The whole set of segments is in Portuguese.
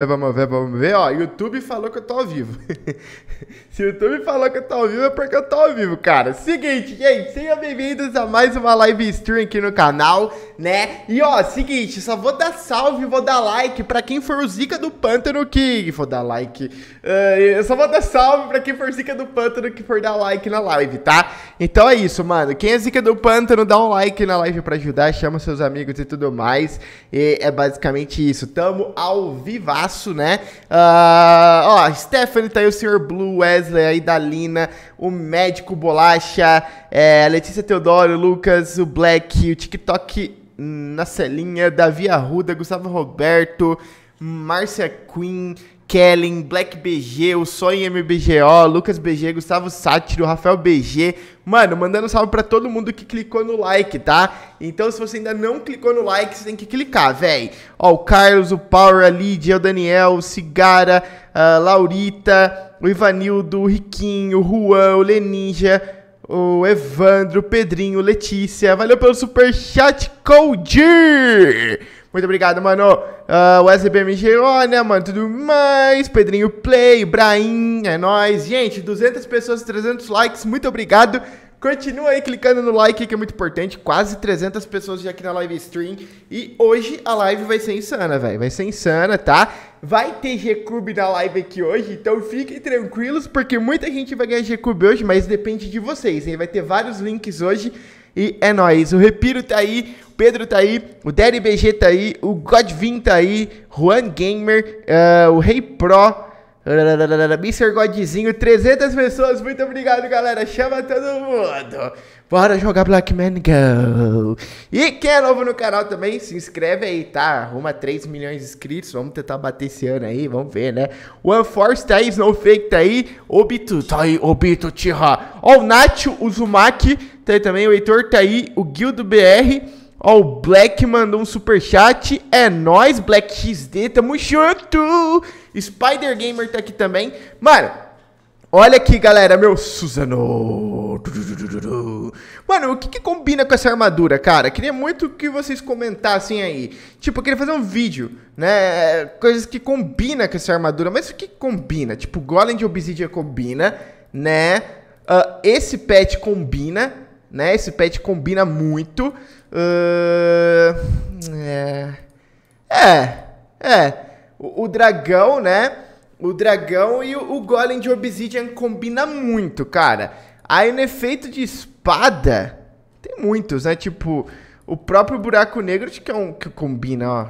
Vamos ver, vamos ver. Ó, YouTube falou que eu tô ao vivo. Se o YouTube falou que eu tô ao vivo, é porque eu tô ao vivo, cara. Seguinte, gente, sejam bem-vindos a mais uma live stream aqui no canal, né? E ó, seguinte, só vou dar salve, vou dar like pra quem for o Zica do Pântano que. Vou dar like. Uh, eu só vou dar salve pra quem for Zica do Pântano que for dar like na live, tá? Então é isso, mano. Quem é Zica do Pântano, dá um like na live pra ajudar, chama seus amigos e tudo mais. E é basicamente isso. Tamo ao vivo jogaço, né? Uh, ó, Stephanie tá aí, o senhor Blue, Wesley aí, Dalina, o Médico Bolacha, é, Letícia Teodoro, Lucas, o Black, o TikTok na Celinha, Davi Arruda, Gustavo Roberto, Márcia Queen, Kellen, Black BG, o Sonho MBGO, Lucas BG, Gustavo Sátiro, Rafael BG. Mano, mandando um salve pra todo mundo que clicou no like, tá? Então, se você ainda não clicou no like, você tem que clicar, véi. Ó, o Carlos, o Power, a Lídia, o Daniel, o Cigara, a Laurita, o Ivanildo, o Riquinho, o Juan, o Leninja, o Evandro, o Pedrinho, Letícia. Valeu pelo superchat, Coldir! Muito obrigado, mano. Uh, o SBM mano, tudo mais. Pedrinho Play, Brain, é nóis. Gente, 200 pessoas, 300 likes, muito obrigado. Continua aí clicando no like que é muito importante. Quase 300 pessoas já aqui na live stream. E hoje a live vai ser insana, velho. Vai ser insana, tá? Vai ter G-Cube na live aqui hoje, então fiquem tranquilos, porque muita gente vai ganhar G-Cube hoje, mas depende de vocês, hein? Vai ter vários links hoje. E é nóis. O Repiro tá aí, o Pedro tá aí, o DRBG tá aí, o Godvin tá aí, Juan Gamer, uh, o Rei Pro Mr. Godzinho, 300 pessoas. Muito obrigado, galera. Chama todo mundo. Bora jogar Black Man Go! E quem é novo no canal também, se inscreve aí, tá? Arruma 3 milhões de inscritos, vamos tentar bater esse ano aí, vamos ver, né? One Force tá aí, Snowfake tá aí, Obito tá aí, Obito Tira. Ó, o Nacho, o Zumaki tá aí também, o Heitor tá aí, o Guildo BR. Ó, o Black mandou um superchat. É nóis, Black XD, tamo junto! Spider Gamer tá aqui também. Mano, olha aqui, galera, meu Suzano. Mano, o que, que combina com essa armadura, cara? Queria muito que vocês comentassem aí. Tipo, eu queria fazer um vídeo, né? Coisas que combina com essa armadura. Mas o que combina? Tipo, Golem de Obsidian combina, né? Uh, esse pet combina, né? Esse pet combina muito. Uh, é. É. É. O, o dragão, né? O dragão e o, o golem de obsidian combina muito, cara. Aí no efeito de espada, tem muitos, né? Tipo, o próprio buraco negro que, é um, que combina, ó.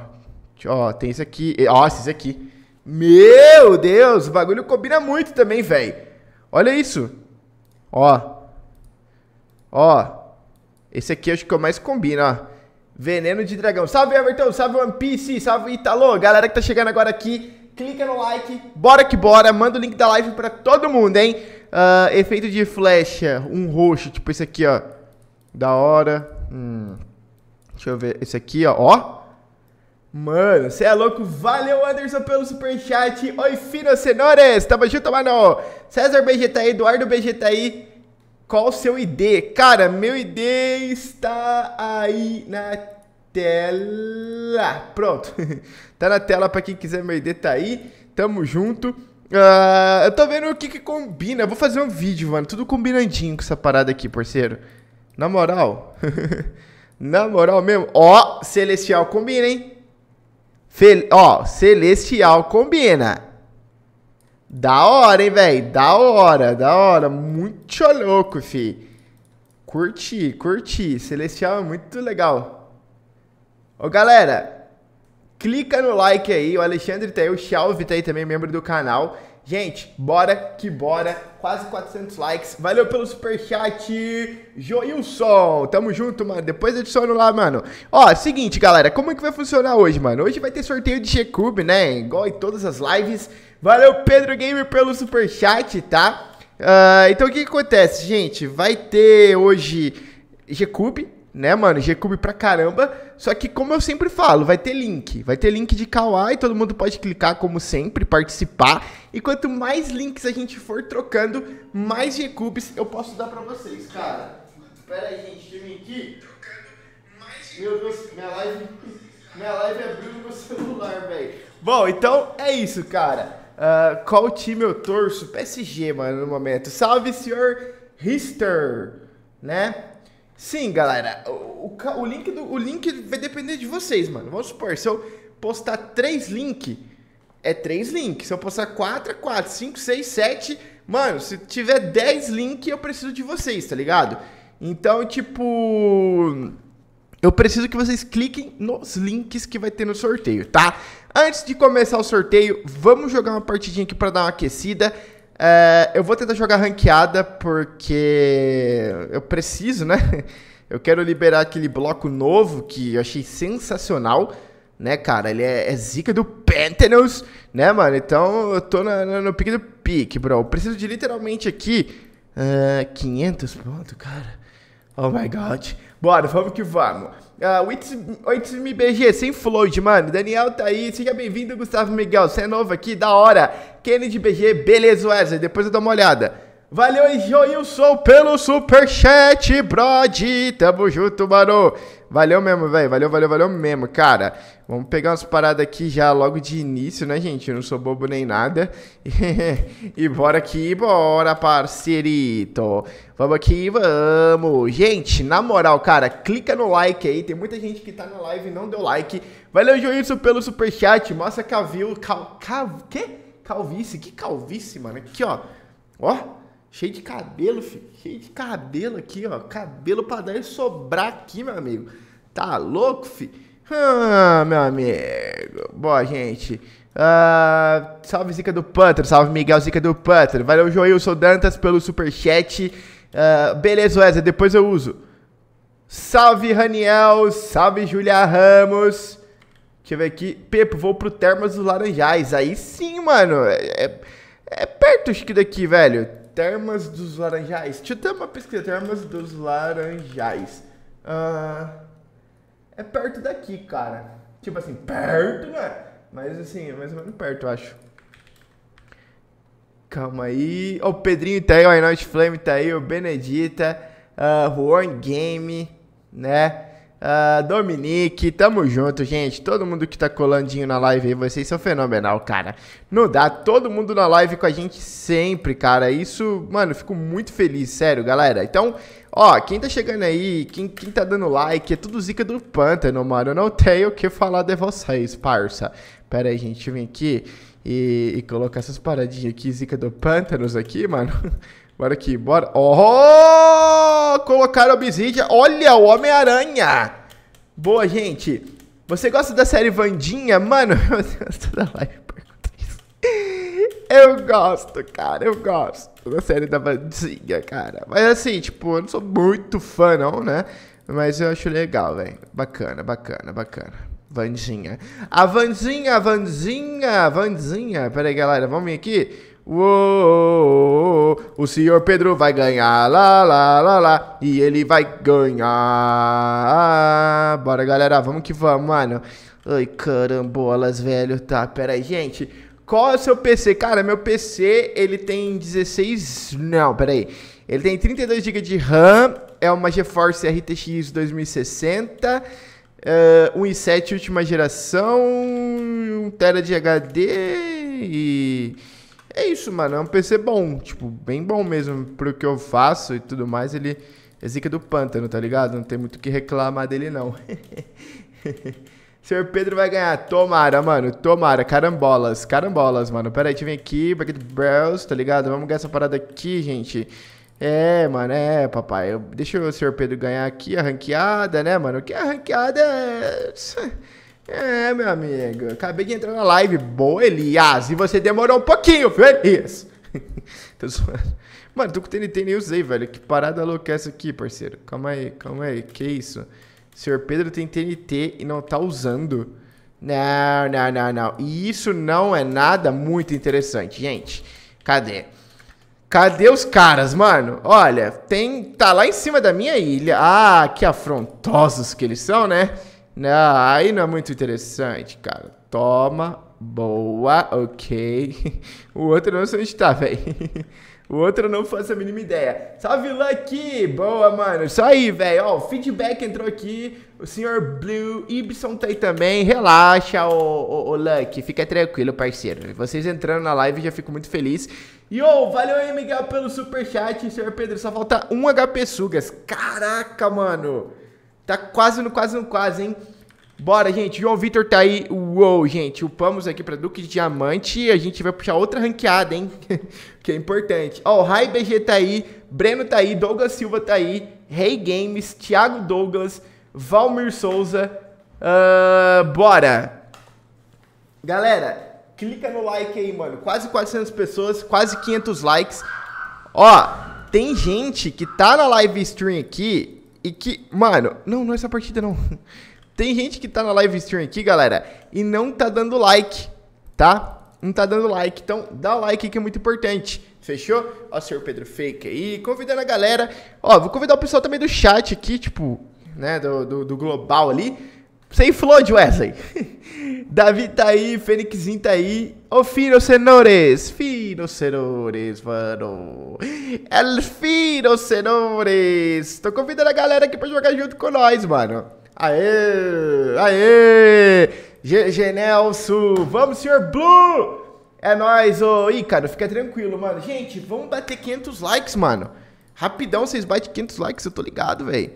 Ó, tem isso aqui. Ó, esse aqui. Meu Deus, o bagulho combina muito também, velho. Olha isso. Ó. Ó. Esse aqui acho que é o mais combina, ó. Veneno de Dragão. Salve, Everton. Salve, One Piece. Salve, Italo. Galera que tá chegando agora aqui, clica no like. Bora que bora. Manda o link da live pra todo mundo, hein? Uh, efeito de flecha. Um roxo, tipo esse aqui, ó. Da hora. Hum. Deixa eu ver. Esse aqui, ó. Ó. Mano, você é louco. Valeu, Anderson, pelo superchat. Oi, Fino Senores. Tamo junto, mano. César BGTI, Eduardo BGTI. Qual o seu ID? Cara, meu ID está aí na tela. Pronto. tá na tela para quem quiser, meu ID tá aí. Tamo junto. Uh, eu tô vendo o que, que combina. Eu vou fazer um vídeo, mano. Tudo combinandinho com essa parada aqui, parceiro. Na moral. na moral mesmo. Ó, Celestial combina, hein? Fel ó, Celestial combina. Da hora, hein, velho? Da hora, da hora. Muito louco, fi. Curti, curti. Celestial é muito legal. Ô, galera, clica no like aí. O Alexandre tá aí, o Chalve tá aí também, membro do canal. Gente, bora que bora. Quase 400 likes. Valeu pelo superchat, Joilson. Tamo junto, mano. Depois adiciono lá, mano. Ó, seguinte, galera. Como é que vai funcionar hoje, mano? Hoje vai ter sorteio de G-Cube, né? Igual em todas as lives. Valeu, Pedro Gamer, pelo superchat, tá? Uh, então, o que, que acontece, gente? Vai ter hoje G-Cube, né, mano? G-Cube pra caramba. Só que, como eu sempre falo, vai ter link. Vai ter link de Kawaii, todo mundo pode clicar, como sempre, participar. E quanto mais links a gente for trocando, mais G-Cubes eu posso dar pra vocês, cara. Pera aí, gente, deixa eu aqui. Meu Deus, minha live, minha live abriu no meu celular, velho. Bom, então é isso, cara. Uh, qual time eu torço? PSG, mano, no momento. Salve, senhor Hister, né? Sim, galera, o, o, o, link do, o link vai depender de vocês, mano. Vamos supor, se eu postar três links, é três links. Se eu postar quatro, é quatro. Cinco, seis, sete. Mano, se tiver dez links, eu preciso de vocês, tá ligado? Então, tipo. Eu preciso que vocês cliquem nos links que vai ter no sorteio, tá? Antes de começar o sorteio, vamos jogar uma partidinha aqui para dar uma aquecida. É, eu vou tentar jogar ranqueada porque eu preciso, né? Eu quero liberar aquele bloco novo que eu achei sensacional, né, cara? Ele é, é zica do Pentanus, né, mano? Então eu tô na, na, no pique do pique, bro. Eu preciso de literalmente aqui é, uh, 500 pontos, cara. Oh my god. Bora, vamos que vamos. Uh, o It's, BG, sem Floyd mano. Daniel tá aí, seja bem-vindo, Gustavo Miguel. Você é novo aqui, da hora. Kennedy BG, beleza, Wesley. Depois eu dou uma olhada. Valeu, Joilson, pelo superchat, brod. Tamo junto, mano. Valeu mesmo, velho. Valeu, valeu, valeu mesmo. Cara, vamos pegar umas paradas aqui já logo de início, né, gente? Eu não sou bobo nem nada. e bora aqui, bora, parceirito. Vamos aqui, vamos. Gente, na moral, cara, clica no like aí. Tem muita gente que tá na live e não deu like. Valeu, Joilson, pelo superchat. Mostra que Cal... Cal... Que? Calvície? Que calvície, mano? Aqui, ó. Ó. Cheio de cabelo, filho. Cheio de cabelo aqui, ó. Cabelo pra dar e sobrar aqui, meu amigo. Tá louco, filho? Ah, meu amigo. Boa, gente. Ah, salve Zica do Panther. Salve Miguel Zica do Panther. Valeu, Joilson Dantas, pelo superchat. Ah, beleza, Wesley. Depois eu uso. Salve, Raniel. Salve, Julia Ramos. Deixa eu ver aqui. Pepo, vou pro Termas dos Laranjais. Aí sim, mano. É, é, é perto acho que daqui, velho. Termas dos Laranjais. Deixa eu ter uma pesquisa. Termas dos Laranjais. Uh, é perto daqui, cara. Tipo assim, perto, né? Mas assim, é mais ou menos perto, eu acho. Calma aí. Ó, oh, o Pedrinho tá aí, o Einot Flame tá aí, o Benedita, uh, ah, Warren Game, né? Uh, Dominique, tamo junto, gente. Todo mundo que tá colandinho na live aí, vocês são fenomenal, cara. Não dá, todo mundo na live com a gente sempre, cara. Isso, mano, fico muito feliz, sério, galera. Então, ó, quem tá chegando aí, quem, quem tá dando like, é tudo zica do pântano, mano. Eu não tenho o que falar de vocês, parça. Pera aí, gente, vem eu aqui e, e colocar essas paradinhas aqui, zica do pântanos aqui, mano. Bora aqui, bora. Oh! Colocaram obsidian. Olha, o Homem-Aranha. Boa, gente. Você gosta da série Vandinha? Mano, toda live pergunta isso. Eu gosto, cara, eu gosto da série da Vandinha, cara. Mas assim, tipo, eu não sou muito fã, não, né? Mas eu acho legal, velho. Bacana, bacana, bacana. Vandinha. A Vandinha, a Vandinha, a Vandinha. Pera aí, galera, vamos vir aqui. Uou, o senhor Pedro vai ganhar, lá, lá, lá, lá, e ele vai ganhar. Bora, galera, vamos que vamos, mano. Ai, carambolas, velho. Tá, pera aí, gente. Qual é o seu PC? Cara, meu PC, ele tem 16... Não, pera aí. Ele tem 32 GB de RAM, é uma GeForce RTX 2060, uh, 7 última geração, 1 TB de HD e... É isso, mano. É um PC bom, tipo, bem bom mesmo pro que eu faço e tudo mais. Ele é zica do pântano, tá ligado? Não tem muito o que reclamar dele, não. Senhor Pedro vai ganhar. Tomara, mano. Tomara. Carambolas. Carambolas, mano. Pera aí, deixa eu vir aqui. Bucket Bros, tá ligado? Vamos ganhar essa parada aqui, gente. É, mano, é, papai. Eu, deixa o senhor Pedro ganhar aqui a ranqueada, né, mano? Que é a ranqueada é. É, meu amigo, acabei de entrar na live. Boa, Elias. E você demorou um pouquinho, viu, Elias? Tô zoando. Mano, tô com TNT nem usei, velho. Que parada louca é essa aqui, parceiro? Calma aí, calma aí. Que isso? Senhor Pedro tem TNT e não tá usando. Não, não, não, não. E isso não é nada muito interessante, gente. Cadê? Cadê os caras, mano? Olha, tem. Tá lá em cima da minha ilha. Ah, que afrontosos que eles são, né? Não, né? aí não é muito interessante, cara. Toma, boa, ok. O outro não sei onde tá, velho. O outro não faço a mínima ideia. Salve, Lucky! Boa, mano. Isso aí, velho. Ó, o feedback entrou aqui. O senhor Blue, Ibson tá aí também. Relaxa, ô, ô, ô Lucky. Fica tranquilo, parceiro. Vocês entrando na live, já fico muito feliz. E, ô, valeu aí, Miguel, pelo superchat. Senhor Pedro, só falta um HP Sugas. Caraca, mano. Tá quase no quase no quase, hein? Bora, gente. João Vitor tá aí. Uou, gente. Upamos aqui pra Duque de Diamante. E a gente vai puxar outra ranqueada, hein? que é importante. Ó, oh, o Rai BG tá aí. Breno tá aí. Douglas Silva tá aí. Rei hey Games. Thiago Douglas. Valmir Souza. Uh, bora. Galera, clica no like aí, mano. Quase 400 pessoas. Quase 500 likes. Ó, tem gente que tá na live stream aqui e que, mano, não, não é essa partida não. Tem gente que tá na live stream aqui, galera, e não tá dando like, tá? Não tá dando like, então dá like que é muito importante. Fechou? Ó, o senhor Pedro Fake aí, convidando a galera. Ó, vou convidar o pessoal também do chat aqui, tipo, né, do, do, do global ali você inflode, Wesley. Davi tá aí, Fênixzinho tá aí. Ô, oh, finos senhores, Fino senhores, mano. El finos senhores. Tô convidando a galera aqui pra jogar junto com nós, mano. Aê, aê. Genelso, vamos, senhor Blue. É nóis, ô. Oh. Ih, cara, fica tranquilo, mano. Gente, vamos bater 500 likes, mano. Rapidão, vocês batem 500 likes, eu tô ligado, velho.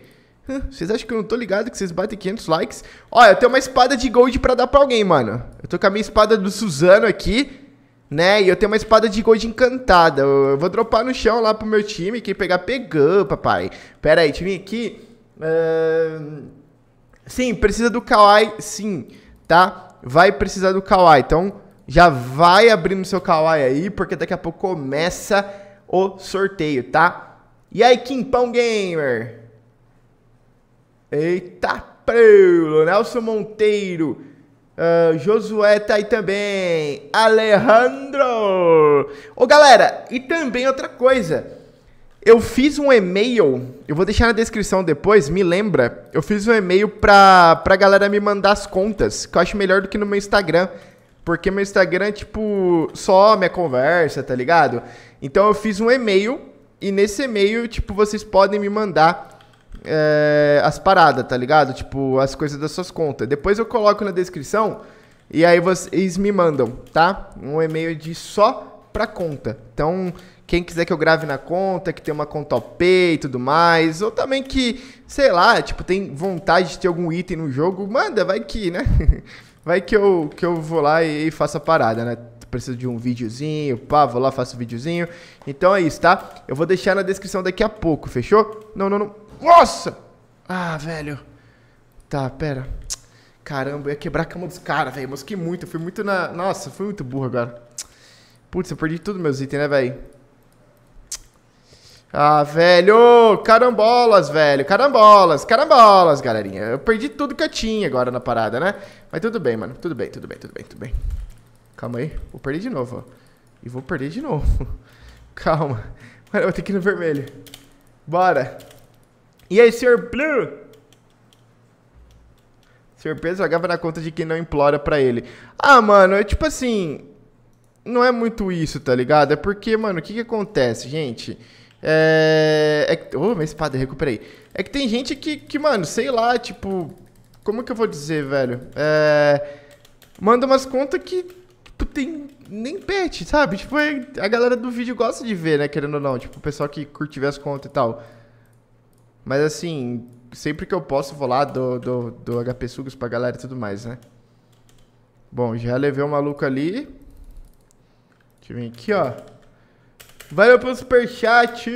Vocês acham que eu não tô ligado que vocês batem 500 likes? Olha, eu tenho uma espada de gold para dar pra alguém, mano. Eu tô com a minha espada do Suzano aqui, né? E eu tenho uma espada de gold encantada. Eu vou dropar no chão lá pro meu time. Quem pegar, pegou, papai. Pera aí, time aqui. Uh... Sim, precisa do Kawaii, sim, tá? Vai precisar do Kawaii. Então, já vai abrindo seu Kawaii aí, porque daqui a pouco começa o sorteio, tá? E aí, Kimpão Gamer? Eita, pelo Nelson Monteiro. Uh, Josué tá aí também. Alejandro. Ô, galera, e também outra coisa. Eu fiz um e-mail, eu vou deixar na descrição depois, me lembra. Eu fiz um e-mail pra, pra galera me mandar as contas, que eu acho melhor do que no meu Instagram. Porque meu Instagram é tipo só minha conversa, tá ligado? Então eu fiz um e-mail e nesse e-mail, tipo, vocês podem me mandar é, as paradas, tá ligado? Tipo, as coisas das suas contas. Depois eu coloco na descrição e aí vocês me mandam, tá? Um e-mail de só pra conta. Então, quem quiser que eu grave na conta, que tem uma conta OP e tudo mais, ou também que, sei lá, tipo, tem vontade de ter algum item no jogo, manda, vai que, né? Vai que eu, que eu vou lá e, faço a parada, né? preciso de um videozinho, pá, vou lá, faço um videozinho. Então é isso, tá? Eu vou deixar na descrição daqui a pouco, fechou? Não, não, não. Nossa! Ah, velho. Tá, pera. Caramba, eu ia quebrar a cama dos caras, velho. Mosquei muito, fui muito na. Nossa, fui muito burro agora. Putz, eu perdi todos meus itens, né, velho? Ah, velho! Carambolas, velho! Carambolas, carambolas, galerinha. Eu perdi tudo que eu tinha agora na parada, né? Mas tudo bem, mano. Tudo bem, tudo bem, tudo bem, tudo bem. Calma aí. Vou perder de novo, ó. E vou perder de novo. Calma. Mano, eu vou ter que ir no vermelho. Bora. E aí, Sr. Blue? Surpresa jogava na conta de quem não implora para ele. Ah, mano, é tipo assim. Não é muito isso, tá ligado? É porque, mano, o que que acontece, gente? É. é que... Oh, minha espada, recuperei. É que tem gente que, que, mano, sei lá, tipo. Como que eu vou dizer, velho? É. Manda umas contas que tipo, tem nem pet, sabe? Tipo, é, a galera do vídeo gosta de ver, né? Querendo ou não. Tipo, o pessoal que curte as contas e tal. Mas assim, sempre que eu posso, vou lá, do, do, do HP Sugos pra galera e tudo mais, né? Bom, já levei o maluco ali. Deixa eu vir aqui, ó. Valeu pelo superchat!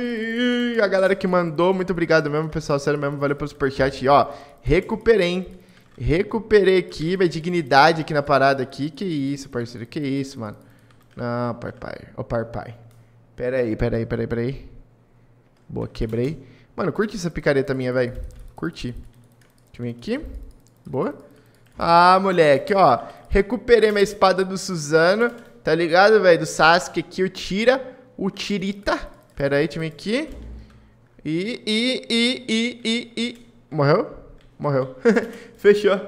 A galera que mandou, muito obrigado mesmo, pessoal. Sério mesmo, valeu pelo superchat. E, ó, recuperei, hein? Recuperei aqui minha dignidade aqui na parada aqui. Que isso, parceiro, que isso, mano. Não, pai, pai. Ô, oh, pai, pai. Pera aí, pera aí, pera aí, pera aí. Boa, quebrei. Mano, curti essa picareta minha, velho. Curti. Deixa eu vir aqui. Boa. Ah, moleque, ó. Recuperei minha espada do Suzano. Tá ligado, velho? Do Sasuke aqui. O Tira. O Tirita. Pera aí, deixa eu vir aqui. E, e, e, e, e, e. Morreu? Morreu. Fechou.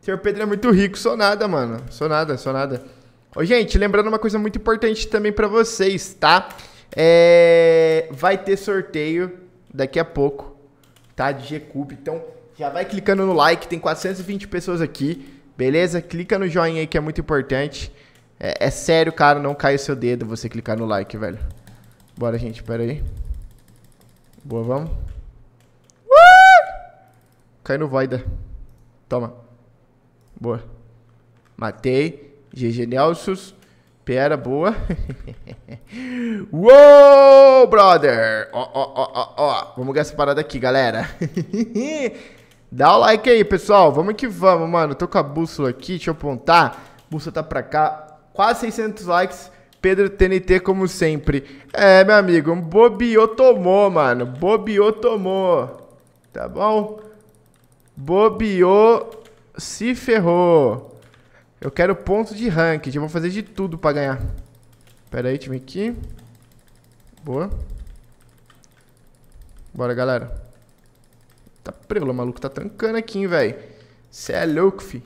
Senhor Pedro é muito rico. Sou nada, mano. Sou nada, sou nada. Ô, gente, lembrando uma coisa muito importante também pra vocês, tá? É... Vai ter sorteio daqui a pouco, tá? De G-Cube. Então, já vai clicando no like, tem 420 pessoas aqui, beleza? Clica no joinha aí que é muito importante. É, é sério, cara, não cai o seu dedo você clicar no like, velho. Bora, gente, pera aí. Boa, vamos. Uh! Cai no Voida. Toma. Boa. Matei. GG Nelsus era boa. Uou, brother! Ó, ó, ó, ó, ó. Vamos ganhar essa parada aqui, galera. Dá o like aí, pessoal. Vamos que vamos, mano. Tô com a bússola aqui, deixa eu apontar. bússola tá pra cá. Quase 600 likes. Pedro TNT, como sempre. É, meu amigo, bobiô tomou, mano. Bobeou, tomou. Tá bom? Bobiô se ferrou. Eu quero ponto de ranked. Eu vou fazer de tudo pra ganhar. Pera aí, time aqui. Boa. Bora, galera. Tá prelo, maluco. Tá trancando aqui, hein, velho. Cê é louco, fi.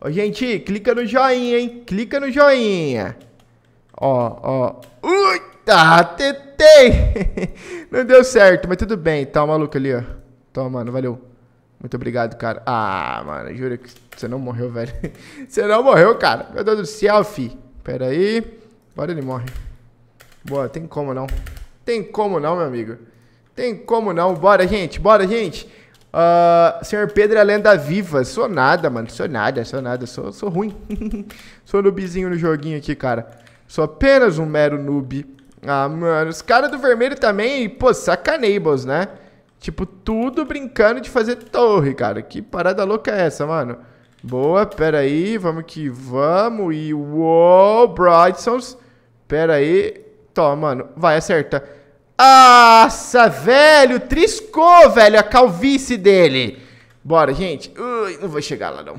Ó, gente, clica no joinha, hein. Clica no joinha. Ó, ó. Ui, tá, tentei. Não deu certo, mas tudo bem. Tá o maluco ali, ó. Toma, mano. Valeu. Muito obrigado, cara. Ah, mano, jura que você não morreu, velho. você não morreu, cara. Meu Deus do céu, fi. Pera aí. Agora ele morre. Boa, tem como não. Tem como não, meu amigo. Tem como não. Bora, gente. Bora, gente. Uh, senhor Pedro é lenda viva. Sou nada, mano. Sou nada, sou nada. Sou, sou ruim. sou noobzinho no joguinho aqui, cara. Sou apenas um mero noob. Ah, mano. Os caras do vermelho também, pô, sacaneibos, né? Tipo, tudo brincando de fazer torre, cara. Que parada louca é essa, mano? Boa, pera aí, vamos que vamos. E uou, Bridesons. Pera aí. Toma, mano, vai, acerta. Nossa, velho, triscou, velho, a calvície dele. Bora, gente. Ui, não vou chegar lá, não.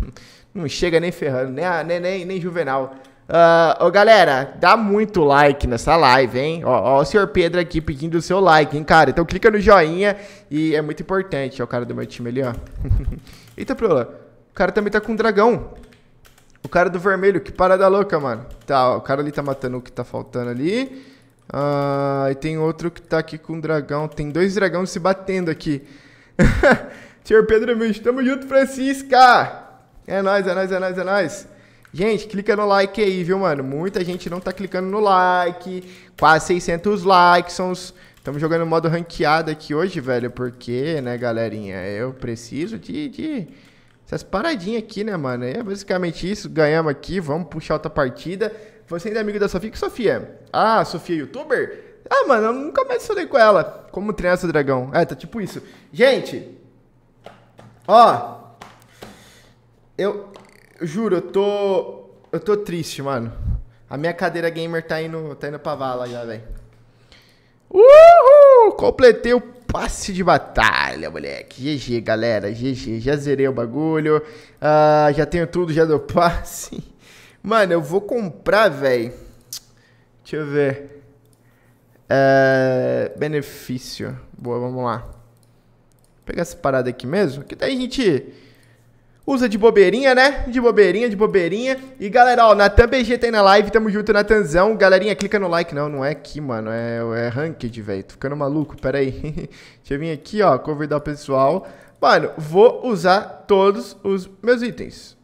não chega nem ferrando, nem, nem, nem, nem juvenal. Uh, oh, galera, dá muito like nessa live, hein? Ó, o senhor Pedro aqui pedindo o seu like, hein, cara? Então clica no joinha e é muito importante. Ó, o cara do meu time ali, ó. Eita, Prola. O cara também tá com um dragão. O cara do vermelho, que parada louca, mano. Tá, ó, o cara ali tá matando o que tá faltando ali. Uh, e tem outro que tá aqui com um dragão. Tem dois dragões se batendo aqui. senhor Pedro, meu, tamo junto, Francisca! É nóis, é nóis, é nóis, é nóis. Gente, clica no like aí, viu, mano? Muita gente não tá clicando no like. Quase 600 likes. Estamos jogando modo ranqueado aqui hoje, velho. Porque, né, galerinha? Eu preciso de... de essas paradinhas aqui, né, mano? É basicamente isso. Ganhamos aqui, vamos puxar outra partida. Você ainda é amigo da Sofia? Que Sofia? Ah, Sofia é youtuber? Ah, mano, eu nunca mais falei com ela. Como treinar seu dragão? É, tá tipo isso. Gente, ó. Eu, Juro, eu tô. Eu tô triste, mano. A minha cadeira gamer tá indo, tá indo pra vala já, velho. Uhul! Completei o passe de batalha, moleque. GG, galera. GG. Já zerei o bagulho. Uh, já tenho tudo, já dou passe. Mano, eu vou comprar, velho. Deixa eu ver. Uh, benefício. Boa, vamos lá. Vou pegar essa parada aqui mesmo. Que daí a gente Usa de bobeirinha, né? De bobeirinha, de bobeirinha. E galera, ó, Natan BG tá aí na live, tamo junto, Natanzão. Galerinha, clica no like. Não, não é aqui, mano, é, é ranked, velho. Tô ficando maluco, pera aí. Deixa eu vir aqui, ó, convidar o pessoal. Mano, vou usar todos os meus itens.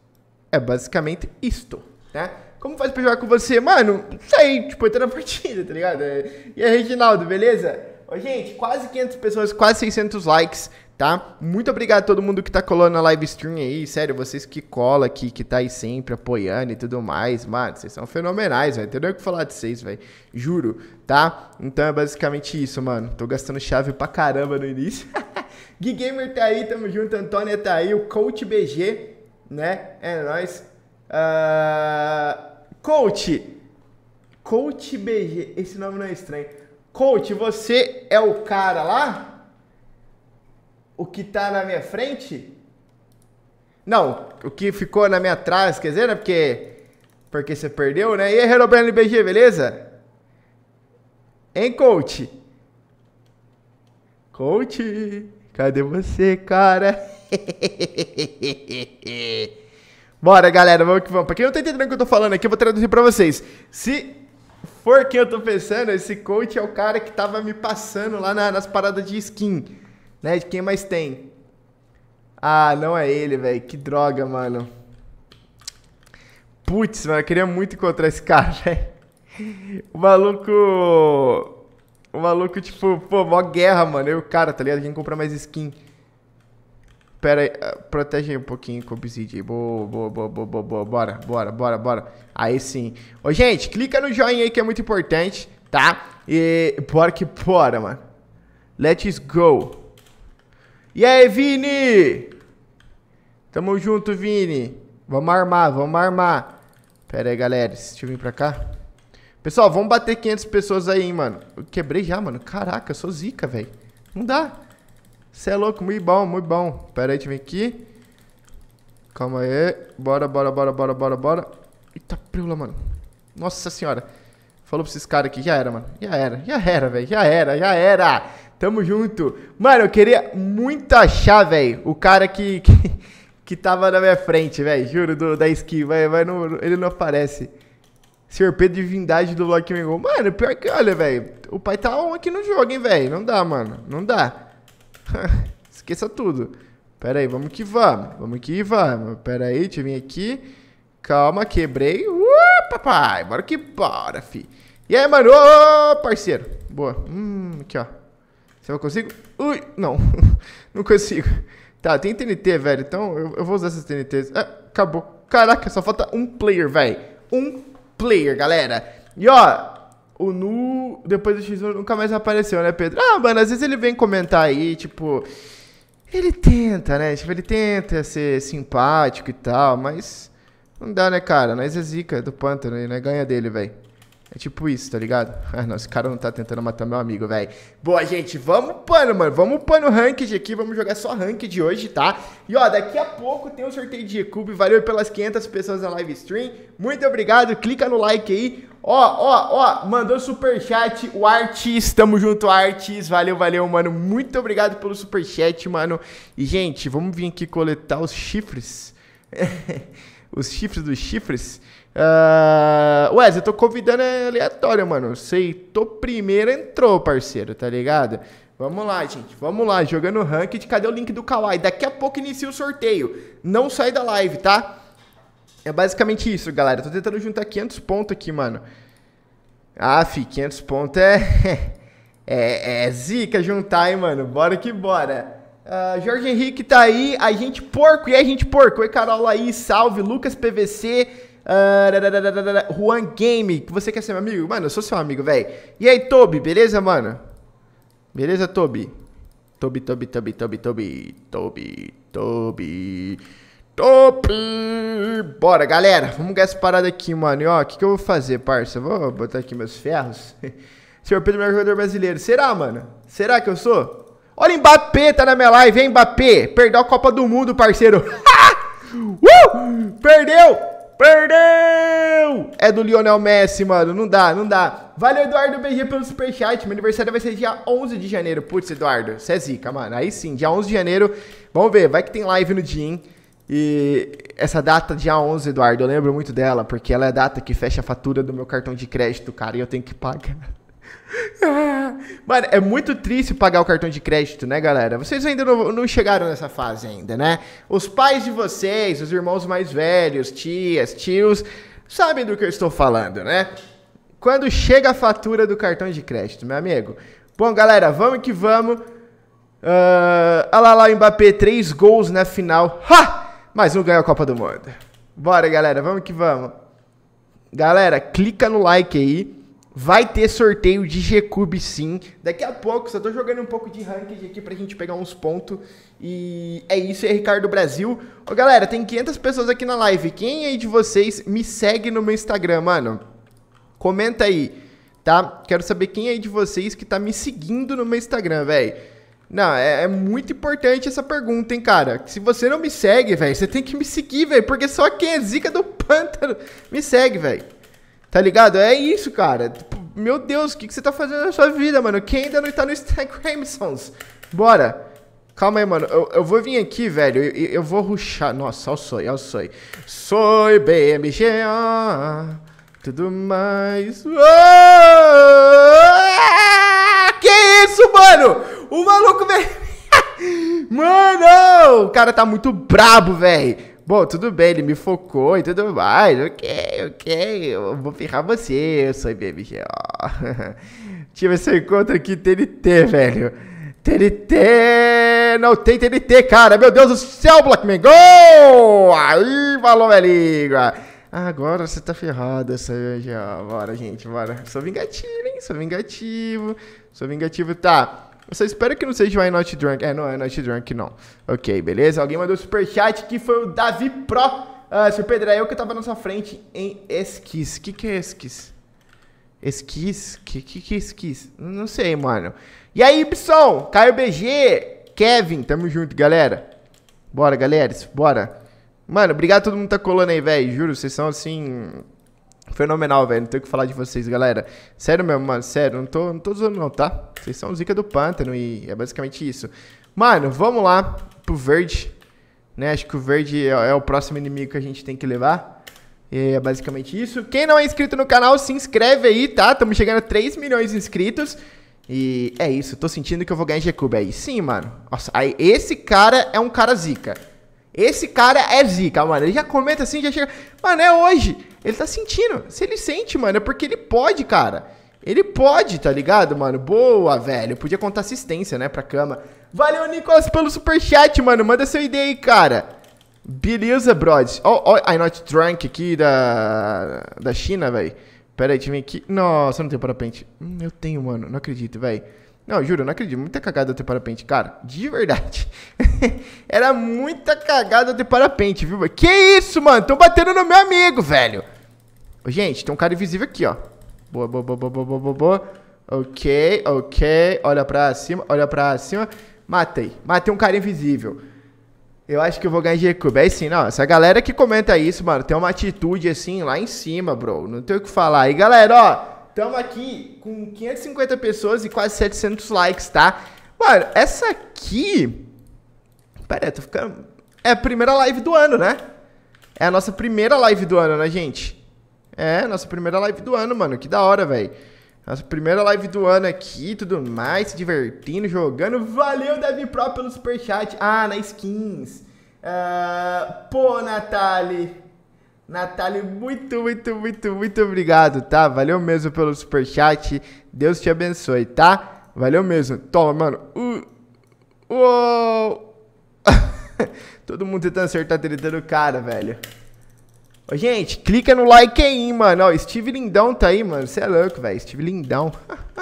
É basicamente isto, né? Como faz pra jogar com você? Mano, sei, tipo, entra na partida, tá ligado? E aí, Reginaldo, beleza? Ô, gente, quase 500 pessoas, quase 600 likes tá? Muito obrigado a todo mundo que tá colando na live stream aí, sério, vocês que cola aqui, que tá aí sempre apoiando e tudo mais, mano, vocês são fenomenais, velho, tem nem o que falar de vocês, velho, juro, tá? Então é basicamente isso, mano, tô gastando chave pra caramba no início. Gui Gamer tá aí, tamo junto, Antônia tá aí, o Coach BG, né, é nóis. Uh... Coach, Coach BG, esse nome não é estranho. Coach, você é o cara lá? o que está na minha frente? Não, o que ficou na minha trás, quer dizer, né? Porque, porque você perdeu, né? E aí, Herobrand LBG, beleza? Hein, coach? Coach, cadê você, cara? Bora, galera, vamos que vamos. Pra quem não tá entendendo o que eu tô falando aqui, eu vou traduzir pra vocês. Se for quem eu tô pensando, esse coach é o cara que tava me passando lá na, nas paradas de skin. Né? Quem mais tem? Ah, não é ele, velho. Que droga, mano. Putz, mano, eu queria muito encontrar esse cara, velho. O maluco. O maluco, tipo, pô, mó guerra, mano. Eu e o cara, tá ligado? gente comprar mais skin. Pera aí, ah, protege aí um pouquinho com o Obsidian. Boa, boa, boa, boa, boa, boa. Bora, bora, bora, bora. Aí sim. Ô, gente, clica no joinha aí que é muito importante, tá? E bora que bora, mano. Let's go. E aí, Vini? Tamo junto, Vini. Vamos armar, vamos armar. Pera aí, galera. Deixa eu vir pra cá. Pessoal, vamos bater 500 pessoas aí, hein, mano. Eu quebrei já, mano. Caraca, eu sou zica, velho. Não dá. Você é louco. Muito bom, muito bom. Pera aí, deixa eu vir aqui. Calma aí. Bora, bora, bora, bora, bora, bora. Eita, preula, mano. Nossa senhora. Falou pra esses caras aqui. Já era, mano. Já era, já era, velho. Já era, já era. Tamo junto. Mano, eu queria muito achar, velho, o cara que, que, que, tava na minha frente, velho. Juro, do, da skin. Vai, vai no, ele não aparece. Senhor Pedro Divindade do Loki Mengol. Mano, pior que olha, velho. O pai tá on aqui no jogo, hein, velho. Não dá, mano. Não dá. Esqueça tudo. Pera aí, vamos que vamos. Vamos que vamos. Pera aí, deixa eu vir aqui. Calma, quebrei. Uh, papai. Bora que bora, fi. E aí, mano? Ô, oh, parceiro. Boa. Hum, aqui, ó. Será então, que eu consigo? Ui, não. não consigo. Tá, tem TNT, velho. Então eu, eu vou usar essas TNTs. Ah, acabou. Caraca, só falta um player, velho. Um player, galera. E ó, o Nu, depois do X1, nunca mais apareceu, né, Pedro? Ah, mano, às vezes ele vem comentar aí, tipo. Ele tenta, né? Tipo, ele tenta ser simpático e tal, mas. Não dá, né, cara? Nós é zica do pântano e né? ganha dele, velho. É tipo isso, tá ligado? Ah, não, esse cara não tá tentando matar meu amigo, velho. Boa, gente, vamos pano, mano. Vamos pano ranked aqui, vamos jogar só ranked hoje, tá? E ó, daqui a pouco tem um sorteio de Cube. Valeu pelas 500 pessoas na live stream. Muito obrigado, clica no like aí. Ó, ó, ó, mandou superchat o Artis, tamo junto, Artis, valeu, valeu, mano, muito obrigado pelo superchat, mano. E, gente, vamos vir aqui coletar os chifres, os chifres dos chifres, Uh, ah, Wes, eu tô convidando é aleatório, mano. sei. Tô primeiro, entrou, parceiro, tá ligado? Vamos lá, gente. Vamos lá, jogando ranked. Cadê o link do Kawaii? Daqui a pouco inicia o sorteio. Não sai da live, tá? É basicamente isso, galera. tô tentando juntar 500 pontos aqui, mano. Ah, 500 pontos é... é... é zica juntar, hein, mano. Bora que bora. Uh, Jorge Henrique tá aí. A gente porco. E a gente porco. Oi, Carol aí. Salve. Lucas PVC. Ah, Juan Game, que você quer ser meu amigo? Mano, eu sou seu amigo, velho. E aí, Tobi, beleza, mano? Beleza, Tobi? Tobi, Tobi, Tobi, Tobi, Tobi, Tobi, Tobi, Bora, galera. Vamos ganhar essa parada aqui, mano. E ó, o que, que eu vou fazer, parça? Vou botar aqui meus ferros. Senhor Pedro, melhor jogador brasileiro. Será, mano? Será que eu sou? Olha, Mbappé tá na minha live, hein, Mbappé? Perdeu a Copa do Mundo, parceiro. uh! Perdeu! Perdeu! É do Lionel Messi, mano. Não dá, não dá. Valeu, Eduardo BG, pelo superchat. Meu aniversário vai ser dia 11 de janeiro. Putz, Eduardo, você é zica, mano. Aí sim, dia 11 de janeiro. Vamos ver, vai que tem live no dia, hein? E essa data, dia 11, Eduardo, eu lembro muito dela, porque ela é a data que fecha a fatura do meu cartão de crédito, cara, e eu tenho que pagar. Mano, é muito triste pagar o cartão de crédito, né, galera? Vocês ainda não, não, chegaram nessa fase ainda, né? Os pais de vocês, os irmãos mais velhos, tias, tios, sabem do que eu estou falando, né? Quando chega a fatura do cartão de crédito, meu amigo. Bom, galera, vamos que vamos. Uh, olha lá, o Mbappé, três gols na final. Ha! mais um ganhou a Copa do Mundo. Bora, galera, vamos que vamos. Galera, clica no like aí Vai ter sorteio de G-Cube sim. Daqui a pouco, só tô jogando um pouco de ranked aqui pra gente pegar uns pontos. E é isso, é Ricardo Brasil. Ô galera, tem 500 pessoas aqui na live. Quem aí de vocês me segue no meu Instagram, mano? Comenta aí, tá? Quero saber quem aí de vocês que tá me seguindo no meu Instagram, velho. Não, é, é, muito importante essa pergunta, hein, cara. Se você não me segue, velho, você tem que me seguir, velho, porque só quem é zica do pântano me segue, velho. Tá ligado? É isso, cara. Tipo, meu Deus, o que, que você tá fazendo na sua vida, mano? Quem ainda não tá no Stack Sons? Bora. Calma aí, mano. Eu, eu vou vir aqui, velho. Eu, eu vou ruxar. Nossa, eu sou, eu sou. Sou BMGA. Tudo mais. Ah, que isso, mano? O maluco, veio. Mano, o cara tá muito brabo, velho. Bom, tudo bem, ele me focou e tudo mais. Ok, ok, eu vou ferrar você, eu sou BMG. Tive esse encontro aqui, TNT, velho. TNT! Não tem TNT, cara! Meu Deus do céu, Blackman! Gol! Aí, falou, minha língua! Agora você tá ferrado, essa já. Bora, gente, bora. Sou vingativo, hein? Sou vingativo. Sou vingativo, tá. Só espero que não seja o Not Drunk. É, não é Not Drunk, não. Ok, beleza? Alguém mandou superchat que foi o Davi Pro. Ah, seu Pedro, é eu que tava na sua frente em esquis. O que, que é esquis? Esquis? O que, que, que é esquis? Não sei, mano. E aí, Y, Caio BG, Kevin, tamo junto, galera. Bora, galera, bora. Mano, obrigado a todo mundo que tá colando aí, velho. Juro, vocês são assim. Fenomenal, velho. Não tenho o que falar de vocês, galera. Sério mesmo, mano. Sério, não tô, não tô não, tá? Vocês são zica do pântano e é basicamente isso. Mano, vamos lá pro verde. Né? Acho que o verde é, é o próximo inimigo que a gente tem que levar. E é basicamente isso. Quem não é inscrito no canal, se inscreve aí, tá? Estamos chegando a 3 milhões de inscritos. E é isso. Tô sentindo que eu vou ganhar G-Cube aí. Sim, mano. Nossa, aí, esse cara é um cara zica. Esse cara é zica, mano. Ele já comenta assim, já chega. Mano, é hoje. Ele tá sentindo. Se ele sente, mano, é porque ele pode, cara. Ele pode, tá ligado, mano? Boa, velho. podia contar assistência, né, pra cama. Valeu, Nicolas, pelo superchat, mano. Manda seu ID aí, cara. Beleza, brothers. Ó, oh, oh, Not Drunk aqui da, da China, velho. Pera aí, deixa eu aqui. Nossa, eu não tenho parapente. Hum, eu tenho, mano. Não acredito, velho. Não, juro, eu não acredito. Muita cagada ter parapente, cara. De verdade. Era muita cagada ter parapente, viu? Que isso, mano? Tô batendo no meu amigo, velho. Gente, tem um cara invisível aqui, ó. Boa, boa, boa, boa, boa, boa, boa. Ok, ok. Olha pra cima, olha pra cima. Matei. Matei um cara invisível. Eu acho que eu vou ganhar g Cube. É sim, não. Essa galera que comenta isso, mano, tem uma atitude assim lá em cima, bro. Não tem o que falar. E galera, ó. Tamo aqui com 550 pessoas e quase 700 likes, tá? Mano, essa aqui... Pera aí, tô ficando... É a primeira live do ano, né? É a nossa primeira live do ano, né, gente? É, nossa primeira live do ano, mano. Que da hora, velho. Nossa primeira live do ano aqui, tudo mais, se divertindo, jogando. Valeu, DevPro, pelo superchat. Ah, na skins. Uh, pô, Natalie. Natália, muito, muito, muito, muito obrigado, tá? Valeu mesmo pelo super chat. Deus te abençoe, tá? Valeu mesmo. Toma, mano. Uh, uou! Todo mundo tentando acertar a treta do cara, velho. Ô, gente, clica no like aí, mano. Ó, Steve Lindão tá aí, mano. Você é louco, velho. Steve Lindão.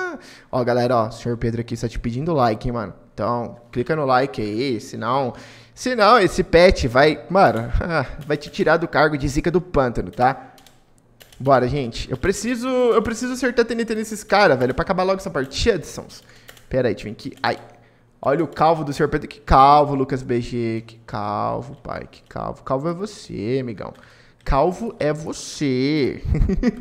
ó, galera, ó, o senhor Pedro aqui está te pedindo like, hein, mano. Então, clica no like aí, senão Senão, esse pet vai. Mano, vai te tirar do cargo de zica do pântano, tá? Bora, gente. Eu preciso. Eu preciso acertar TNT nesses caras, velho. Pra acabar logo essa partida, Sons. Pera aí, deixa eu aqui. Ai. Olha o calvo do Sr. Pedro. Que calvo, Lucas BG. Que calvo, pai. Que calvo. Calvo é você, amigão. Calvo é você.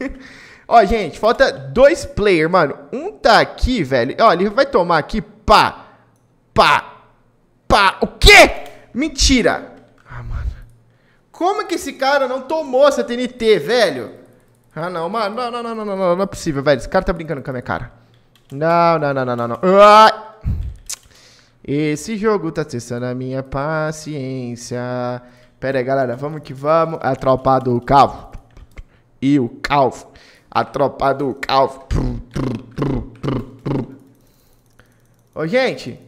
Ó, gente, falta dois players, mano. Um tá aqui, velho. Ó, ele vai tomar aqui. Pá. Pá. Pá. O quê? Mentira! Ah, mano. Como que esse cara não tomou essa TNT, velho? Ah, não, mano. Não, não, não, não, não, não, é possível, velho. Esse cara tá brincando com a minha cara. Não, não, não, não, não, não. Ah! Esse jogo tá testando a minha paciência. Pera aí, galera. Vamos que vamos. A tropa do calvo. E o calvo. A tropa do calvo. Ô, gente.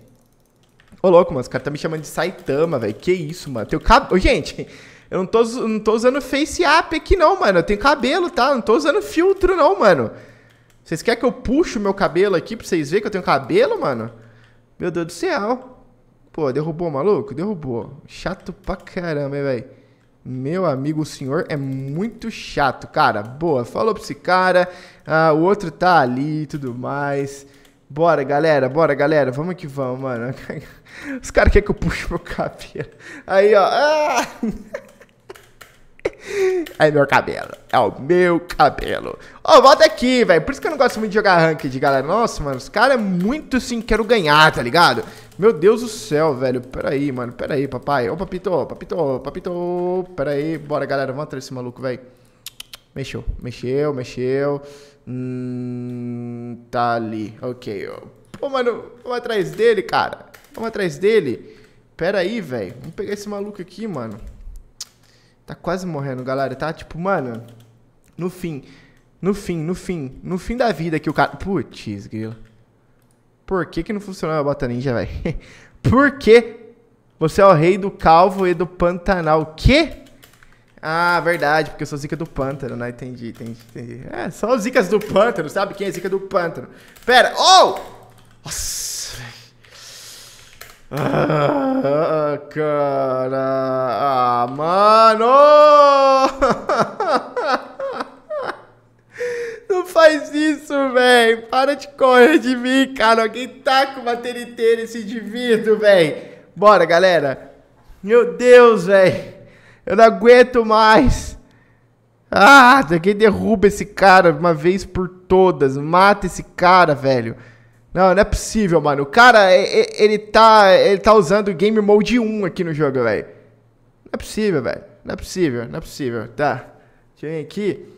Ô, louco, mano, os caras tá me chamando de Saitama, velho. Que isso, mano. Teu cabelo. Gente, eu não tô, não tô usando Face App aqui, não, mano. Eu tenho cabelo, tá? não tô usando filtro, não, mano. Vocês querem que eu puxe o meu cabelo aqui pra vocês verem que eu tenho cabelo, mano? Meu Deus do céu. Pô, derrubou maluco? Derrubou. Chato pra caramba, velho. Meu amigo, o senhor é muito chato, cara. Boa, falou pra esse cara. Ah, o outro tá ali e tudo mais. Bora, galera, bora, galera, vamos que vamos, mano. Os caras querem que eu puxe meu cabelo. Aí, ó. Ah! É meu cabelo. É o meu cabelo. Ô, oh, volta aqui, velho. Por isso que eu não gosto muito de jogar ranked, galera. Nossa, mano, os caras é muito assim, quero ganhar, tá ligado? Meu Deus do céu, velho. Pera aí, mano. Pera aí, papai. Ô, papito, papito, papito. Pera aí. Bora, galera. Vamos atrás desse maluco, velho. Mexeu, mexeu, mexeu. Hum, tá ali. Ok. Pô, mano, vamos atrás dele, cara. Vamos atrás dele. Pera aí, velho. Vamos pegar esse maluco aqui, mano. Tá quase morrendo, galera. Tá tipo, mano. No fim. No fim, no fim. No fim da vida que o cara. Putz, grilo. Por que, que não funcionou a bota ninja, velho? Por que você é o rei do calvo e do pantanal? O quê? Ah, verdade, porque eu sou zica do pântano, né? Entendi, entendi, entendi. É, só os zicas do pântano, sabe quem é zica do pântano? Pera, oh! Nossa, ah, cara. Ah, mano! Não faz isso, velho. Para de correr de mim, cara. Alguém taca tá uma bateriteiro nesse indivíduo, velho. Bora, galera. Meu Deus, velho. Eu não aguento mais. Ah, alguém derruba esse cara uma vez por todas. Mata esse cara, velho. Não, não é possível, mano. O cara, é, é, ele tá, ele tá usando Game Mode 1 aqui no jogo, velho. Não é possível, velho. Não é possível, não é possível. Tá. Deixa eu vir aqui.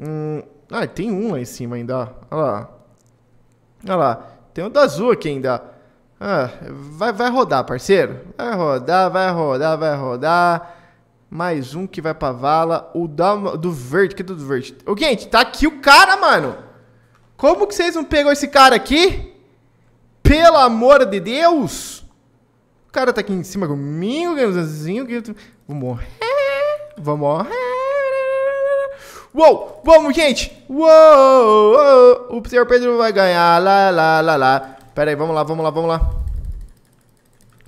Hum. Ah, tem um lá em cima ainda, ó. Olha lá. Olha lá. Tem um do azul aqui ainda. Ah, vai, vai rodar, parceiro. Vai rodar, vai rodar, vai rodar. Mais um que vai pra vala. O da, do verde. Que é do verde? O gente, tá aqui o cara, mano. Como que vocês não pegou esse cara aqui? Pelo amor de Deus! O cara tá aqui em cima comigo, ganhãozinho. Vou morrer. Vou morrer. Uou, vamos, gente. Uou, uou, o senhor Pedro vai ganhar. Lá, lá, lá, lá. Pera aí, vamos lá, vamos lá, vamos lá.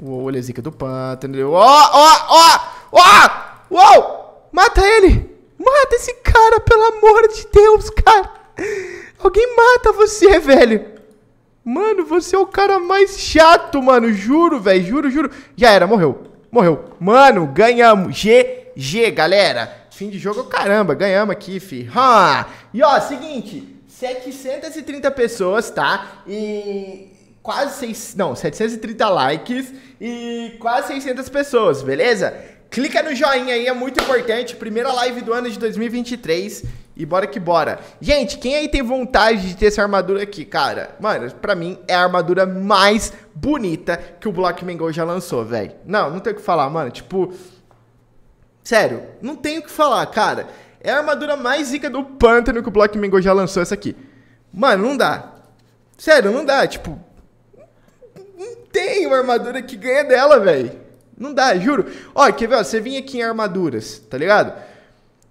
Uou, olha a zica do pântano. Ó, ó, ó, ó. Uau! Mata ele! Mata esse cara, pelo amor de Deus, cara! Alguém mata você, velho! Mano, você é o cara mais chato, mano. Juro, velho. Juro, juro. Já era, morreu. Morreu. Mano, ganhamos. GG, galera. Fim de jogo, caramba. Ganhamos aqui, fi. Ha. E ó, seguinte. 730 pessoas, tá? E quase... Seis, não, 730 likes e quase 600 pessoas, beleza? Clica no joinha aí, é muito importante. Primeira live do ano de 2023. E bora que bora. Gente, quem aí tem vontade de ter essa armadura aqui, cara? Mano, pra mim é a armadura mais bonita que o Block Mango já lançou, velho. Não, não tem o que falar, mano. Tipo. Sério, não tem o que falar, cara. É a armadura mais rica do pântano que o Block Mango já lançou essa aqui. Mano, não dá. Sério, não dá. Tipo. Não tem uma armadura que ganha dela, velho. Não dá, juro. Ó, quer ver? Ó, você vinha aqui em armaduras, tá ligado?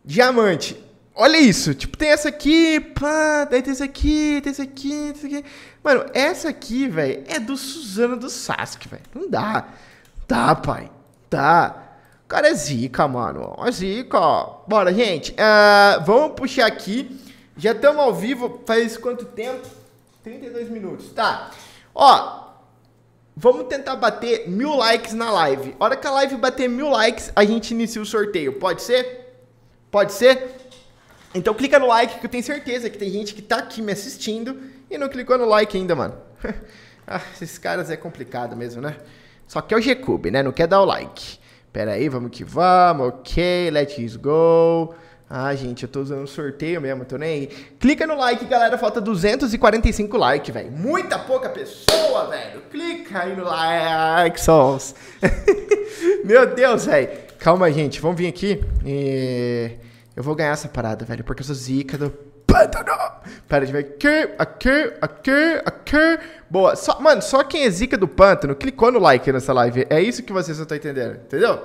Diamante. Olha isso. Tipo, tem essa aqui, pá, daí tem essa aqui, tem essa aqui, tem essa aqui. Mano, essa aqui, velho, é do Suzano do Sasuke, velho. Não dá. Tá, pai. Tá. O cara é zica, mano. Ó, é zica, ó. Bora, gente. Uh, vamos puxar aqui. Já estamos ao vivo. Faz quanto tempo? 32 minutos. Tá. Ó, Vamos tentar bater mil likes na live. A hora que a live bater mil likes, a gente inicia o sorteio. Pode ser? Pode ser? Então clica no like, que eu tenho certeza que tem gente que tá aqui me assistindo e não clicou no like ainda, mano. ah, esses caras é complicado mesmo, né? Só que é o G-Cube, né? Não quer dar o like. Pera aí, vamos que vamos. Ok, let's go. Ah, gente, eu tô usando um sorteio mesmo, tô nem aí. Clica no like, galera, falta 245 likes, velho. Muita pouca pessoa, velho. Clica aí no like, sons. Meu Deus, velho. Calma, gente, vamos vir aqui e... Eu vou ganhar essa parada, velho, porque eu sou zica do pântano. Pera, a gente vai aqui, aqui, aqui, aqui. Boa. Só, mano, só quem é zica do pântano clicou no like nessa live. É isso que vocês não estão entendendo, entendeu?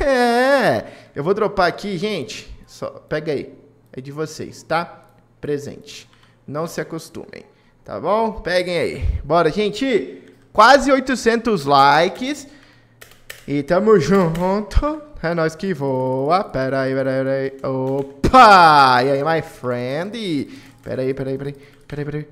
É. Eu vou dropar aqui, gente. Só, pega aí. É de vocês, tá? Presente. Não se acostumem, tá bom? Peguem aí. Bora, gente! Quase 800 likes. E tamo junto. É nós que voa. Pera aí, pera aí, pera aí. Opa! E aí, my friend? Pera aí, pera aí, pera aí. Peraí, peraí.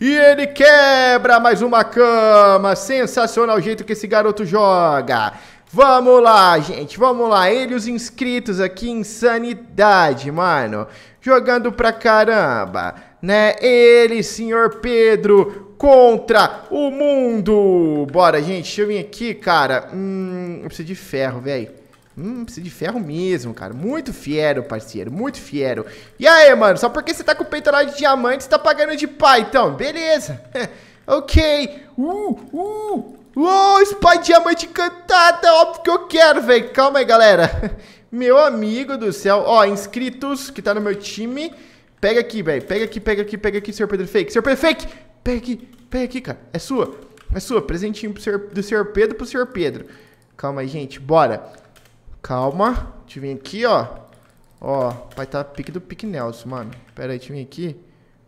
E ele quebra mais uma cama. Sensacional o jeito que esse garoto joga. Vamos lá, gente, vamos lá. Ele os inscritos aqui, insanidade, mano. Jogando pra caramba, né? Ele, senhor Pedro, contra o mundo. Bora, gente, deixa eu vir aqui, cara. Hum, eu preciso de ferro, velho. Hum, precisa de ferro mesmo, cara. Muito fiero, parceiro. Muito fiero. E aí, mano? Só porque você tá com o peitoral de diamante, você tá pagando de pai, então. Beleza. ok. Uh, uh. Uou, Spy Diamante Encantada, óbvio que eu quero, velho. Calma aí, galera. Meu amigo do céu. Ó, inscritos que tá no meu time. Pega aqui, velho. Pega aqui, pega aqui, pega aqui, Sr. Pedro Fake. Sr. Pedro Fake! Pega aqui, pega aqui, cara. É sua. É sua. Presentinho pro senhor, do Sr. Pedro pro Sr. Pedro. Calma aí, gente. Bora. Calma. Deixa eu vir aqui, ó. Ó, vai tá pique do pique Nelson, mano. Pera aí, deixa eu vir aqui.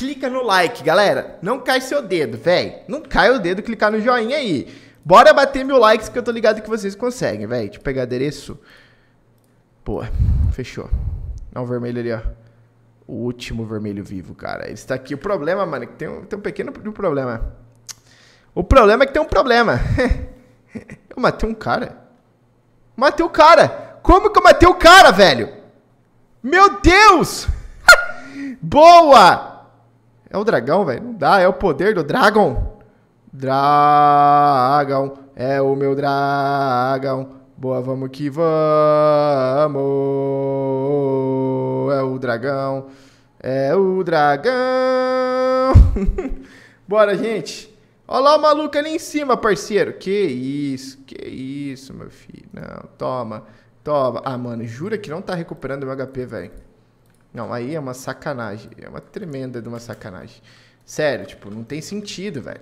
clica no like, galera. Não cai seu dedo, velho. Não cai o dedo clicar no joinha aí. Bora bater mil likes que eu tô ligado que vocês conseguem, velho. Deixa eu pegar endereço. Pô, fechou. Olha o vermelho ali, ó. O último vermelho vivo, cara. Ele está aqui. O problema, mano, é que tem um, tem um pequeno problema. O problema é que tem um problema. eu matei um cara. Matei o um cara. Como que eu matei o um cara, velho? Meu Deus! Boa! É o dragão, velho. Não dá, é o poder do dragão. Dragão, é o meu dragão. Boa, vamos que vamos. É o dragão. É o dragão. Bora, gente. Olha lá o maluco ali em cima, parceiro. Que isso, que isso, meu filho. Não, toma, toma. Ah, mano, jura que não tá recuperando meu HP, velho. Não, aí é uma sacanagem. É uma tremenda de uma sacanagem. Sério, tipo, não tem sentido, velho.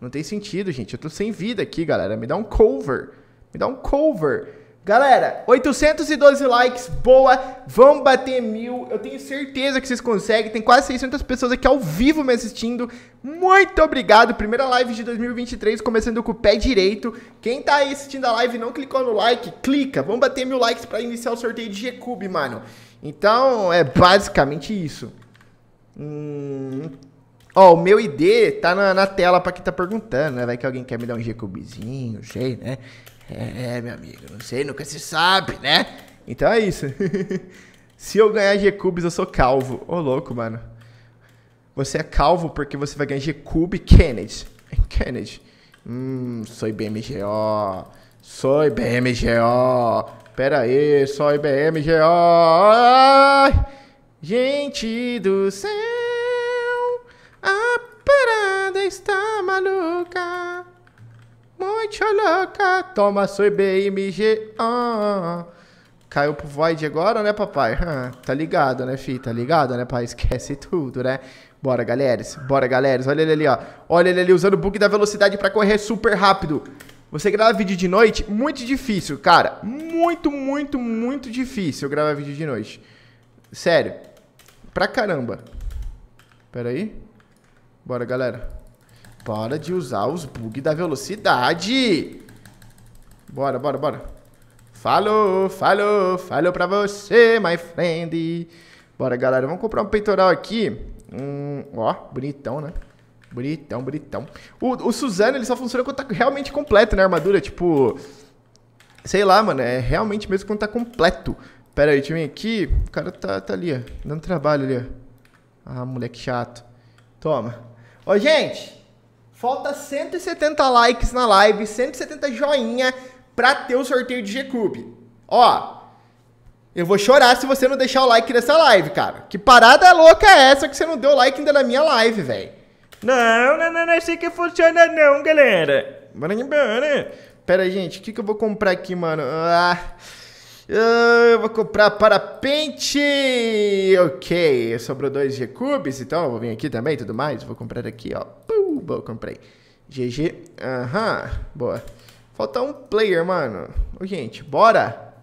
Não tem sentido, gente. Eu tô sem vida aqui, galera. Me dá um cover. Me dá um cover. Galera, 812 likes, boa, vamos bater mil, eu tenho certeza que vocês conseguem, tem quase 600 pessoas aqui ao vivo me assistindo, muito obrigado, primeira live de 2023, começando com o pé direito, quem tá aí assistindo a live e não clicou no like, clica, vamos bater mil likes pra iniciar o sorteio de G-Cube, mano. Então, é basicamente isso. Hum. Ó, o meu ID tá na, na tela pra quem tá perguntando, né? Vai que alguém quer me dar um Jacobizinho, sei, né? É, meu amigo, não sei, nunca se sabe, né? Então é isso. se eu ganhar G-Cubes, eu sou calvo. Ô, oh, louco, mano. Você é calvo porque você vai ganhar G-Cube Kennedy. Kennedy. Hum, sou BMGO. Sou BMGO. Pera aí, só IBMG, Gente do céu, a parada está maluca. Muito louca. Toma sua IBMG, Caiu pro Void agora, né, papai? tá ligado, né, fi? Tá ligado, né, pai? Esquece tudo, né? Bora, galera. Bora, galera. Olha ele ali, ó. Olha ele ali usando o bug da velocidade pra correr super rápido. Você grava vídeo de noite? Muito difícil, cara. Muito, muito, muito difícil gravar vídeo de noite. Sério. Pra caramba. Pera aí. Bora, galera. Para de usar os bugs da velocidade. Bora, bora, bora. Falou, falou, falou pra você, my friend. Bora, galera. Vamos comprar um peitoral aqui. Hum, ó, bonitão, né? Bonitão, bonitão. O, o Suzano, ele só funciona quando tá realmente completo, né? armadura, tipo. Sei lá, mano. É realmente mesmo quando tá completo. Pera aí, deixa eu vir aqui. O cara tá, tá ali, ó. Dando trabalho ali, ó. Ah, moleque chato. Toma. Ó, gente. Falta 170 likes na live, 170 joinha pra ter o sorteio de G-Cube. Ó. Eu vou chorar se você não deixar o like nessa live, cara. Que parada louca é essa que você não deu like ainda na minha live, velho? Não, não, não, não é assim que funciona não, galera. Bora embora. Né? Pera aí, gente, o que, que eu vou comprar aqui, mano? Ah, ah... Eu vou comprar parapente! Ok, sobrou dois G-Cubes, então eu vou vir aqui também tudo mais. Vou comprar aqui, ó. Pum, boa, comprei. GG. Aham, uhum, boa. Falta um player, mano. Ô, gente, bora!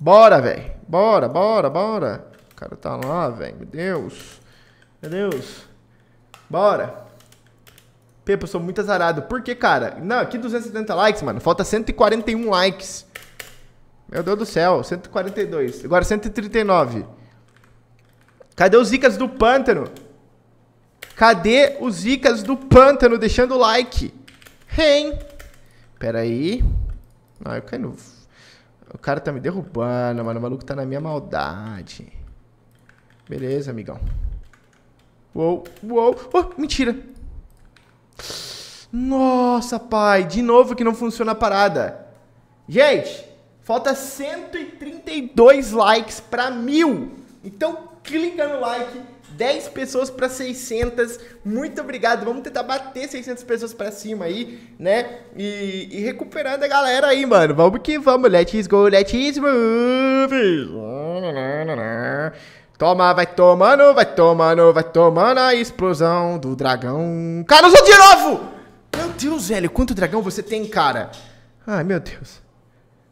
Bora, velho. Bora, bora, bora. O cara tá lá, velho. Meu Deus. Meu Deus. Bora. Pepe, eu sou muito azarado. Por que, cara? Não, aqui 270 likes, mano. Falta 141 likes. Meu Deus do céu, 142. Agora 139. Cadê os Zicas do Pântano? Cadê os Zicas do Pântano deixando o like? Hein? Pera aí. Ah, eu caí no... O cara tá me derrubando, mano. O maluco tá na minha maldade. Beleza, amigão. Uou, uou. Oh, mentira. Nossa, pai. De novo que não funciona a parada. Gente, falta 132 likes para mil. Então clica no like. 10 pessoas para 600. Muito obrigado. Vamos tentar bater 600 pessoas para cima aí, né? E, e, recuperando a galera aí, mano. Vamos que vamos. Let's go, let's move. Toma, vai tomando, vai tomando, vai tomando a explosão do dragão. Cara, usou de novo! Meu Deus, velho, quanto dragão você tem, cara? Ai, meu Deus.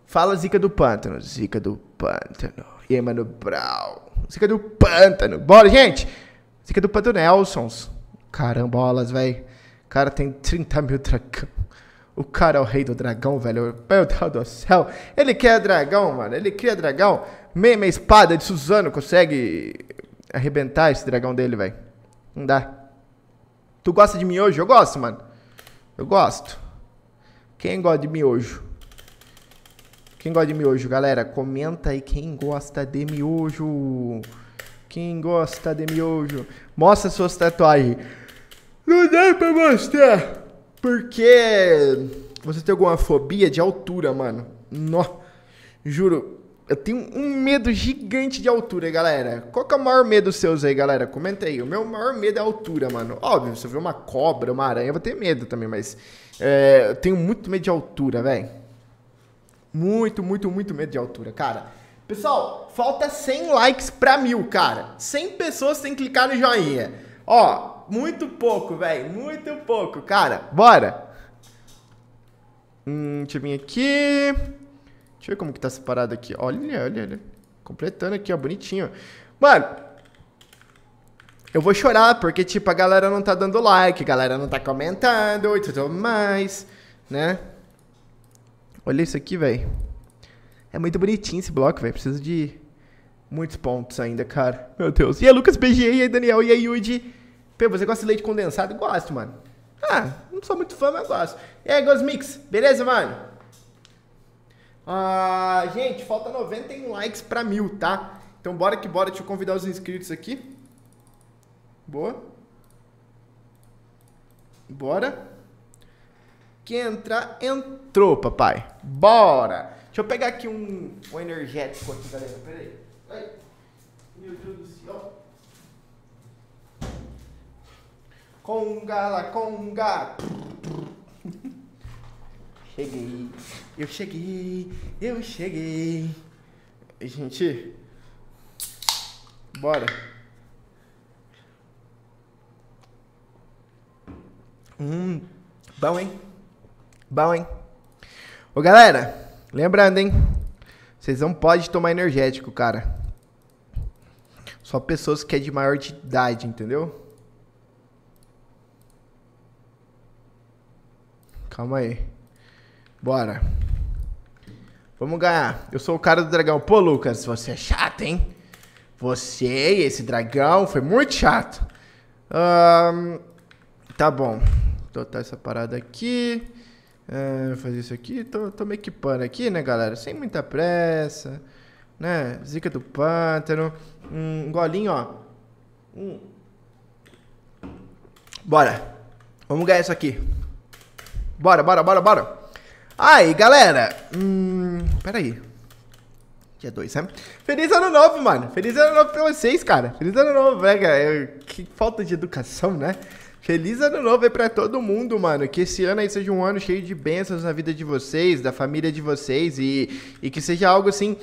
Fala Zica do Pântano, Zica do Pântano. E aí, mano, brau. Zica do Pântano. Bora, gente! Zica do Pântano Nelsons. É Carambolas, velho. O cara tem 30 mil dragão. O cara é o rei do dragão, velho. Meu Deus do céu. Ele quer dragão, mano. Ele cria dragão minha espada de Suzano consegue arrebentar esse dragão dele, velho. Não dá. Tu gosta de miojo? Eu gosto, mano. Eu gosto. Quem gosta de miojo? Quem gosta de miojo, galera? Comenta aí quem gosta de miojo. Quem gosta de miojo? Mostra suas tatuagens. Não dá pra mostrar. Porque você tem alguma fobia de altura, mano. Nó. Juro, eu tenho um medo gigante de altura, galera. Qual que é o maior medo seus aí, galera? Comenta aí. O meu maior medo é a altura, mano. Óbvio, se eu ver uma cobra, uma aranha, eu vou ter medo também, mas é, eu tenho muito medo de altura, velho. Muito, muito, muito medo de altura, cara. Pessoal, falta 100 likes pra mil, cara. 100 pessoas sem clicar no joinha. Ó, muito pouco, velho. Muito pouco, cara. Bora. Hum, deixa eu vir aqui. Deixa eu ver como que tá separado aqui. Olha, olha, olha. Completando aqui, ó, bonitinho. Mano, eu vou chorar, porque, tipo, a galera não tá dando like, a galera não tá comentando e tudo mais, né? Olha isso aqui, velho. É muito bonitinho esse bloco, velho. Preciso de muitos pontos ainda, cara. Meu Deus. E aí, é Lucas BG, e aí, Daniel, e aí, Yudi? Pê, você gosta de leite condensado? Gosto, mano. Ah, não sou muito fã, mas gosto. E aí, Gosmix, beleza, mano? Ah, gente, falta 91 likes para mil, tá? Então bora que bora, deixa eu convidar os inscritos aqui. Boa. Bora. Quem entrar, entrou, papai. Bora! Deixa eu pegar aqui um, um energético aqui, galera. Peraí. Meu Deus do céu. Conga conga. Cheguei, eu cheguei, eu cheguei. Gente, bora. Hum, bom, hein? Bom, hein? Ô, galera, lembrando, hein? Vocês não podem tomar energético, cara. Só pessoas que é de maior de idade, entendeu? Calma aí. Bora. Vamos ganhar. Eu sou o cara do dragão. Pô, Lucas, você é chato, hein? Você e esse dragão foi muito chato. Um, tá bom. Vou tá essa parada aqui. Uh, fazer isso aqui. Tô, tô me equipando aqui, né, galera? Sem muita pressa. Né? Zica do pântano. Um golinho, ó. Um. Bora. Vamos ganhar isso aqui. Bora, bora, bora, bora. Aí, galera. Hum. Peraí. Dia 2, né? Feliz ano novo, mano. Feliz ano novo pra vocês, cara. Feliz ano novo, velho. Né, que falta de educação, né? Feliz ano novo aí pra todo mundo, mano. Que esse ano aí seja um ano cheio de bênçãos na vida de vocês, da família de vocês e, e que seja algo assim,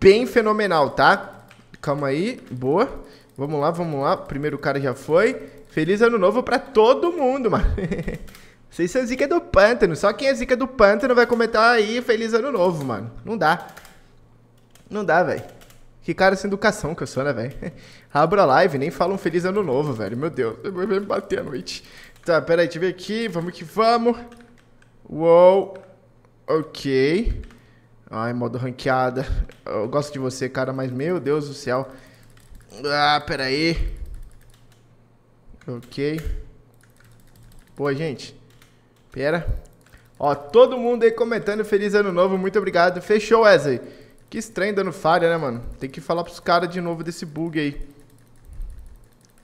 bem fenomenal, tá? Calma aí, boa. Vamos lá, vamos lá. Primeiro cara já foi. Feliz ano novo pra todo mundo, mano. Vocês são zica do pântano. Só quem é zica do pântano vai comentar aí feliz ano novo, mano. Não dá. Não dá, velho. Que cara sem educação que eu sou, né, velho? Abro a live, nem falo um feliz ano novo, velho. Meu Deus, eu vou me bater a noite. Tá, pera aí, deixa eu ver aqui. Vamos que vamos. Uou. Ok. Ai, modo ranqueada. Eu gosto de você, cara, mas meu Deus do céu. Ah, pera aí. Ok. Pô, gente. Pera. Ó, todo mundo aí comentando feliz ano novo, muito obrigado. Fechou, Wesley. Que estranho dando falha, né, mano? Tem que falar pros caras de novo desse bug aí.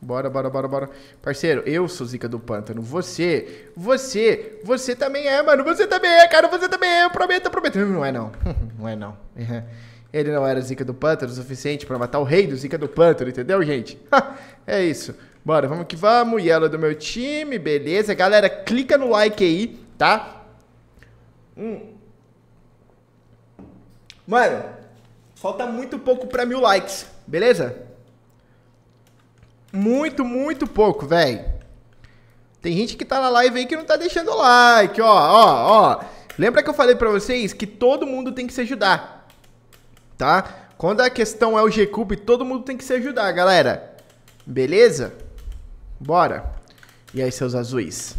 Bora, bora, bora, bora. Parceiro, eu sou Zica do Pântano. Você, você, você também é, mano. Você também é, cara. Você também é. Eu prometo, eu prometo. Não é, não. não é, não. Ele não era Zica do Pântano o suficiente para matar o rei do Zica do Pântano, entendeu, gente? é isso. Bora, vamos que vamos. Yellow é do meu time, beleza. Galera, clica no like aí, tá? Hum. Mano, falta muito pouco pra mil likes, beleza? Muito, muito pouco, velho. Tem gente que tá na live aí que não tá deixando like, ó, ó, ó. Lembra que eu falei pra vocês que todo mundo tem que se ajudar, tá? Quando a questão é o G-Cube, todo mundo tem que se ajudar, galera. Beleza? Bora. E aí, seus azuis?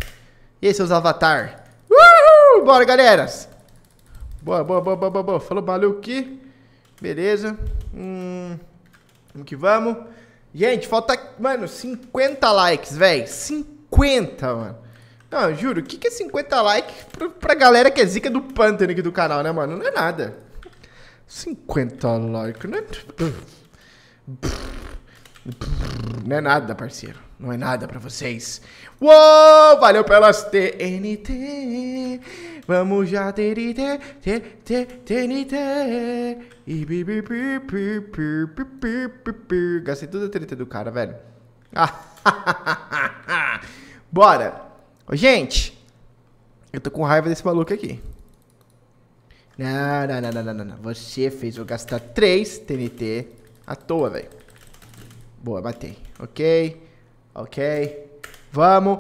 E aí, seus avatar? Uhul! Bora, galera! Boa, boa, boa, boa, boa, Falou, valeu aqui. Beleza. Hum, vamos que vamos. Gente, falta, mano, 50 likes, velho. 50, mano. Não, juro, o que, que é 50 likes pra, pra galera que é zica do Panther aqui do canal, né, mano? Não é nada. 50 likes, né? Não é nada, parceiro não é nada para vocês. Uou, valeu pelas TNT. Vamos já TNT, T, T, TNT. Gastei toda a TNT do cara, velho. Bora. Gente, eu tô com raiva desse maluco aqui. Não, não, não, não, não, não. Você fez eu gastar 3 TNT à toa, velho. Boa, matei. Ok. Ok? Vamos.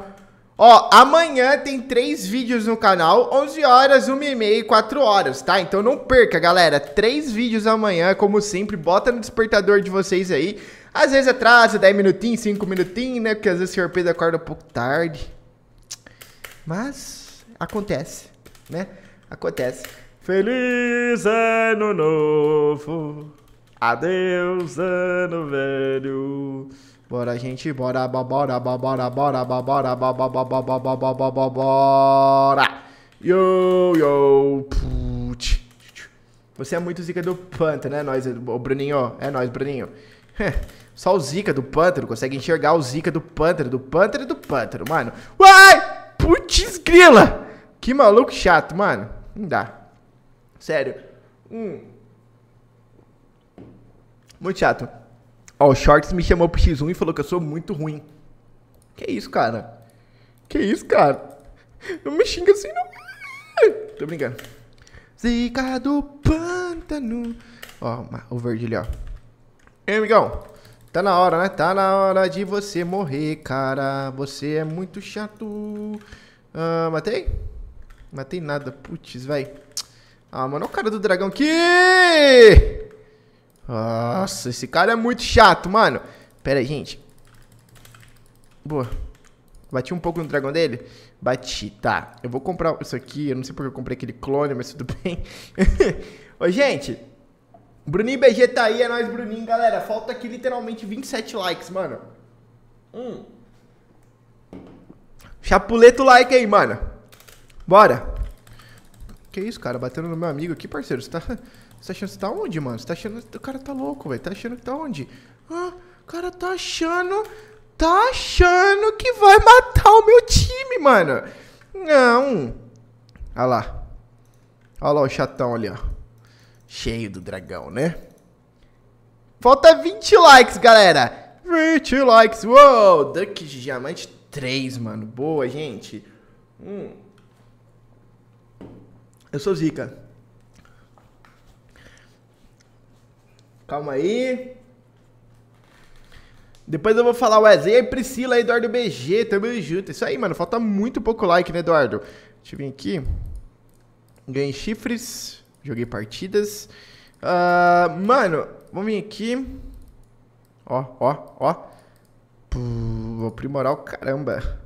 Ó, amanhã tem três vídeos no canal, 11 horas, 1 e meia e 4 horas, tá? Então não perca, galera. Três vídeos amanhã, como sempre, bota no despertador de vocês aí. Às vezes atrasa 10 minutinhos, 5 minutinhos, né? Porque às vezes o senhor Pedro acorda um pouco tarde. Mas acontece, né? Acontece. Feliz ano novo. Adeus ano velho. Bora, gente, bora, bora, bora, bora, bora, bora, bora, bora, bora, bora, bora, bora. Yo, yo. Putz. Você é muito zica do pântano, né, nós, o Bruninho? É nós, Bruninho. Só o zica do pântano consegue enxergar o zica do pântano, do pântano e do pântano, mano. Uai! Putz grila! Que maluco chato, mano. Não dá. Sério. Hum. Muito chato. Ó, o Shorts me chamou pro X1 e falou que eu sou muito ruim. Que isso, cara? Que isso, cara? Não me xinga assim, não. Tô brincando. Zica do pântano. Ó, o verde ali, ó. Ei, amigão. Tá na hora, né? Tá na hora de você morrer, cara. Você é muito chato. Ah, matei? Matei nada. Putz, vai. Ah, mano, o cara do dragão aqui! Nossa, esse cara é muito chato, mano. Pera aí, gente. Boa. Bati um pouco no dragão dele? Bati, tá. Eu vou comprar isso aqui. Eu não sei porque eu comprei aquele clone, mas tudo bem. Ô, gente. Bruninho BG tá aí. É nóis, Bruninho, galera. Falta aqui literalmente 27 likes, mano. Hum. Chapuleta o like aí, mano. Bora. Que isso, cara? Batendo no meu amigo aqui, parceiro. Você tá... Você tá achando que tá onde, mano? Você tá achando que o cara tá louco, velho? Tá achando que tá onde? Ah, o cara tá achando. Tá achando que vai matar o meu time, mano. Não. Olha lá. Olha lá o chatão ali, ó. Cheio do dragão, né? Falta 20 likes, galera. 20 likes. Uou, Duck de Diamante 3, mano. Boa, gente. Hum. Eu sou zica. Calma aí. Depois eu vou falar o Wesley e aí Priscila, Eduardo BG, tamo junto. Isso aí, mano. Falta muito pouco like, né, Eduardo? Deixa eu vir aqui. Ganhei chifres. Joguei partidas. Uh, mano, vamos vir aqui. Ó, ó, ó. vou aprimorar o caramba.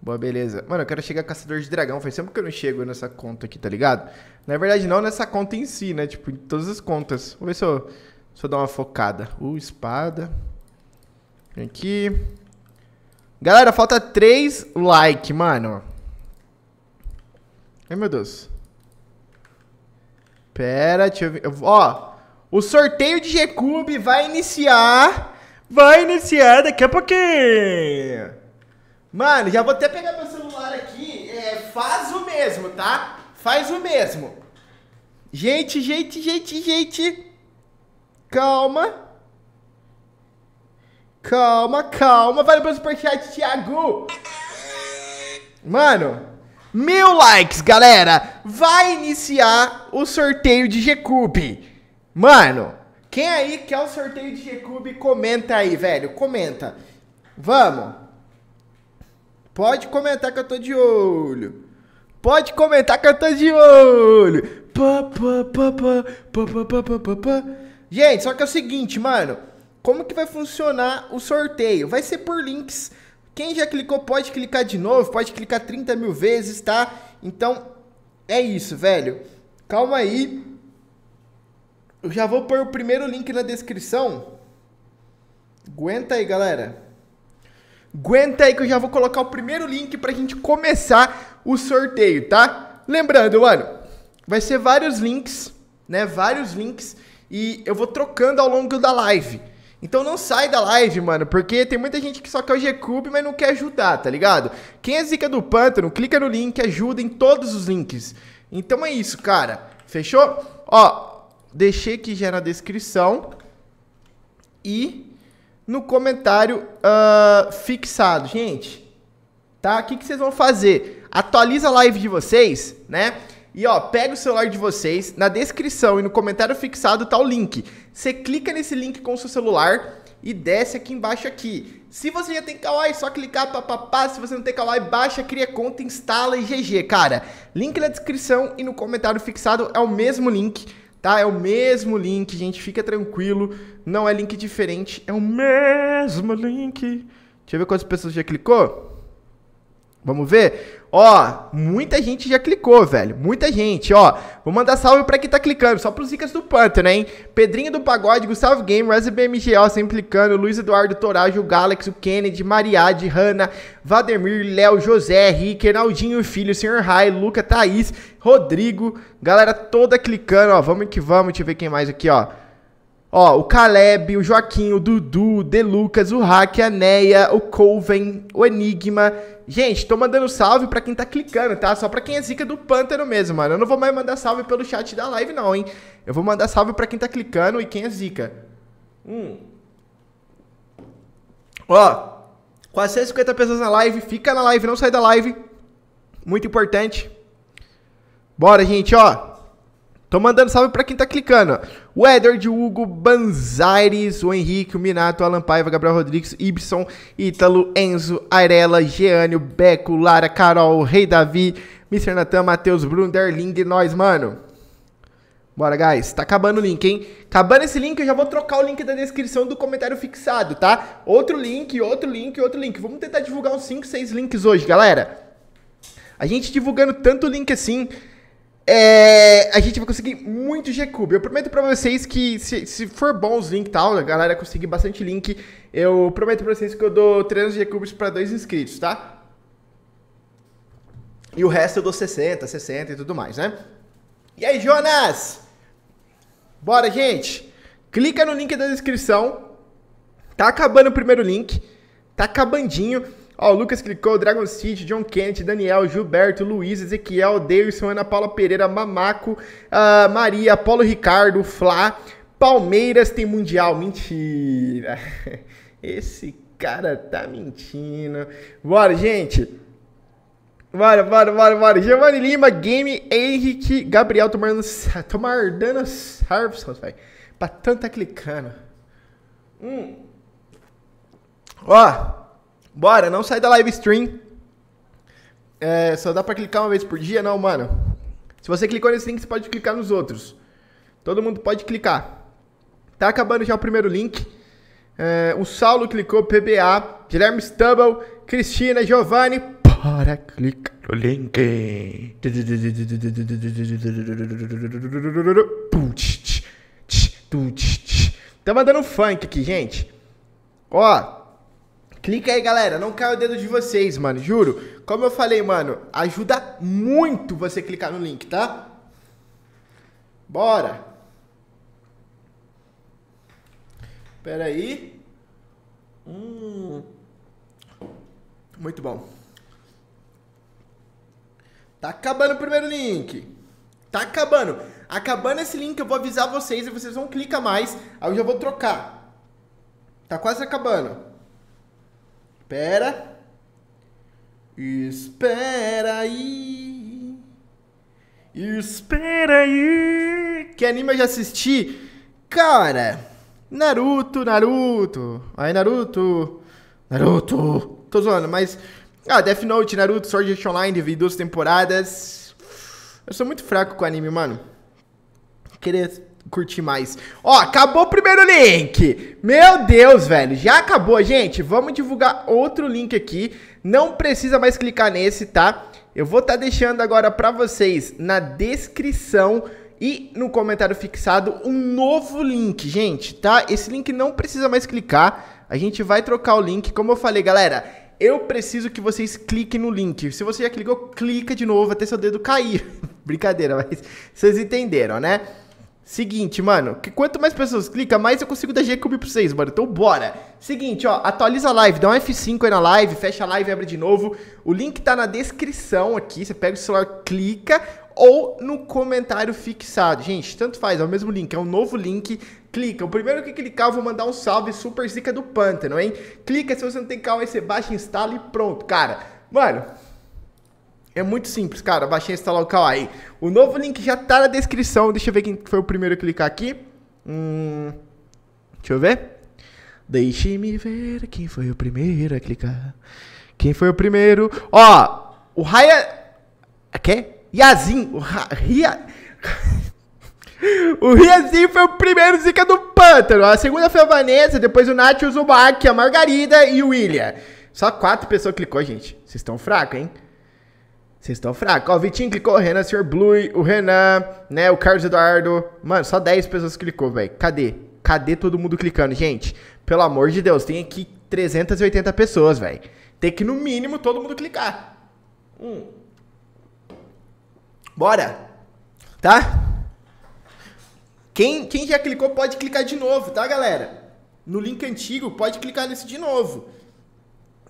Boa, beleza. Mano, eu quero chegar caçador de dragão. Faz tempo que eu não chego nessa conta aqui, tá ligado? Na verdade, não nessa conta em si, né? Tipo, em todas as contas. Vamos ver se eu só dar uma focada. Uh, espada. Aqui. Galera, falta 3 like, mano. Ai, meu Deus. Pera, deixa eu ver. Ó, o sorteio de G-Cube vai iniciar. Vai iniciar daqui a pouquinho. Mano, já vou até pegar meu celular aqui. É, faz o mesmo, tá? Faz o mesmo. Gente, gente, gente, gente. Calma. Calma, calma. Valeu pelo superchat, Thiago. Mano, mil likes, galera. Vai iniciar o sorteio de G-Cube. Mano, quem aí quer o sorteio de G-Cube, comenta aí, velho. Comenta. Vamos. Pode comentar que eu tô de olho. Pode comentar que eu tô de olho. Pá, pá, pá, pá, pá, pá, pá, pá, pá. Gente, só que é o seguinte, mano. Como que vai funcionar o sorteio? Vai ser por links. Quem já clicou pode clicar de novo, pode clicar 30 mil vezes, tá? Então, é isso, velho. Calma aí. Eu já vou pôr o primeiro link na descrição. Aguenta aí, galera. Aguenta aí que eu já vou colocar o primeiro link pra gente começar o sorteio, tá? Lembrando, mano, vai ser vários links, né? Vários links e eu vou trocando ao longo da live. Então não sai da live, mano, porque tem muita gente que só quer o G-Cube, mas não quer ajudar, tá ligado? Quem é zica do pântano, clica no link, ajuda em todos os links. Então é isso, cara. Fechou? Ó, deixei aqui já na descrição. E no comentário uh, fixado. Gente, tá? O que, que vocês vão fazer? Atualiza a live de vocês, né? E ó, pega o celular de vocês, na descrição e no comentário fixado tá o link. Você clica nesse link com o seu celular e desce aqui embaixo aqui. Se você já tem Kawaii, é só clicar papapá. Se você não tem Kawaii, baixa, cria conta, instala e GG, cara. Link na descrição e no comentário fixado é o mesmo link, tá? É o mesmo link, gente, fica tranquilo. Não é link diferente, é o mesmo link. Deixa eu ver quantas pessoas já clicou. Vamos ver? Ó, muita gente já clicou, velho. Muita gente, ó. Vou mandar salve pra quem tá clicando, só pros ricas do Panther, né, hein? Pedrinho do Pagode, Gustavo Game, ó, sempre clicando, Luiz Eduardo Torajo, Galaxy, o Kennedy, Mariade, Hanna, Vademir, Léo, José, Rick, Arnaldinho, Filho, Senhor Rai, Luca, Thaís, Rodrigo, galera toda clicando, ó. Vamos que vamos, deixa eu ver quem mais aqui, ó. Ó, o Caleb, o Joaquim, o Dudu, o De Lucas, o Hack, a Neia, o Coven, o Enigma. Gente, tô mandando salve pra quem tá clicando, tá? Só pra quem é zica do pântano mesmo, mano. Eu não vou mais mandar salve pelo chat da live, não, hein? Eu vou mandar salve pra quem tá clicando e quem é zica. Hum. Ó, 450 pessoas na live. Fica na live, não sai da live. Muito importante. Bora, gente, ó. Tô mandando salve para quem tá clicando. O Edward, o Hugo, Banzaires, o Henrique, o Minato, o Alan Paiva, Gabriel Rodrigues, Ibson, Ítalo, Enzo, Arela, Geânio, Beco, Lara, Carol, Rei Davi, Mr. Natan, Matheus, Bruno, Derling e nós, mano. Bora, guys. Tá acabando o link, hein? Acabando esse link, eu já vou trocar o link da descrição do comentário fixado, tá? Outro link, outro link, outro link. Vamos tentar divulgar uns 5, 6 links hoje, galera. A gente divulgando tanto link assim é, a gente vai conseguir muito G-Cube. Eu prometo pra vocês que se, se for bom os links e tal, a galera conseguir bastante link, eu prometo pra vocês que eu dou 300 G-Cubes pra dois inscritos, tá? E o resto eu dou 60, 60 e tudo mais, né? E aí, Jonas? Bora, gente! Clica no link da descrição. Tá acabando o primeiro link. Tá acabandinho. Ó, o Lucas clicou, Dragon City, John Kent, Daniel, Gilberto, Luiz, Ezequiel, Deilson, Ana Paula Pereira, Mamaco, uh, Maria, Paulo Ricardo, Flá, Palmeiras tem Mundial. Mentira. Esse cara tá mentindo. Bora, gente. Bora, bora, bora, bora. Giovanni Lima, Game, Henrique, Gabriel Tomar dano Tomardano vai. Pra tanto tá clicando. Hum. Ó. Bora, não sai da live stream. É, só dá pra clicar uma vez por dia? Não, mano. Se você clicou nesse link, você pode clicar nos outros. Todo mundo pode clicar. Tá acabando já o primeiro link. É, o Saulo clicou, PBA, Guilherme Stubble, Cristina, Giovanni. Para, clica no link. Tá mandando funk aqui, gente. Ó, Clica aí, galera. Não cai o dedo de vocês, mano. Juro. Como eu falei, mano, ajuda muito você clicar no link, tá? Bora. Pera aí. Hum. Muito bom. Tá acabando o primeiro link. Tá acabando. Acabando esse link, eu vou avisar vocês e vocês vão clicar mais. Aí eu já vou trocar. Tá quase acabando. Espera. Espera aí. Espera aí. Que anime já assisti? Cara, Naruto, Naruto. Aí, Naruto. Naruto. Tô zoando, mas... Ah, Death Note, Naruto, Sword Art Online, vi duas temporadas. Eu sou muito fraco com anime, mano. Queria curtir mais. Ó, acabou o primeiro link. Meu Deus, velho, já acabou, gente. Vamos divulgar outro link aqui. Não precisa mais clicar nesse, tá? Eu vou estar tá deixando agora para vocês na descrição e no comentário fixado um novo link, gente, tá? Esse link não precisa mais clicar. A gente vai trocar o link, como eu falei, galera. Eu preciso que vocês cliquem no link. Se você já clicou, clica de novo até seu dedo cair. Brincadeira, mas vocês entenderam, né? Seguinte, mano, que quanto mais pessoas clicam, mais eu consigo dar Jacob pra vocês, mano. Então bora. Seguinte, ó, atualiza a live, dá um F5 aí na live, fecha a live e abre de novo. O link tá na descrição aqui, você pega o celular, clica ou no comentário fixado. Gente, tanto faz, é o mesmo link, é um novo link. Clica. O primeiro que clicar, eu vou mandar um salve super zica do pântano, hein? Clica, se você não tem carro, aí você baixa, instala e pronto, cara. Mano, é muito simples, cara. Baixei instalar o Kawaii. O novo link já tá na descrição. Deixa eu ver quem foi o primeiro a clicar aqui. Hum, deixa eu ver. Deixe-me ver quem foi o primeiro a clicar. Quem foi o primeiro? Ó, o Raya. Quê? Yazin. O Ria. O Riazin foi o primeiro zica do pântano. A segunda foi a Vanessa, depois o Nath, o Zubac, a Margarida e o William. Só quatro pessoas clicou, gente. Vocês estão fracos, hein? Vocês estão fracos. Ó, o Vitinho clicou, o Renan, o Sr. Blue, o Renan, né? O Carlos Eduardo. Mano, só 10 pessoas clicou, velho. Cadê? Cadê todo mundo clicando? Gente, pelo amor de Deus, tem aqui 380 pessoas, velho. Tem que, no mínimo, todo mundo clicar. Hum. Bora! Tá? Quem, quem já clicou pode clicar de novo, tá, galera? No link antigo, pode clicar nesse de novo.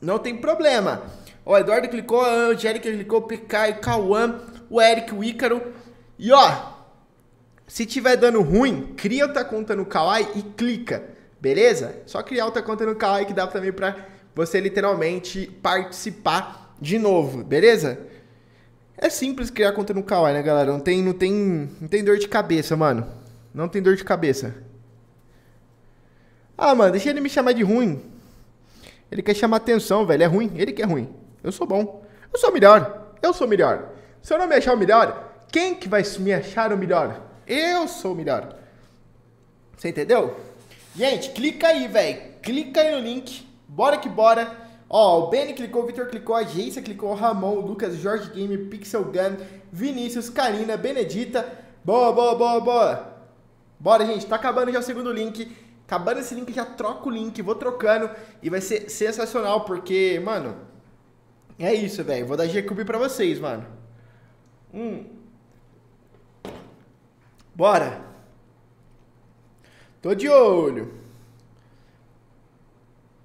Não tem problema. Ó, Eduardo clicou, a Angélica clicou, PK e Cauã, o Eric, o Ícaro. E ó, se tiver dando ruim, cria outra conta no Kawaii e clica, beleza? Só criar outra conta no Kawaii que dá também pra você literalmente participar de novo, beleza? É simples criar conta no Kawaii, né, galera? Não tem, não tem, não tem dor de cabeça, mano. Não tem dor de cabeça. Ah, mano, deixa ele me chamar de ruim. Ele quer chamar atenção, velho. É ruim, ele que é ruim. Eu sou bom. Eu sou melhor. Eu sou melhor. Se eu não me achar o melhor, quem que vai me achar o melhor? Eu sou o melhor. Você entendeu? Gente, clica aí, velho. Clica aí no link. Bora que bora. Ó, o Benny clicou, o Victor clicou, a agência clicou, o Ramon, o Lucas, Jorge Game, Pixel Gun, Vinícius, Karina, Benedita. Boa, boa, boa, boa. Bora, gente. Tá acabando já o segundo link. Acabando esse link, já troca o link, vou trocando. E vai ser sensacional, porque, mano, é isso, velho. Vou dar Jacob pra vocês, mano. Hum. Bora. Tô de olho.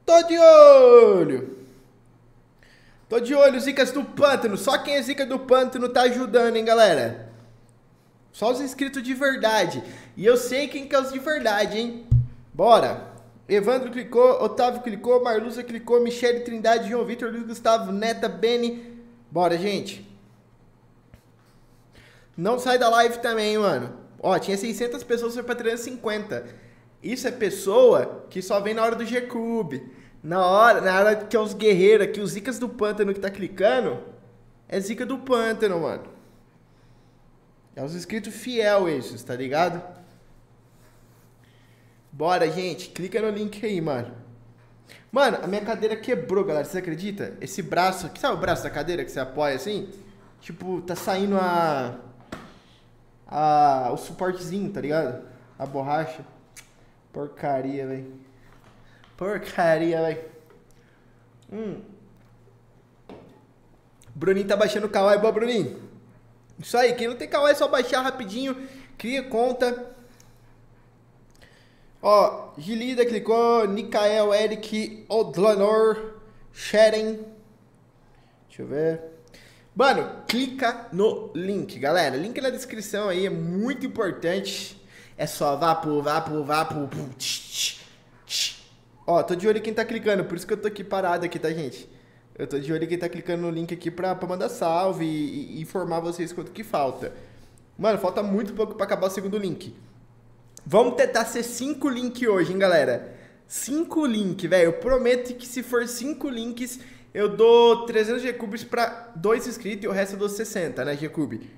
Tô de olho. Tô de olho, zicas do pântano. Só quem é zica do pântano tá ajudando, hein, galera. Só os inscritos de verdade. E eu sei quem que é os de verdade, hein. Bora. Evandro clicou, Otávio clicou, Marluza clicou, Michele Trindade, João Vitor, Luiz Gustavo, Neta, Beni. Bora, gente. Não sai da live também, mano. Ó, tinha 600 pessoas, foi pra 350. Isso é pessoa que só vem na hora do g Cube, Na hora, na hora que é os guerreiros aqui, os zicas do pântano que tá clicando, é zica do pântano, mano. É os inscritos fiel esses, tá ligado? Bora, gente. Clica no link aí, mano. Mano, a minha cadeira quebrou, galera. Você acredita? Esse braço aqui, sabe o braço da cadeira que você apoia assim? Tipo, tá saindo a. a o suportezinho, tá ligado? A borracha. Porcaria, velho. Porcaria, velho. Hum. Bruninho tá baixando o kawaii. Boa, Bruninho. Isso aí. Quem não tem kawaii é só baixar rapidinho. Cria conta. Ó, Gilida clicou, Nikael, Eric, Odlanor, Sheren. Deixa eu ver. Mano, clica no link, galera. Link na descrição aí, é muito importante. É só vá pro, vá pro, vá pro. Ó, tô de olho quem tá clicando, por isso que eu tô aqui parado aqui, tá, gente? Eu tô de olho quem tá clicando no link aqui pra, pra mandar salve e, e informar vocês quanto que falta. Mano, falta muito pouco pra acabar o segundo link. Vamos tentar ser cinco links hoje, hein, galera? Cinco links, velho. Eu prometo que se for cinco links, eu dou 300 G-Cubes pra dois inscritos e o resto eu dou 60, né, G-Cube?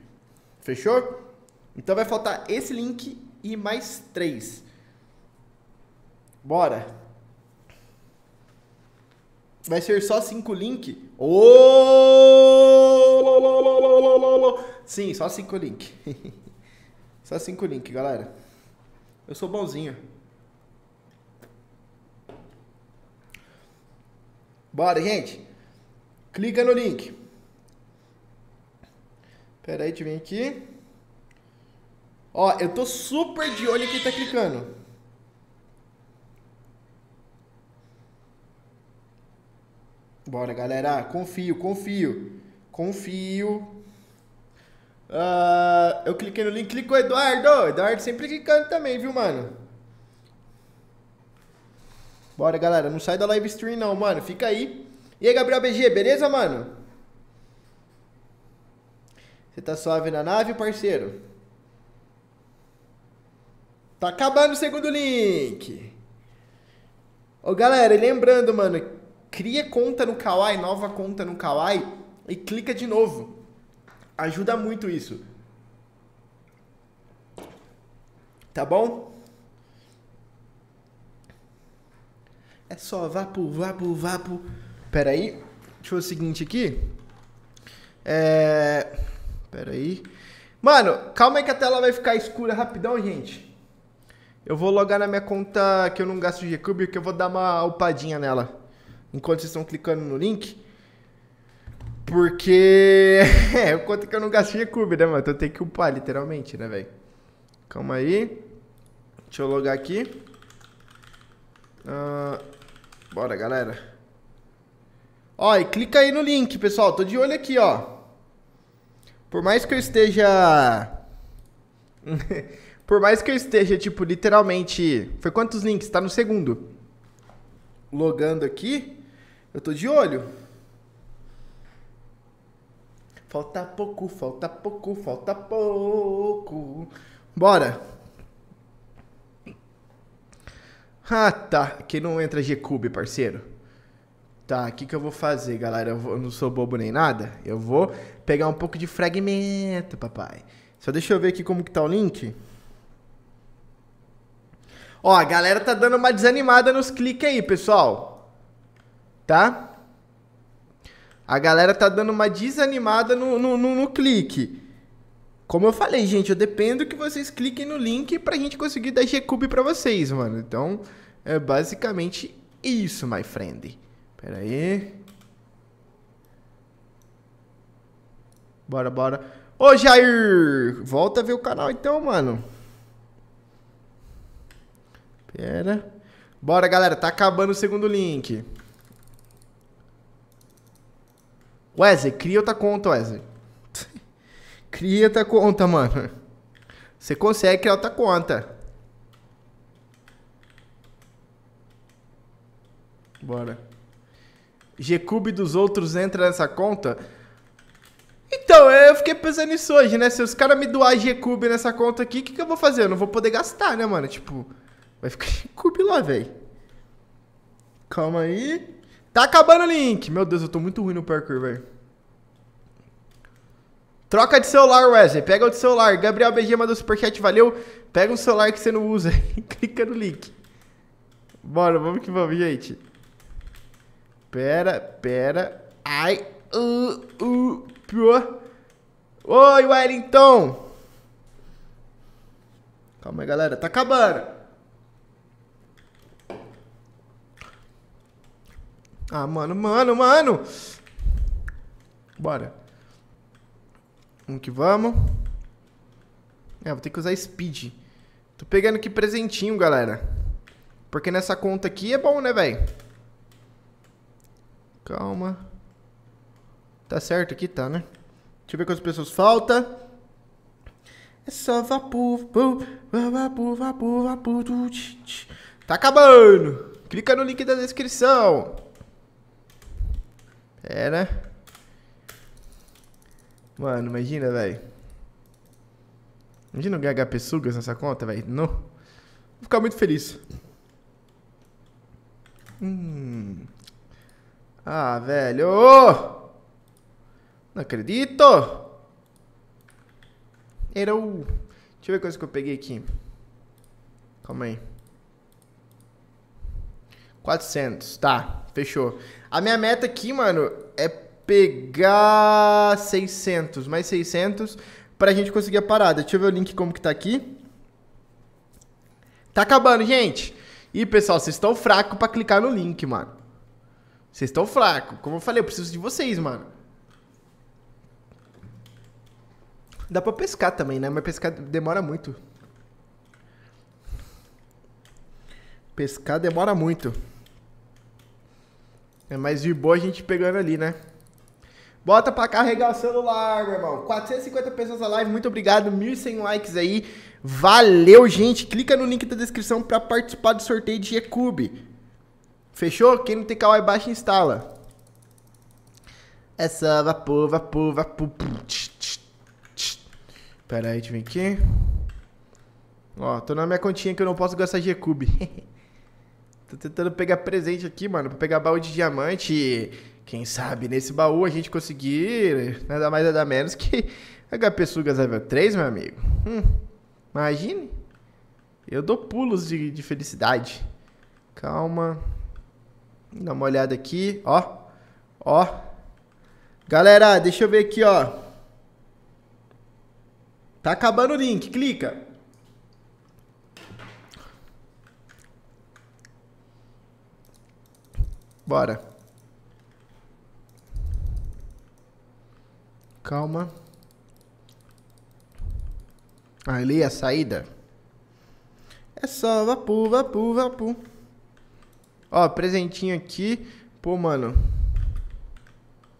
Fechou? Então vai faltar esse link e mais três. Bora. Vai ser só cinco links? Oh! Sim, só cinco links. só cinco links, galera. Eu sou bonzinho. Bora, gente. Clica no link. Pera aí, deixa eu vir aqui. Ó, eu tô super de olho quem tá clicando. Bora, galera. Confio, confio. Confio. Uh, eu cliquei no link, clicou Eduardo. Eduardo sempre clicando também, viu, mano? Bora, galera. Não sai da live stream não, mano. Fica aí. E aí, Gabriel BG, beleza, mano? Você tá suave na nave, parceiro? Tá acabando o segundo link. Ô, galera, e lembrando, mano, cria conta no Kawaii, nova conta no Kawaii e clica de novo. Ajuda muito isso. Tá bom? É só vapo, vapo, vapo. Pera aí. Deixa eu ver o seguinte aqui. É. Pera aí. Mano, calma aí que a tela vai ficar escura rapidão, gente. Eu vou logar na minha conta que eu não gasto de GCube, que eu vou dar uma upadinha nela. Enquanto vocês estão clicando no link. Porque. é, o quanto que eu não gastei recurso, né, mano? Então eu tenho que upar, literalmente, né, velho? Calma aí. Deixa eu logar aqui. Ah, bora, galera. Ó, e clica aí no link, pessoal. Tô de olho aqui, ó. Por mais que eu esteja. Por mais que eu esteja, tipo, literalmente. Foi quantos links? Tá no segundo. Logando aqui. Eu tô de olho. Falta pouco, falta pouco, falta pouco. Bora! Ah, tá. Aqui não entra G-Cube, parceiro. Tá, o que, que eu vou fazer, galera? Eu, vou, eu, não sou bobo nem nada. Eu vou pegar um pouco de fragmento, papai. Só deixa eu ver aqui como que tá o link. Ó, a galera tá dando uma desanimada nos cliques aí, pessoal. Tá? A galera tá dando uma desanimada no, no, no, no clique. Como eu falei, gente, eu dependo que vocês cliquem no link pra gente conseguir dar G-Cube pra vocês, mano. Então, é basicamente isso, my friend. Pera aí. Bora, bora. Ô, Jair! Volta a ver o canal então, mano. Pera. Bora, galera. Tá acabando o segundo link. Wesley, cria outra conta, Wesley. cria outra conta, mano. Você consegue criar outra conta. Bora. G Cube dos outros entra nessa conta? Então, é, eu fiquei pensando nisso hoje, né? Se os caras me doar Cube nessa conta aqui, o que, que eu vou fazer? Eu não vou poder gastar, né, mano? Tipo, vai ficar G-Cube lá, velho. Calma aí. Tá acabando o link. Meu Deus, eu tô muito ruim no parkour, velho. Troca de celular, Wesley. Pega o de celular. Gabriel BG mandou superchat, valeu. Pega um celular que você não usa e clica no link. Bora, vamos que vamos, gente. Pera, pera. Ai. Uh, uh, pior. Oi, Wellington. Calma aí, galera. Tá acabando. Ah, mano, mano, mano! Bora. Vamos que vamos. É, vou ter que usar speed. Tô pegando aqui presentinho, galera. Porque nessa conta aqui é bom, né, velho? Calma. Tá certo aqui? Tá, né? Deixa eu ver quantas pessoas falta. É só vapor, vapor, vapor, vapor, vapor. Tá acabando. Clica no link da descrição. Pera. É, né? Mano, imagina, velho. Imagina eu ganhar HP Sugas nessa conta, velho. Não. Vou ficar muito feliz. Hum. Ah, velho. Não acredito. Era o... Deixa eu ver a coisa que eu peguei aqui. Calma aí. 400, tá, fechou. A minha meta aqui, mano, é pegar 600, mais 600 pra gente conseguir a parada. Deixa eu ver o link como que tá aqui. Tá acabando, gente. E, pessoal, vocês estão fracos pra clicar no link, mano. Vocês estão fracos. Como eu falei, eu preciso de vocês, mano. Dá pra pescar também, né? Mas pescar demora muito. Pescar demora muito. É mais de boa a gente pegando ali, né? Bota pra carregar o celular, meu irmão. 450 pessoas na live, muito obrigado. 1.100 likes aí. Valeu, gente. Clica no link da descrição pra participar do sorteio de Cube. Fechou? Quem não tem kawaii baixa, instala. Essa vapor, vapor, vapor. Pera aí, deixa eu ver aqui. Ó, tô na minha continha que eu não posso gastar G-Cube. Tô tentando pegar presente aqui, mano, pra pegar baú de diamante e, quem sabe, nesse baú a gente conseguir nada mais nada menos que HP Sugas level 3, meu amigo. Hum, imagine. Eu dou pulos de, de felicidade. Calma. Dá uma olhada aqui, ó. Ó. Galera, deixa eu ver aqui, ó. Tá acabando o link, clica. Bora. Calma. Ali ah, a saída. É só vapu, vapu, vapu. Ó, presentinho aqui. Pô, mano.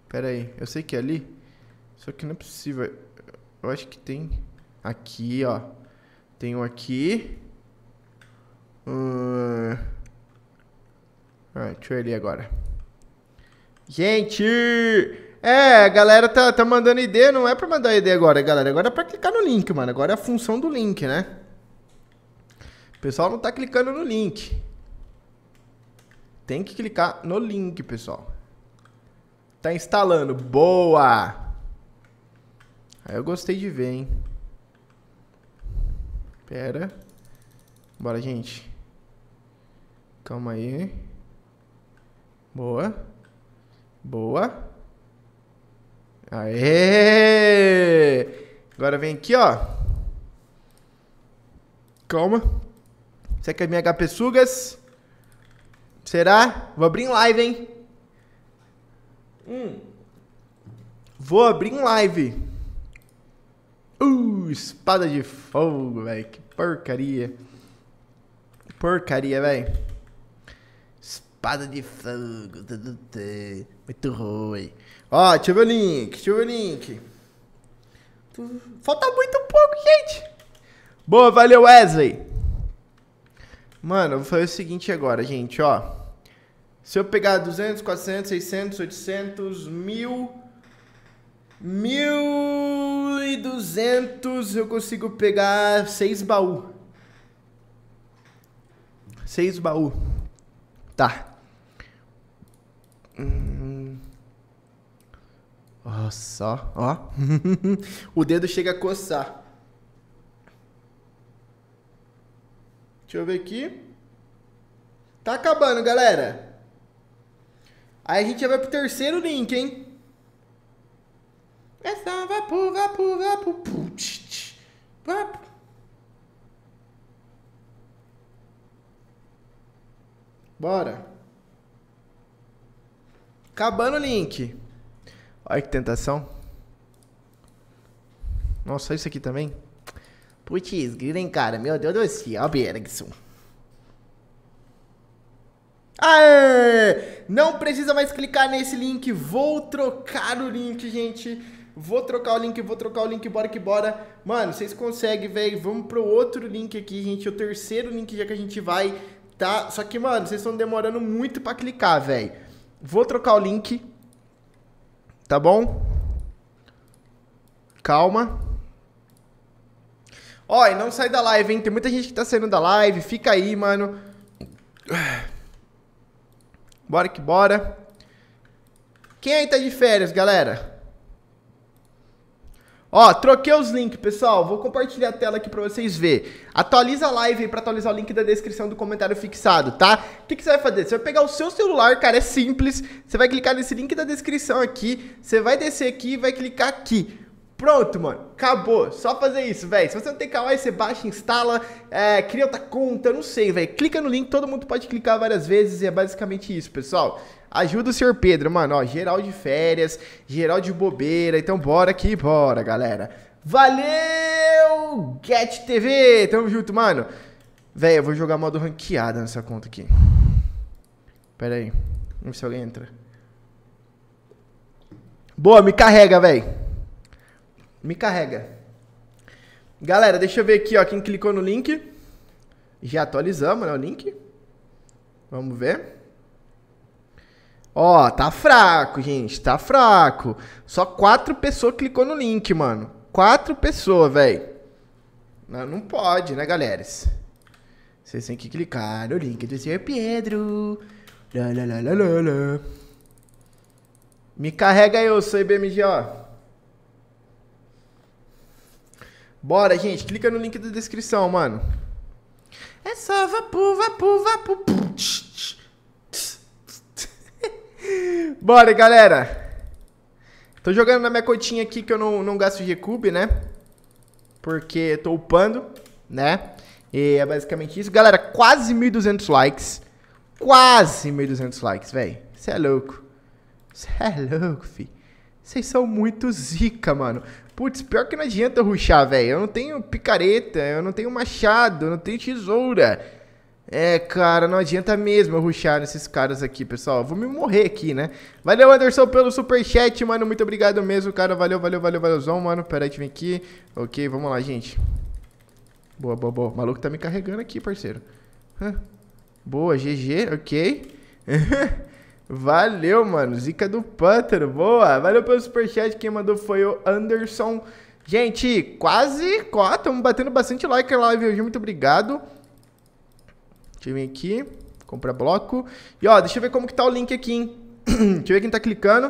Pera aí. Eu sei que é ali. Só que não é possível. Eu acho que tem. Aqui, ó. Tem um aqui. Uh... Ah, deixa eu ali agora. Gente! É, a galera tá, tá mandando ID, não é pra mandar ID agora, galera. Agora é pra clicar no link, mano. Agora é a função do link, né? O pessoal não tá clicando no link. Tem que clicar no link, pessoal. Tá instalando. Boa! Aí eu gostei de ver, hein? Pera. Bora, gente. Calma aí. Boa. Boa. Aê! Agora vem aqui, ó. Calma. Será que é minha HP sugas? Será? Vou abrir em live, hein? Hum. Vou abrir em live. Uh, espada de fogo, velho. Que porcaria. Porcaria, velho. Empada de frango. Muito ruim. Ó, deixa eu ver o link. Deixa eu ver o link. Falta muito pouco, gente. Boa, valeu, Wesley. Mano, eu vou fazer o seguinte agora, gente, ó. Se eu pegar 200, 400, 600, 800, 1000, 1200, eu consigo pegar 6 baús. 6 baús. Tá. Hum. Ó, só, ó. o dedo chega a coçar. Deixa eu ver aqui. Tá acabando, galera. Aí a gente já vai pro terceiro link, hein? Essa é vapu, vapu, vapu, putz, vapu. Bora. Acabando o link. Olha que tentação. Nossa, isso aqui também. Putz, hein, cara? Meu Deus do céu, Bergson. Aê! Não precisa mais clicar nesse link. Vou trocar o link, gente. Vou trocar o link, vou trocar o link, bora que bora. Mano, vocês conseguem, velho. Vamos pro outro link aqui, gente. O terceiro link já que a gente vai, tá? Só que, mano, vocês estão demorando muito pra clicar, velho. Vou trocar o link. Tá bom? Calma. Ó, e não sai da live, hein? Tem muita gente que tá saindo da live. Fica aí, mano. Bora que bora. Quem aí tá de férias, galera? Ó, troquei os links, pessoal. Vou compartilhar a tela aqui pra vocês verem. Atualiza a live aí pra atualizar o link da descrição do comentário fixado, tá? O que, que, você vai fazer? Você vai pegar o seu celular, cara, é simples. Você vai clicar nesse link da descrição aqui. Você vai descer aqui e vai clicar aqui. Pronto, mano. Acabou. Só fazer isso, velho. Se você não tem kawaii, você baixa, instala, é, cria outra conta, não sei, velho. Clica no link, todo mundo pode clicar várias vezes e é basicamente isso, pessoal. Ajuda o senhor Pedro, mano. Ó, geral de férias, geral de bobeira. Então bora aqui, bora, galera. Valeu, Get TV. Tamo junto, mano. Véi, eu vou jogar modo ranqueada nessa conta aqui. Pera aí. Vamos ver se alguém entra. Boa, me carrega, véi. Me carrega. Galera, deixa eu ver aqui, ó. Quem clicou no link. Já atualizamos, né, o link. Vamos ver. Ó, tá fraco, gente, tá fraco. Só quatro pessoas clicou no link, mano. Quatro pessoas, velho. Não, não pode, né, galera? Vocês têm que clicar no link do Sr. Pedro. Lá, lá, lá, lá, lá, lá. Me carrega eu, sou IBMG, ó. Bora, gente. Clica no link da descrição, mano. É só vapu, vapu, vapu. Pum, tch, Bora, galera. Tô jogando na minha cotinha aqui que eu não, não gasto recube, né? Porque tô upando, né? E é basicamente isso. Galera, quase 1.200 likes. Quase 1.200 likes, velho. Você é louco. Você é louco, fi. Vocês são muito zica, mano. Putz, pior que não adianta ruxar, velho. Eu não tenho picareta, eu não tenho machado, eu não tenho tesoura. É, cara, não adianta mesmo eu ruxar nesses caras aqui, pessoal. Eu vou me morrer aqui, né? Valeu, Anderson, pelo superchat, mano. Muito obrigado mesmo, cara. Valeu, valeu, valeu, valeuzão, mano. Pera aí, vem aqui. Ok, vamos lá, gente. Boa, boa, boa. O maluco tá me carregando aqui, parceiro. Hã? Boa, GG, ok. valeu, mano. Zica do Pântano, boa. Valeu pelo superchat. Quem mandou foi o Anderson. Gente, quase, ó, estamos batendo bastante like na live hoje. Muito obrigado. Deixa eu vir aqui, comprar bloco. E ó, deixa eu ver como que tá o link aqui, hein? deixa eu ver quem tá clicando.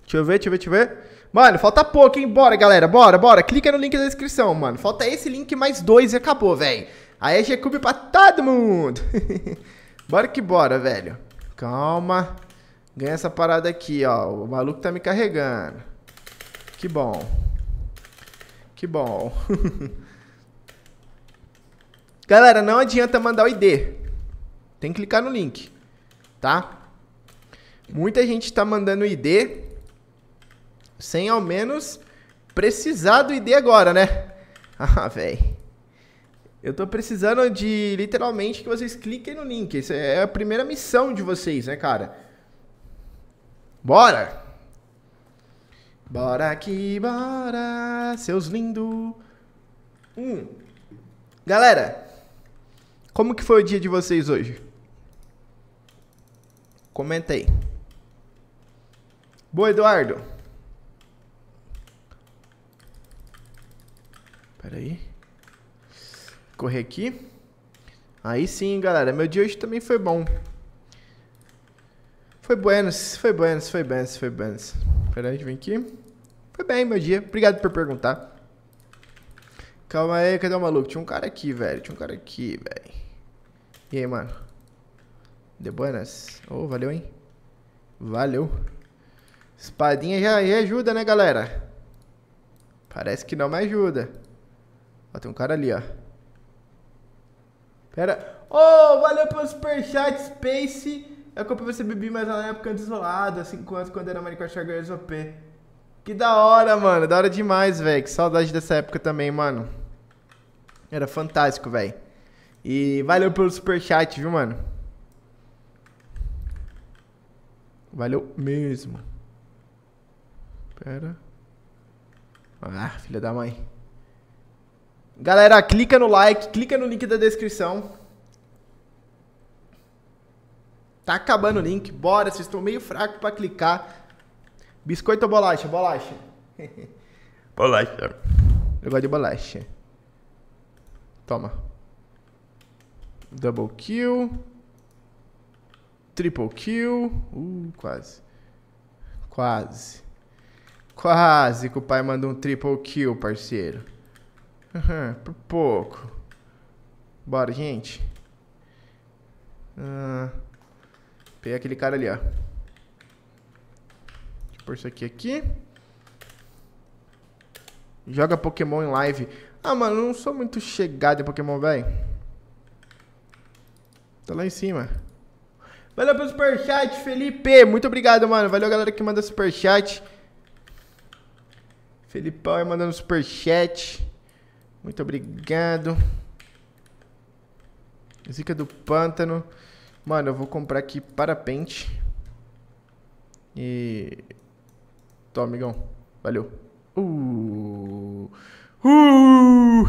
Deixa eu ver, deixa eu ver, deixa eu ver. Mano, falta pouco, hein? Bora, galera, bora, bora. Clica no link da descrição, mano. Falta esse link mais dois e acabou, velho. Aí é G-Cube pra todo mundo. bora que bora, velho. Calma. Ganha essa parada aqui, ó. O maluco tá me carregando. Que bom. Que bom. Galera, não adianta mandar o ID. Tem que clicar no link, tá? Muita gente está mandando ID sem ao menos precisar do ID agora, né? Ah, velho. Eu tô precisando de literalmente que vocês cliquem no link. Essa é a primeira missão de vocês, né, cara? Bora! Bora aqui, bora, seus lindos. Hum. Galera, como que foi o dia de vocês hoje? Comenta aí. Boa, Eduardo. Pera aí. Correr aqui. Aí sim, galera. Meu dia hoje também foi bom. Foi buenos, foi buenos, foi buenos, foi buenos. Pera aí, vem aqui. Foi bem meu dia. Obrigado por perguntar. Calma aí, cadê o maluco? Tinha um cara aqui, velho. Tinha um cara aqui, velho. E aí, mano? De buenas. Ô, oh, valeu, hein? Valeu. Espadinha já, já ajuda, né, galera? Parece que não me ajuda. Ó, tem um cara ali, ó. Pera. Ô, oh, valeu pelo superchat, Space. Eu comprei você bebi mais na época antes isolado, assim quanto quando era Minecraft o OP. Que da hora, mano. Da hora demais, velho. Que saudade dessa época também, mano. Era fantástico, velho. E valeu pelo superchat, viu, mano? Valeu mesmo. Pera. Ah, filha da mãe. Galera, clica no like, clica no link da descrição. Tá acabando o link, bora, vocês estão meio fracos pra clicar. Biscoito ou bolacha? Bolacha. bolacha. Eu gosto de bolacha. Toma. Double kill. Triple kill. Uh, quase. Quase. Quase que o pai mandou um triple kill, parceiro. Uhum, por pouco. Bora, gente. Ah, peguei aquele cara ali, ó. Deixa eu pôr isso aqui, aqui. Joga Pokémon em live. Ah, mano, não sou muito chegado em Pokémon, velho. Tá lá em cima. Valeu pelo superchat, Felipe. Muito obrigado, mano. Valeu, galera que manda superchat. Felipão aí mandando superchat. Muito obrigado. Zica do pântano. Mano, eu vou comprar aqui parapente. E. Toma, amigão. Valeu. Uh. Uh!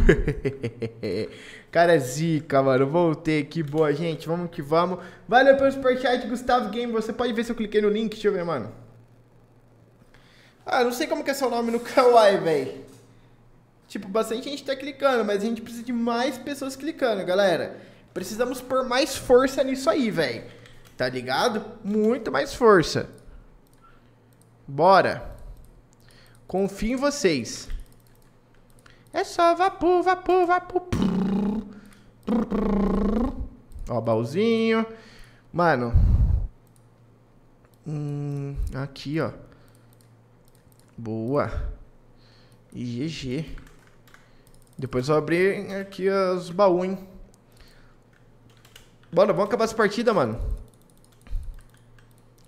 Cara, é zica, mano. Voltei que boa, gente. Vamos que vamos. Valeu pelo superchat, Gustavo Game. Você pode ver se eu cliquei no link. Deixa eu ver, mano. Ah, não sei como que é seu nome no Kawaii, velho. Tipo, bastante gente tá clicando, mas a gente precisa de mais pessoas clicando, galera. Precisamos pôr mais força nisso aí, velho. Tá ligado? Muito mais força. Bora. Confio em vocês. É só vapor, vapor, vapor. Ó, baúzinho. Mano. Hum, aqui, ó. Boa. GG. Depois eu abrir aqui os baús, hein. Bora, vamos acabar essa partida, mano.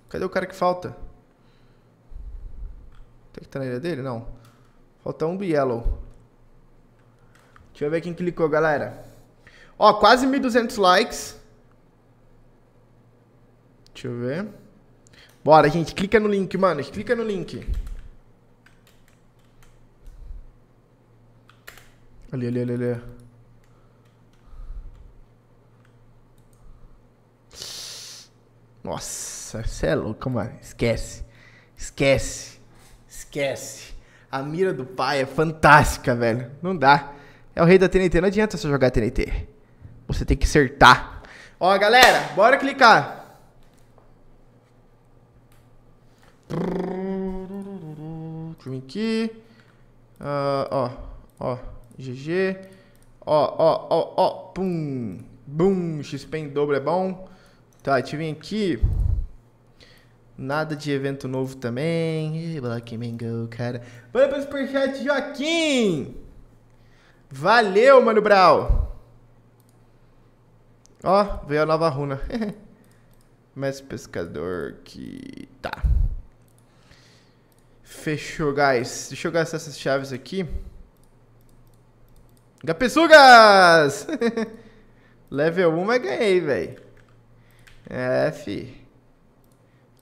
Cadê o cara que falta? Tem que estar na ilha dele? Não. Falta um do Yellow. Deixa eu ver quem clicou, galera. Ó, quase 1.200 likes. Deixa eu ver. Bora, gente. Clica no link, mano. Clica no link. Ali, ali, ali, ali. Nossa, você é louco, mano. Esquece. Esquece. Esquece. A mira do pai é fantástica, velho. Não dá é o rei da TNT. Não adianta você jogar TNT. Você tem que acertar. Ó, galera, bora clicar. Deixa eu vir aqui. Uh, ó, ó, GG. Ó, ó, ó, ó, pum. Bum, XP em dobro é bom. Tá, deixa eu vir aqui. Nada de evento novo também. Black Mango, cara. Bora pro superchat, Joaquim! Valeu, Mano Brau! Ó, veio a nova runa. mestre pescador que... Tá. Fechou, guys. Deixa eu gastar essas chaves aqui. Gapesugas! Level 1, mas ganhei, velho. É, fi.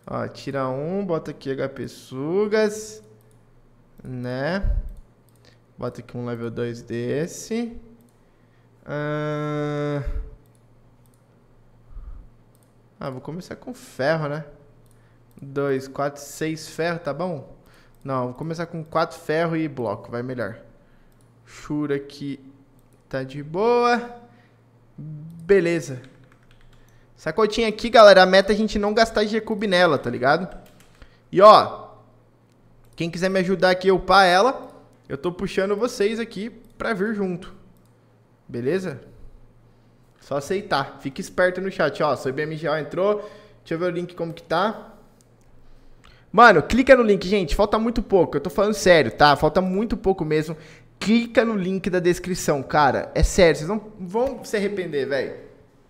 Ó, tira um, bota aqui HP Sugas, né? Bota aqui um level 2 desse. Ah, ah vou começar com ferro, né? 2, 4, 6 ferro, tá bom? Não, vou começar com 4 ferro e bloco, vai melhor. Shura aqui tá de boa. Beleza. Essa continha aqui, galera, a meta é a gente não gastar G-Cube nela, tá ligado? E ó, quem quiser me ajudar aqui a upar ela, eu tô puxando vocês aqui para vir junto. Beleza? Só aceitar. Fica esperto no chat, ó. Seu BMGO entrou. Deixa eu ver o link como que tá. Mano, clica no link, gente. Falta muito pouco. Eu tô falando sério, tá? Falta muito pouco mesmo. Clica no link da descrição, cara. É sério, vocês não vão se arrepender, velho.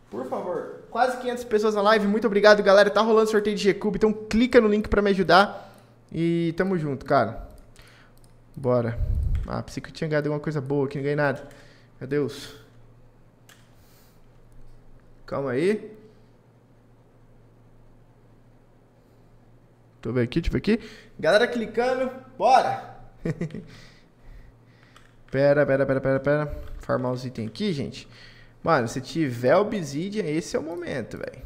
Por favor. Quase 500 pessoas na live. Muito obrigado, galera. Tá rolando sorteio de G-Cube. Então clica no link para me ajudar. E tamo junto, cara. Bora. Ah, pensei que eu tinha ganhado alguma coisa boa aqui, não ganhei nada. Meu Deus. Calma aí. Deixa eu ver aqui, deixa eu ver aqui. Galera clicando, bora! pera, pera, pera, pera, pera. Farmar os itens aqui, gente. Mano, se tiver obsidian, esse é o momento, velho.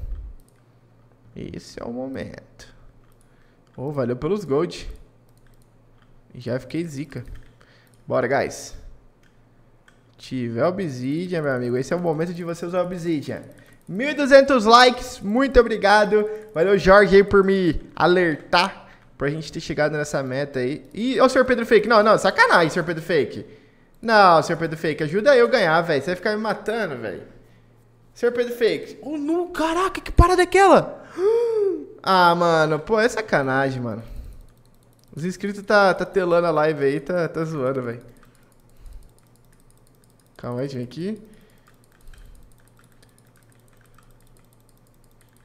Esse é o momento. Ô, oh, valeu pelos gold. Já fiquei zica. Bora, guys. Tiver obsidian, meu amigo. Esse é o momento de você usar obsidian. 1.200 likes, muito obrigado. Valeu, Jorge, aí, por me alertar pra gente ter chegado nessa meta aí. E, ô, oh, senhor Pedro Fake, não, não, sacanagem, senhor Pedro Fake. Não, senhor Pedro Fake, ajuda eu a ganhar, velho. Você vai ficar me matando, velho. Senhor Pedro Fake. Oh, não, caraca, que parada é aquela? Ah, mano, pô, é sacanagem, mano. Os inscritos tá, tá telando a live aí, tá, tá zoando, velho. Calma aí, vem aqui.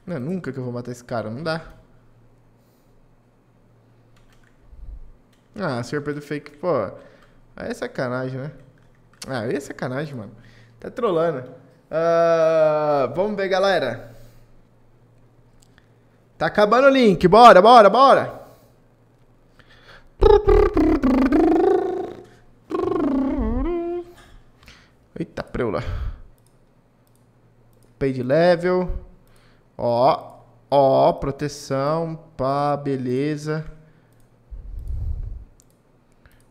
Não é nunca que eu vou matar esse cara, não dá. Ah, senhor Pedro Fake, pô. Aí é sacanagem, né? Ah, aí é sacanagem, mano. Tá trolando. Uh, vamos ver, galera. Tá acabando o link. Bora, bora, bora. Eita preula. Page level. Ó, ó, proteção, pá, beleza.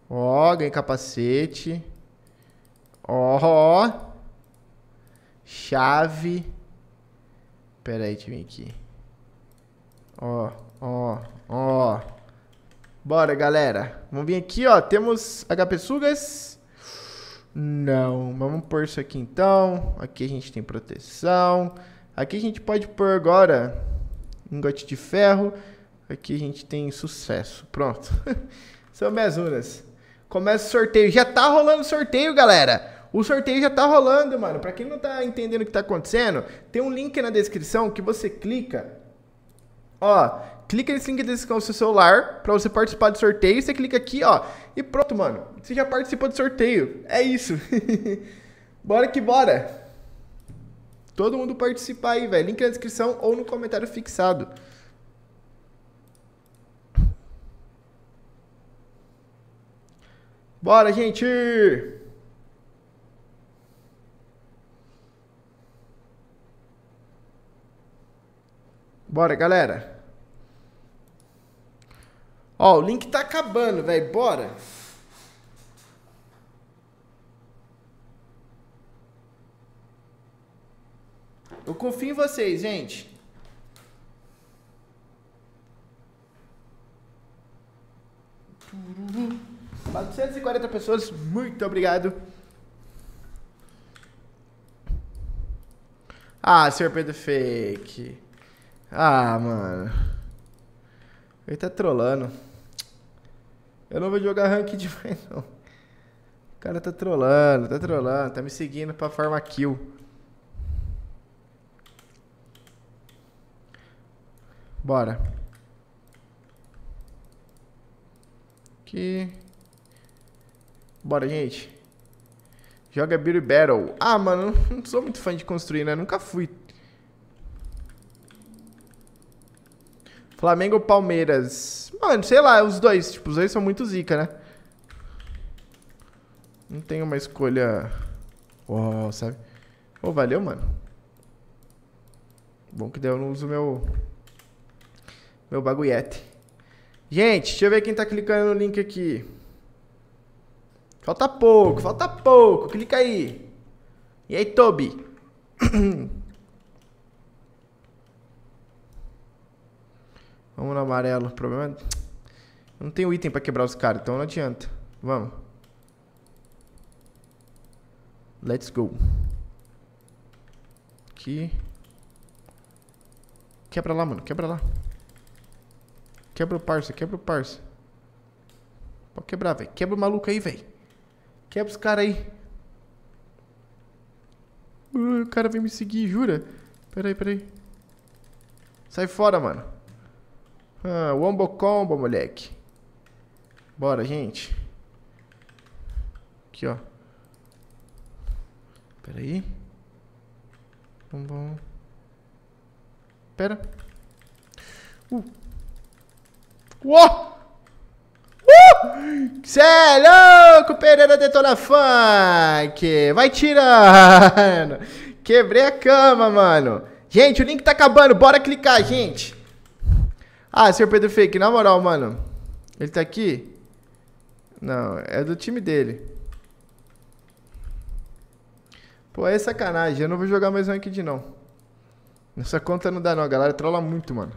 Ó, ganhei capacete. Ó, chave. Pera aí, deixa eu vir aqui. Ó, ó, ó. Bora, galera. Vamos vir aqui, ó. Temos HP Sugas. Não. Vamos pôr isso aqui, então. Aqui a gente tem proteção. Aqui a gente pode pôr agora ingote de ferro. Aqui a gente tem sucesso. Pronto. São minhas runas. Começa o sorteio. Já tá rolando o sorteio, galera. O sorteio já tá rolando, mano. Pra quem não tá entendendo o que tá acontecendo, tem um link na descrição que você clica. Ó, clica nesse link desse descrição do seu celular para você participar do sorteio. Você clica aqui, ó, e pronto, mano. Você já participou do sorteio. É isso. bora que bora. Todo mundo participar aí, velho. Link na descrição ou no comentário fixado. Bora, gente! Bora, galera! Ó, o link tá acabando, velho. Bora. Eu confio em vocês, gente. 440 pessoas, muito obrigado. Ah, senhor Pedro Fake. Ah, mano. Ele tá trolando. Eu não vou jogar ranking demais, não. O cara tá trolando, tá trolando, tá me seguindo pra farmar kill. Bora. Aqui. Bora, gente. Joga Beauty Battle. Ah, mano, não sou muito fã de construir, né? Nunca fui Flamengo ou Palmeiras? Mano, sei lá, os dois. Tipo, os dois são muito zica, né? Não tem uma escolha... Uou, sabe? Ô, oh, valeu, mano. Bom que deu eu não uso meu... Meu bagulhete. Gente, deixa eu ver quem tá clicando no link aqui. Falta pouco, falta pouco. Clica aí. E aí, Toby? Vamos no amarelo. O problema é... Eu não tenho item pra quebrar os caras, então não adianta. Vamos. Let's go. Aqui. Quebra lá, mano. Quebra lá. Quebra o parça, quebra o parça. Pode quebrar, velho. Quebra o maluco aí, velho. Quebra os caras aí. Uh, o cara vem me seguir, jura? Peraí, peraí. Sai fora, mano. Ah, Wombo Combo, moleque. Bora, gente. Aqui, ó. Pera aí. Pera. Uh. Uou! Uh! Uh! Cê é louco, Pereira Detona Funk! Vai tirando! Quebrei a cama, mano! Gente, o link tá acabando, bora clicar, gente! Ah, senhor Pedro Fake, na moral, mano. Ele tá aqui? Não, é do time dele. Pô, é sacanagem. Eu não vou jogar mais um aqui não. Nessa conta não dá não, a galera trola muito, mano.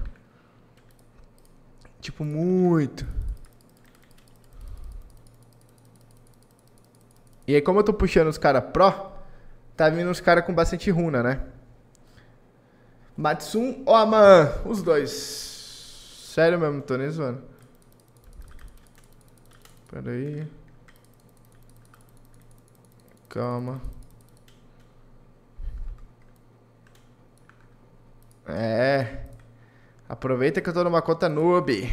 Tipo, muito. E aí, como eu tô puxando os caras pró, tá vindo os caras com bastante runa, né? Matsum ou Aman? Os dois. Sério mesmo, não tô nem zoando. Pera aí. Calma. É. Aproveita que eu tô numa conta noob.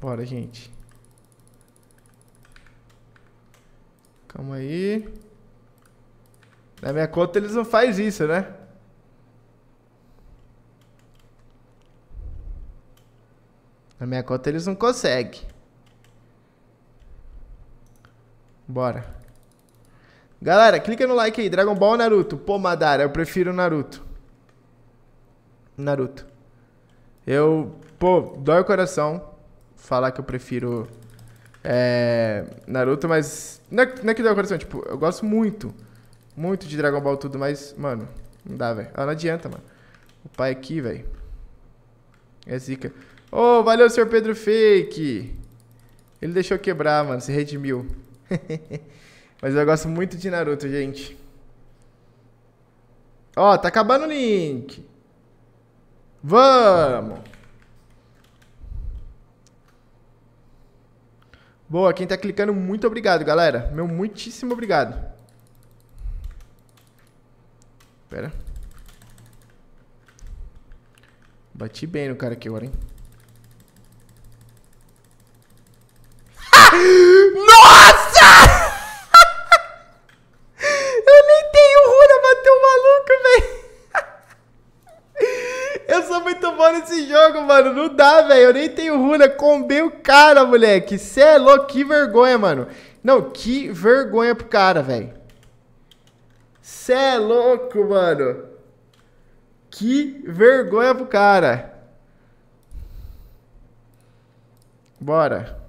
Bora, gente. Calma aí. Na minha conta eles não fazem isso, né? Na minha conta eles não conseguem. Bora. Galera, clica no like aí. Dragon Ball ou Naruto? Pô, Madara, eu prefiro Naruto. Naruto. Eu, pô, dói o coração falar que eu prefiro é, Naruto, mas não é, não é que dói o coração, tipo, eu gosto muito, muito de Dragon Ball tudo, mas, mano, não dá, velho. Ah, não adianta, mano. O pai aqui, é velho. É zica. Ô, oh, valeu, senhor Pedro Fake. Ele deixou quebrar, mano, se redimiu. Mas eu gosto muito de Naruto, gente. Ó, oh, tá acabando o link. Vamos! Boa, quem tá clicando, muito obrigado, galera. Meu muitíssimo obrigado. Pera. Bati bem no cara aqui agora, hein? Nossa! Eu nem tenho runa bater o maluco, velho. Eu sou muito bom nesse jogo, mano. Não dá, velho. Eu nem tenho runa. Combei o cara, moleque. Cê é louco. Que vergonha, mano. Não, que vergonha pro cara, velho. Cê é louco, mano. Que vergonha pro cara. Bora.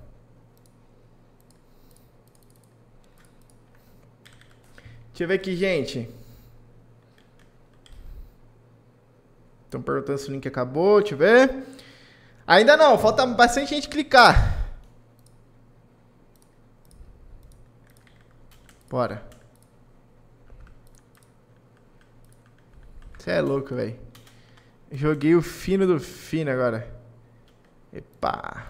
Deixa eu ver aqui, gente. Estão perguntando se o link acabou. Deixa eu ver. Ainda não, falta bastante gente clicar. Bora. Você é louco, velho. Joguei o fino do fino agora. Epa.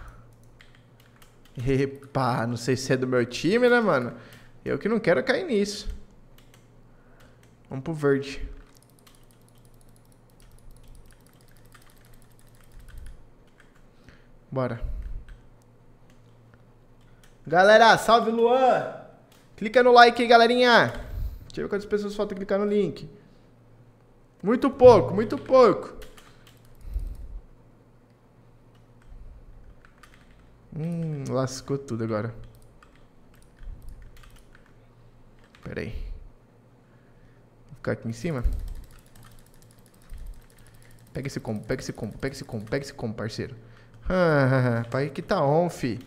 Epa, não sei se é do meu time, né, mano? Eu que não quero cair nisso. Vamos pro verde. Bora. Galera, salve Luan! Clica no like aí, galerinha! Deixa eu ver quantas pessoas faltam clicar no link. Muito pouco, muito pouco. Hum, lascou tudo agora. Pera aí. Ficar aqui em cima. Pega esse combo, pega esse combo, pega esse combo, pega esse combo, parceiro. Ah, ah, ah, ah, pai que tá on, fi.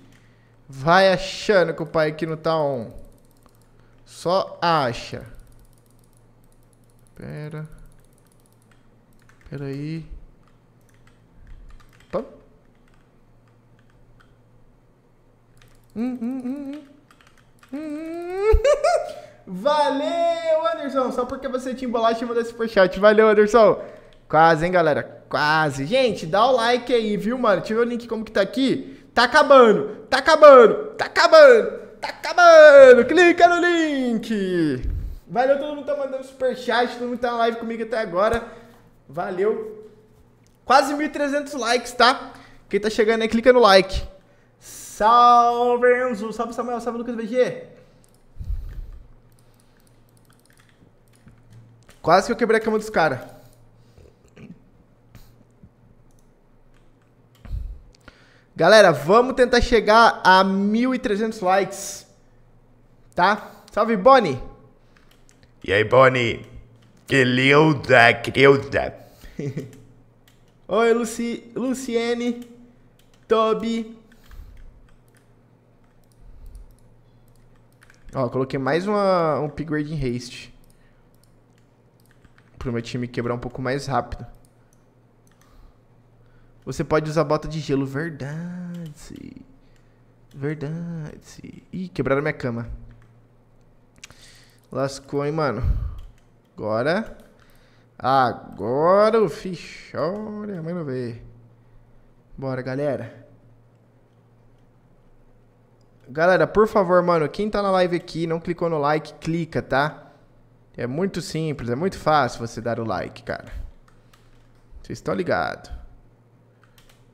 Vai achando que o pai que não tá on. Só acha. Pera. Pera aí. Pam. Hum, hum, hum, hum. hum. hum, hum, hum Valeu, Anderson! Só porque você tinha bolacha e mandou superchat. Valeu, Anderson! Quase, hein, galera? Quase. Gente, dá o like aí, viu, mano? Deixa eu ver o link como que tá aqui. Tá acabando, tá acabando, tá acabando, tá acabando. Clica no link. Valeu, todo mundo tá mandando superchat, todo mundo tá na live comigo até agora. Valeu. Quase 1.300 likes, tá? Quem tá chegando aí, clica no like. Salve, Enzo. Salve, Samuel. Salve, Lucas VG. Quase que eu quebrei a cama dos caras. Galera, vamos tentar chegar a 1.300 likes. Tá? Salve, Bonnie! E aí, Bonnie? Que linda, querida. Oi, Luci... Luciene. Toby. Ó, coloquei mais uma, um upgrade em haste pro meu time quebrar um pouco mais rápido. Você pode usar bota de gelo. Verdade. Verdade. Ih, quebraram minha cama. Lascou, hein, mano. Agora. Agora o fichória, é mano, vê. Bora, galera. Galera, por favor, mano, quem tá na live aqui não clicou no like, clica, tá? É muito simples, é muito fácil você dar o like, cara. Vocês estão ligados.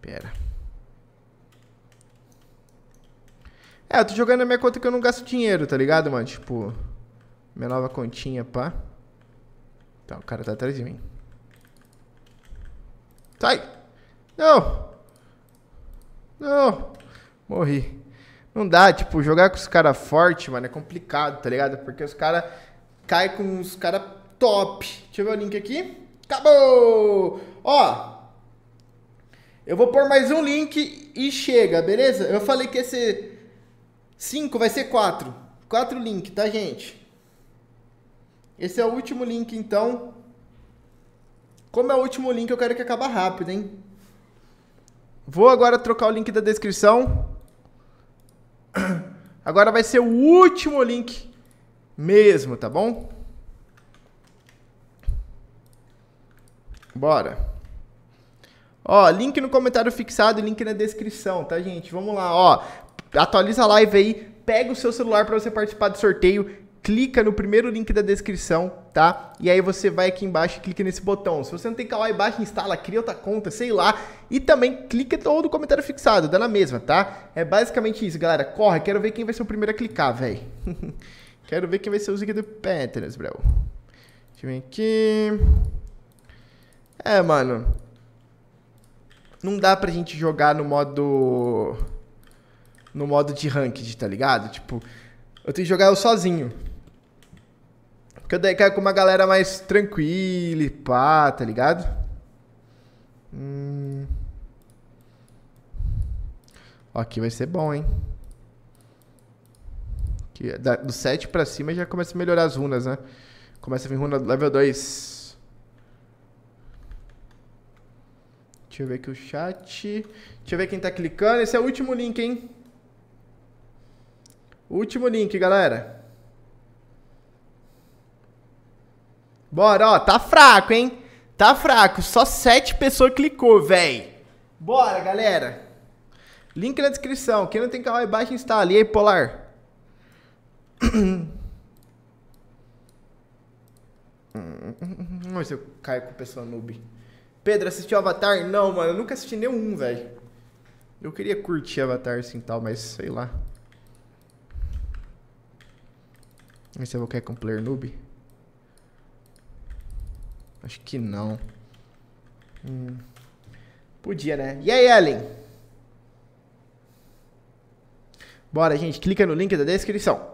Pera. É, eu tô jogando na minha conta que eu não gasto dinheiro, tá ligado, mano? Tipo, minha nova continha, pá. Tá, o cara tá atrás de mim. Sai! Não! Não! Morri. Não dá, tipo, jogar com os caras fortes, mano, é complicado, tá ligado? Porque os caras cai com uns caras top. Deixa eu ver o link aqui. Acabou! Ó, eu vou pôr mais um link e chega, beleza? Eu falei que esse 5 vai ser 4. 4 link, tá, gente? Esse é o último link, então. Como é o último link, eu quero que acabe rápido, hein? Vou agora trocar o link da descrição. Agora vai ser o último link mesmo, tá bom? Bora. Ó, link no comentário fixado e link na descrição, tá, gente? Vamos lá, ó. Atualiza a live aí, pega o seu celular para você participar do sorteio, clica no primeiro link da descrição, tá? E aí você vai aqui embaixo e clica nesse botão. Se você não tem Kawaii, baixa, instala, cria outra conta, sei lá. E também clica todo o comentário fixado, dá na mesma, tá? É basicamente isso, galera. Corre, quero ver quem vai ser o primeiro a clicar, velho. Quero ver quem vai ser o Zig do Petras, bro. Deixa eu ver aqui. É, mano. Não dá pra gente jogar no modo. No modo de ranked, tá ligado? Tipo, eu tenho que jogar eu sozinho. Porque eu daí quero com uma galera mais tranquila e pá, tá ligado? Hum. Aqui vai ser bom, hein? Que é da, do 7 pra cima já começa a melhorar as runas, né? Começa a vir runa level 2. Deixa eu ver aqui o chat. Deixa eu ver quem tá clicando. Esse é o último link, hein? Último link, galera. Bora, ó. Tá fraco, hein? Tá fraco. Só 7 pessoas clicou, velho. Bora, galera. Link na descrição. Quem não tem canal aí, é baixa instala. E aí, Polar? Vamos se eu caio com pessoa noob. Pedro, assistiu Avatar? Não, mano, eu nunca assisti nenhum, velho. Eu queria curtir Avatar assim tal, mas sei lá. Mas se eu vou cair com player noob? Acho que não. Hum. Podia, né? E aí, Ellen? Bora, gente. Clica no link da descrição.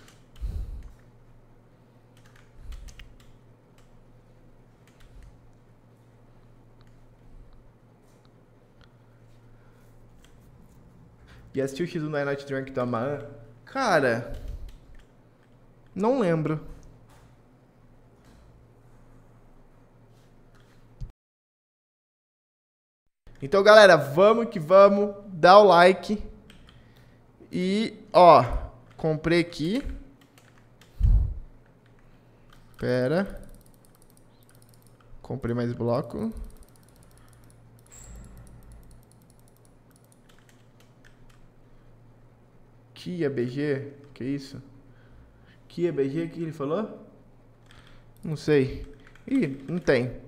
E assistiu o X do Night Night Drunk da Maan. Cara. Não lembro. Então, galera, vamos que vamos. Dá o like. E, ó, comprei aqui. Pera. Comprei mais bloco. Kia BG? Que isso? Kia BG, que ele falou? Não sei. Ih, não tem.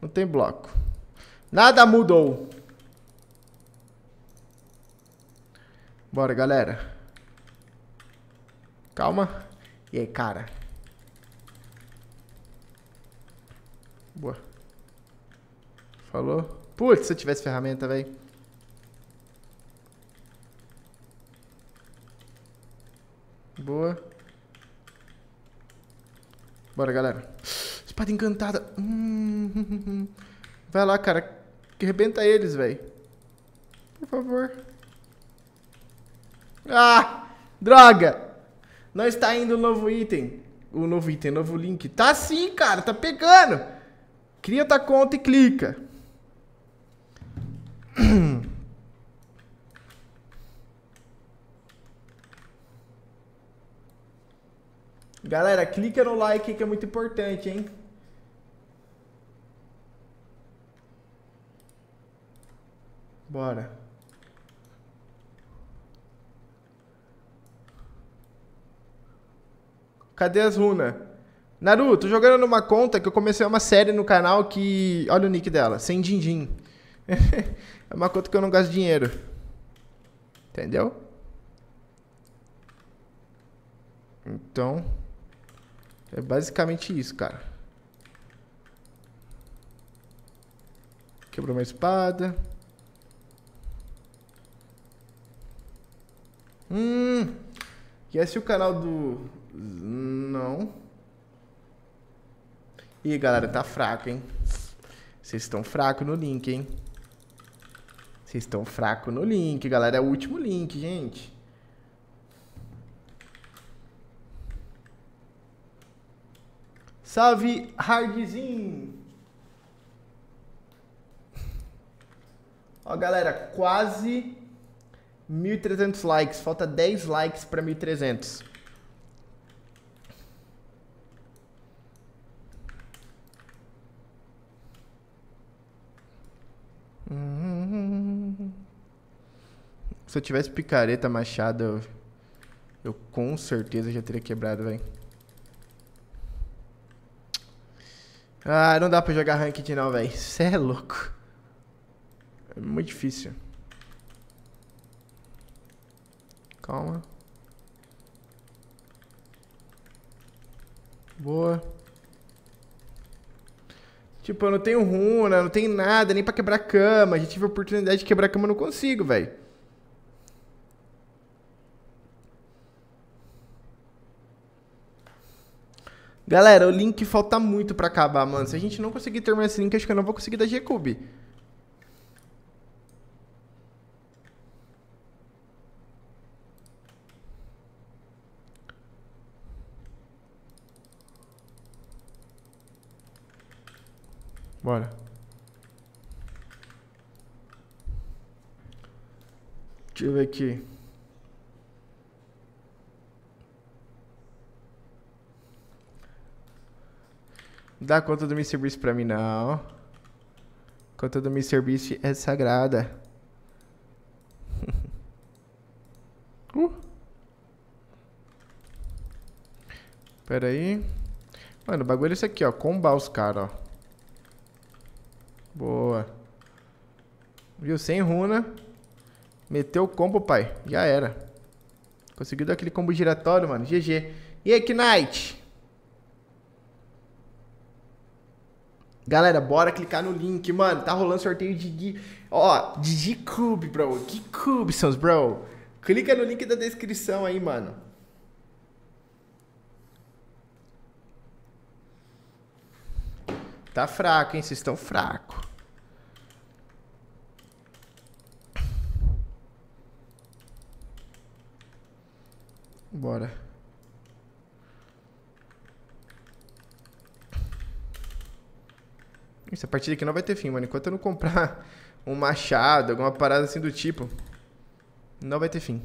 Não tem bloco. Nada mudou. Bora, galera. Calma. E aí, cara? Boa. Falou. Putz, se eu tivesse ferramenta, velho. Boa. Bora, galera. Espada encantada. Hum. Vai lá, cara. Que rebenta eles, velho. Por favor. Ah! Droga! Não está indo o um novo item. O novo item, o novo link. Tá sim, cara. Tá pegando. Cria tua conta e clica. Galera, clica no like que é muito importante, hein? Bora. Cadê as runas? Naruto, jogando numa conta que eu comecei uma série no canal que... Olha o nick dela, sem din-din. é uma conta que eu não gasto dinheiro. Entendeu? Então... É basicamente isso, cara. Quebrou minha espada. Hum. E esse é o canal do... Não. Ih, galera, tá fraco, hein? Vocês estão fraco no link, hein? Vocês estão fraco no link, galera. É o último link, gente. Salve, hardzinho! Ó, galera, quase 1.300 likes. Falta 10 likes para 1.300. Se eu tivesse picareta, machado, eu, eu com certeza já teria quebrado, velho. Ah, não dá pra jogar ranked não, velho. Cê é louco. É muito difícil. Calma. Boa. Tipo, eu não tenho runa, não tenho nada, nem pra quebrar cama. Já tive a oportunidade de quebrar cama, eu não consigo, velho. Galera, o link falta muito para acabar, mano. Se a gente não conseguir terminar esse link, acho que eu não vou conseguir da G-Cube. Bora. Deixa eu ver aqui. Não dá conta do Mr. Beast pra mim, não. conta do Mr. Beast é sagrada. uh. Pera aí. Mano, o bagulho é isso aqui, ó. Combar os caras, ó. Boa. Viu? Sem runa. Meteu o combo, pai. Já era. Conseguiu dar aquele combo giratório, mano. GG. E aí, Knight? Galera, bora clicar no link, mano. Tá rolando sorteio de Gui. Ó, de G-Cube, bro. G-Cube, seus bro. Clica no link da descrição aí, mano. Tá fraco, hein? Vocês estão fraco. Bora. essa partida aqui não vai ter fim, mano. Enquanto eu não comprar um machado, alguma parada assim do tipo, não vai ter fim.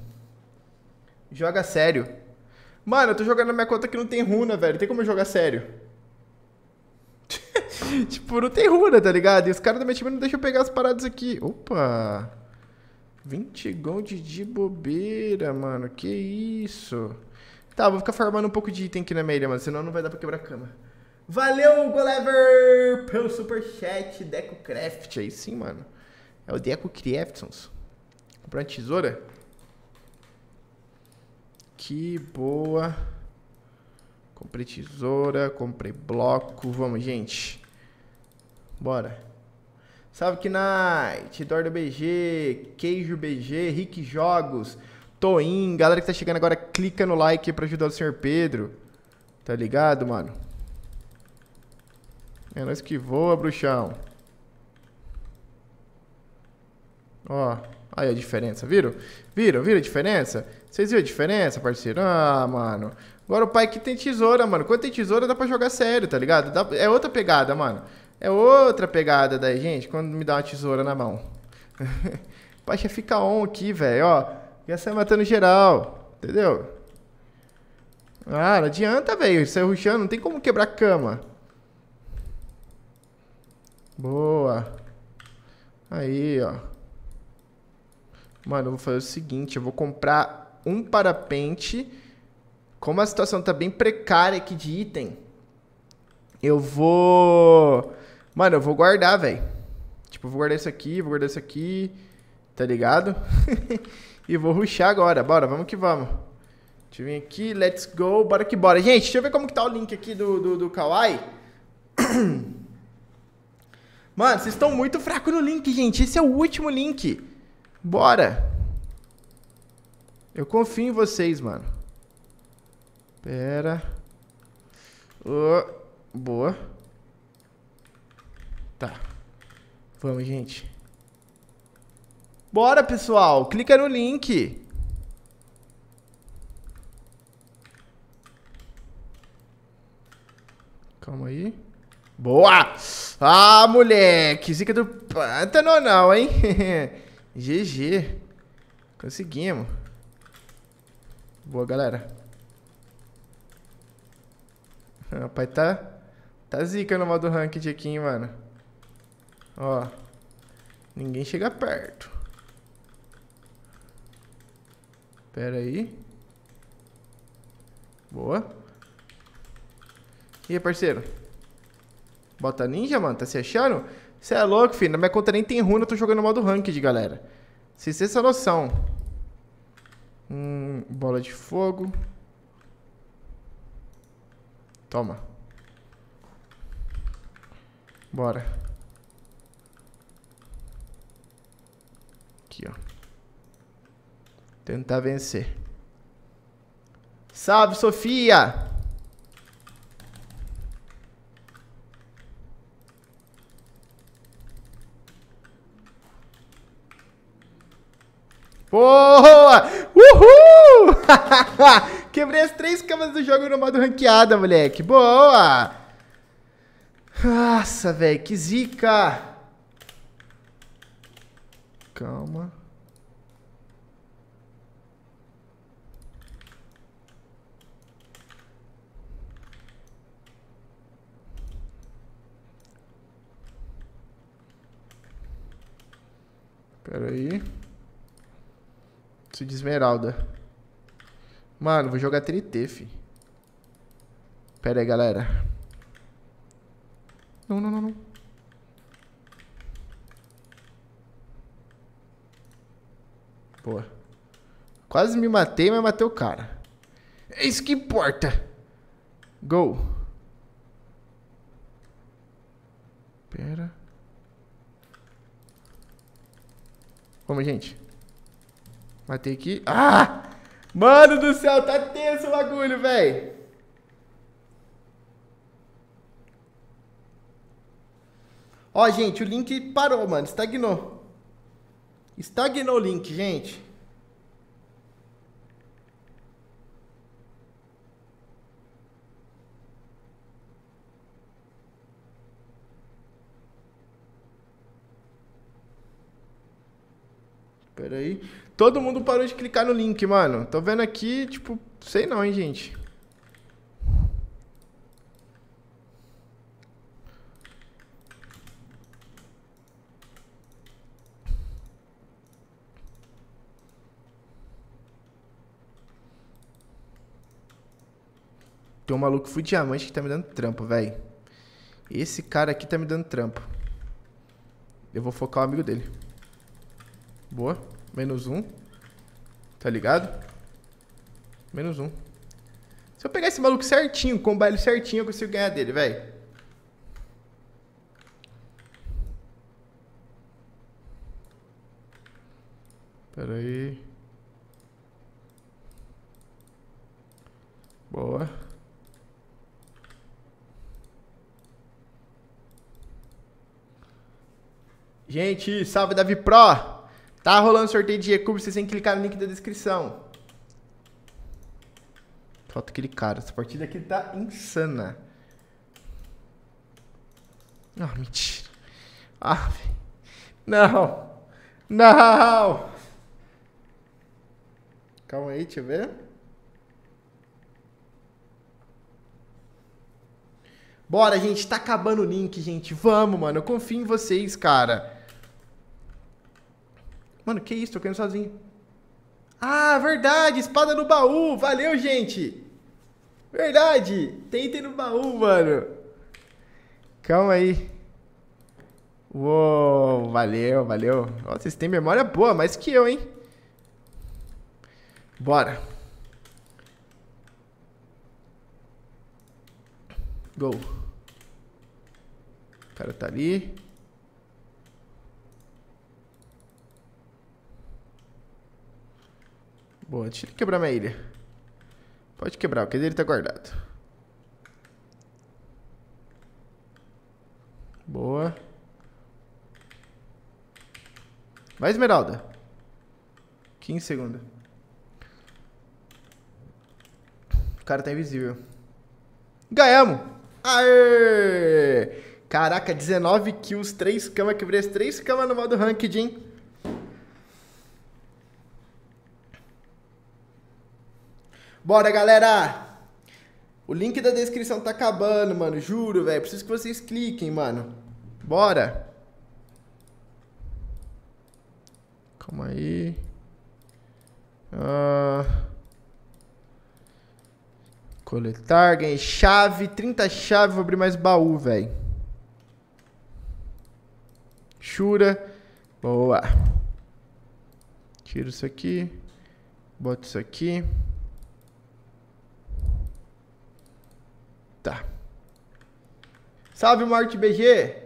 Joga sério. Mano, eu tô jogando na minha conta que não tem runa, velho. Tem como eu jogar sério? tipo, não tem runa, tá ligado? E os caras da minha time não deixam eu pegar as paradas aqui. Opa! 20 gold de bobeira, mano. Que isso? Tá, vou ficar farmando um pouco de item aqui na minha ilha, mano. Senão não vai dar pra quebrar a cama. Valeu, Golever, pelo superchat. Deco Craft, aí sim, mano. É o Deco Craftsons. uma tesoura? Que boa. Comprei tesoura, comprei bloco. Vamos, gente. Bora. Salve Knight, Eduardo BG, Queijo BG, Rick Jogos, Toin. Galera que tá chegando agora, clica no like pra ajudar o senhor Pedro. Tá ligado, mano? É nós que voa, bruxão. Ó, aí a diferença, viram? Viram, viram a diferença? Vocês viram a diferença, parceiro? Ah, mano. Agora o pai que tem tesoura, mano. Quando tem tesoura dá pra jogar sério, tá ligado? Dá... É outra pegada, mano. É outra pegada daí, gente, quando me dá uma tesoura na mão. Baixa fica on aqui, velho, ó. Já sai matando geral, entendeu? Ah, não adianta, velho. Sai ruxando, não tem como quebrar cama. Boa. Aí, ó. Mano, eu vou fazer o seguinte, eu vou comprar um parapente. Como a situação tá bem precária aqui de item, eu vou... Mano, eu vou guardar, velho. Tipo, eu vou guardar isso aqui, vou guardar isso aqui, tá ligado? e vou ruxar agora, bora, vamos que vamos. Deixa eu vir aqui, let's go, bora que bora. Gente, deixa eu ver como que tá o link aqui do, do, do Kawaii. Mano, vocês estão muito fracos no link, gente. Esse é o último link. Bora. Eu confio em vocês, mano. Pera. Oh, boa. Tá. Vamos, gente. Bora, pessoal. Clica no link. Calma aí. Boa! Ah, moleque! Zica do pântano não, hein? GG. Conseguimos. Boa, galera. Rapaz, tá... Tá zica no modo ranked aqui, hein, mano. Ó. Ninguém chega perto. Pera aí. Boa. E aí, parceiro? Bota Ninja, mano, tá se achando? Você é louco, filho. Na minha conta nem tem runa, eu tô jogando modo ranked, galera. Se têm essa noção. Hum, bola de fogo. Toma. Bora. Aqui, ó. Tentar vencer. Salve, Sofia! Boa! Uhul! Quebrei as três camas do jogo no modo ranqueada, moleque. Boa! Nossa, velho, que zica! Calma. Preciso de esmeralda. Mano, vou jogar TNT, fi. Pera aí, galera. Não, não, não, não. Boa. Quase me matei, mas matei o cara. É isso que importa. Go. Pera. Vamos, gente. Vai ter que... Ah! Mano do céu, tá tenso o bagulho, velho. Ó, gente, o link parou, mano. Estagnou. Estagnou o link, gente. Pera aí. Todo mundo parou de clicar no link, mano. Tô vendo aqui, tipo, sei não, hein, gente. Tem um maluco fui diamante que tá me dando trampo, velho. Esse cara aqui tá me dando trampo. Eu vou focar o amigo dele. Boa. Menos um. Tá ligado? Menos um. Se eu pegar esse maluco certinho, combar ele certinho, eu consigo ganhar dele, velho. Pera aí. Boa. Gente, salve Davi Pro! Tá rolando sorteio de recurso, vocês têm que clicar no link da descrição. Falta aquele cara. Essa partida aqui tá insana. Ah, mentira. Ah, não. Não. Calma aí, deixa eu ver. Bora, gente. Tá acabando o link, gente. Vamos, mano. Eu confio em vocês, cara. Mano, que isso? caindo sozinho. Ah, verdade! Espada no baú! Valeu, gente! Verdade! Tem item no baú, mano! Calma aí. Uou, valeu, valeu. Ó, vocês têm memória boa, mais que eu, hein? Bora. Go. O cara tá ali. Boa, deixa ele quebrar minha ilha. Pode quebrar, porque ele tá guardado. Boa. Vai, Esmeralda. 15 segundos. O cara tá invisível. Ganhamos! Aê! Caraca, 19 kills, 3 camas. Quebrei as 3 camas no modo ranked, hein? Bora, galera! O link da descrição tá acabando, mano. Juro, velho. Preciso que vocês cliquem, mano. Bora! Calma aí. Ah... Coletar, ganhei chave, 30 chaves vou abrir mais baú, velho. Chura. Boa. Tiro isso aqui. Boto isso aqui. Tá. Salve, Morte BG!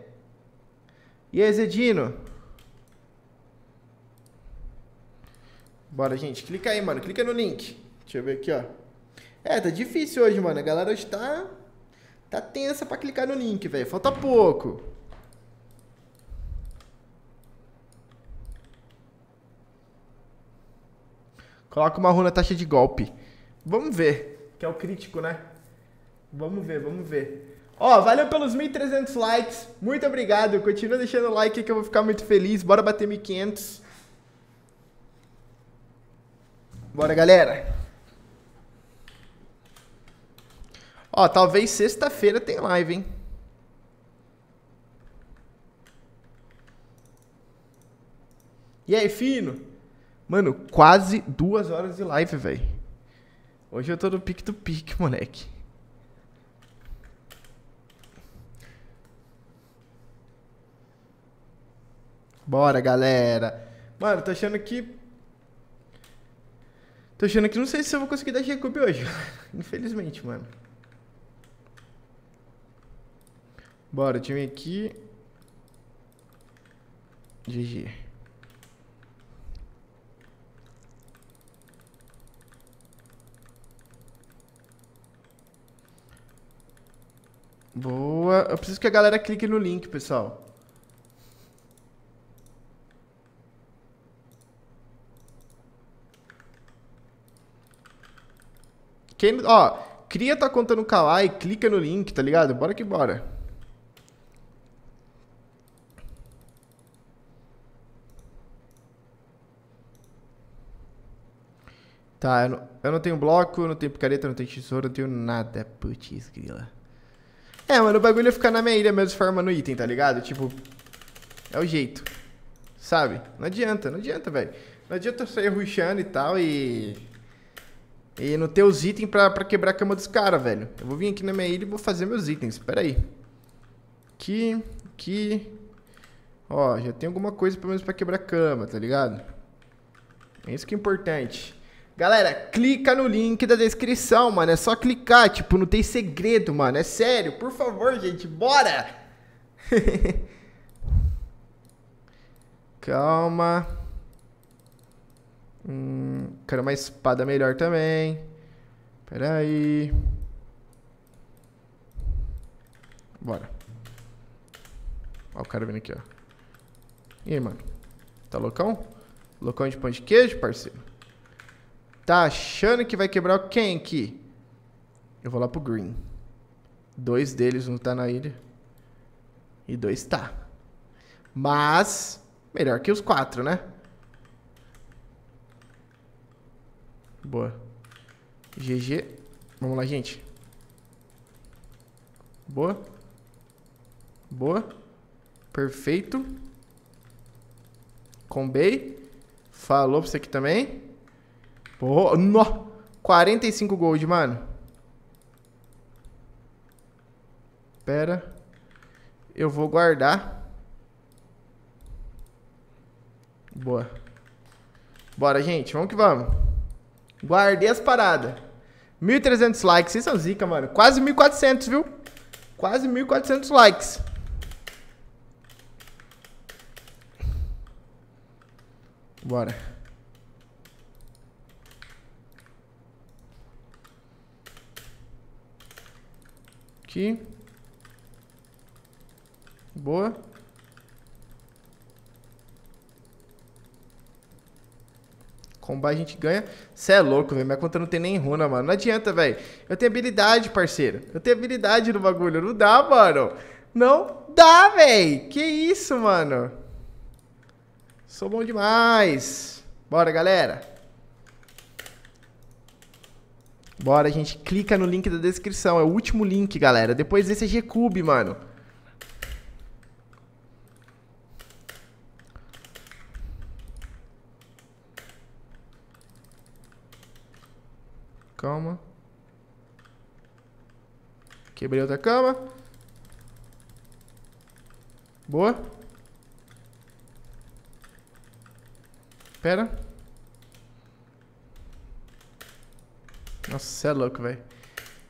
E aí, Zedino? Bora, gente. Clica aí, mano. Clica no link. Deixa eu ver aqui, ó. É, tá difícil hoje, mano. A galera hoje tá... Tá tensa pra clicar no link, velho. Falta pouco. Coloca uma runa taxa de golpe. Vamos ver. Que é o crítico, né? Vamos ver, vamos ver. Ó, valeu pelos 1.300 likes. Muito obrigado. Continua deixando o like que eu vou ficar muito feliz. Bora bater 1.500. Bora, galera. Ó, talvez sexta-feira tem live, hein? E aí, fino? Mano, quase duas horas de live, velho. Hoje eu tô no pique do pique, moleque. Bora, galera. Mano, tô achando que. Tô achando que não sei se eu vou conseguir dar G-Cube hoje. Infelizmente, mano. Bora, time aqui. GG. Boa. Eu preciso que a galera clique no link, pessoal. Quem, ó, cria tua conta no Kawaii, clica no link, tá ligado? Bora que bora. Tá, eu não, eu não tenho bloco, não tenho picareta, não tenho tesoura, não tenho nada. Putz, grila. É, mano, o bagulho é ficar na minha ilha mesmo farmando item, tá ligado? Tipo, é o jeito. Sabe? Não adianta, não adianta, velho. Não adianta eu sair ruxando e tal e e não ter os itens pra, pra quebrar a cama dos caras, velho. Eu vou vir aqui na minha ilha e vou fazer meus itens. Pera aí. Aqui, aqui. Ó, já tem alguma coisa pelo menos pra quebrar a cama, tá ligado? É isso que é importante. Galera, clica no link da descrição, mano. É só clicar, tipo, não tem segredo, mano. É sério, por favor, gente, bora! Calma. Hum, quero uma espada melhor também. Pera aí. Bora. Olha o cara vindo aqui, ó. E aí, mano? Tá loucão? Loucão de pão de queijo, parceiro? Tá achando que vai quebrar quem aqui? Eu vou lá pro green. Dois deles não tá na ilha. E dois tá. Mas, melhor que os quatro, né? Boa. GG. Vamos lá, gente. Boa. Boa. Perfeito. Combei. Falou pra você aqui também. Porra, no! 45 gold, mano. Pera. Eu vou guardar. Boa. Bora, gente. Vamos que vamos. Guardei as paradas. 1.300 likes. Vocês são zica, mano. Quase 1.400, viu? Quase 1.400 likes. Bora. Aqui. Boa. combar, a gente ganha. Cê é louco, velho. Minha conta não tem nem runa, mano. Não adianta, velho. Eu tenho habilidade, parceiro. Eu tenho habilidade no bagulho. Não dá, mano. Não dá, velho. Que isso, mano. Sou bom demais. Bora, galera. Bora, gente. Clica no link da descrição. É o último link, galera. Depois desse é G-Cube, mano. Calma. Quebrei outra cama. Boa. Pera. Nossa, você é louco, velho.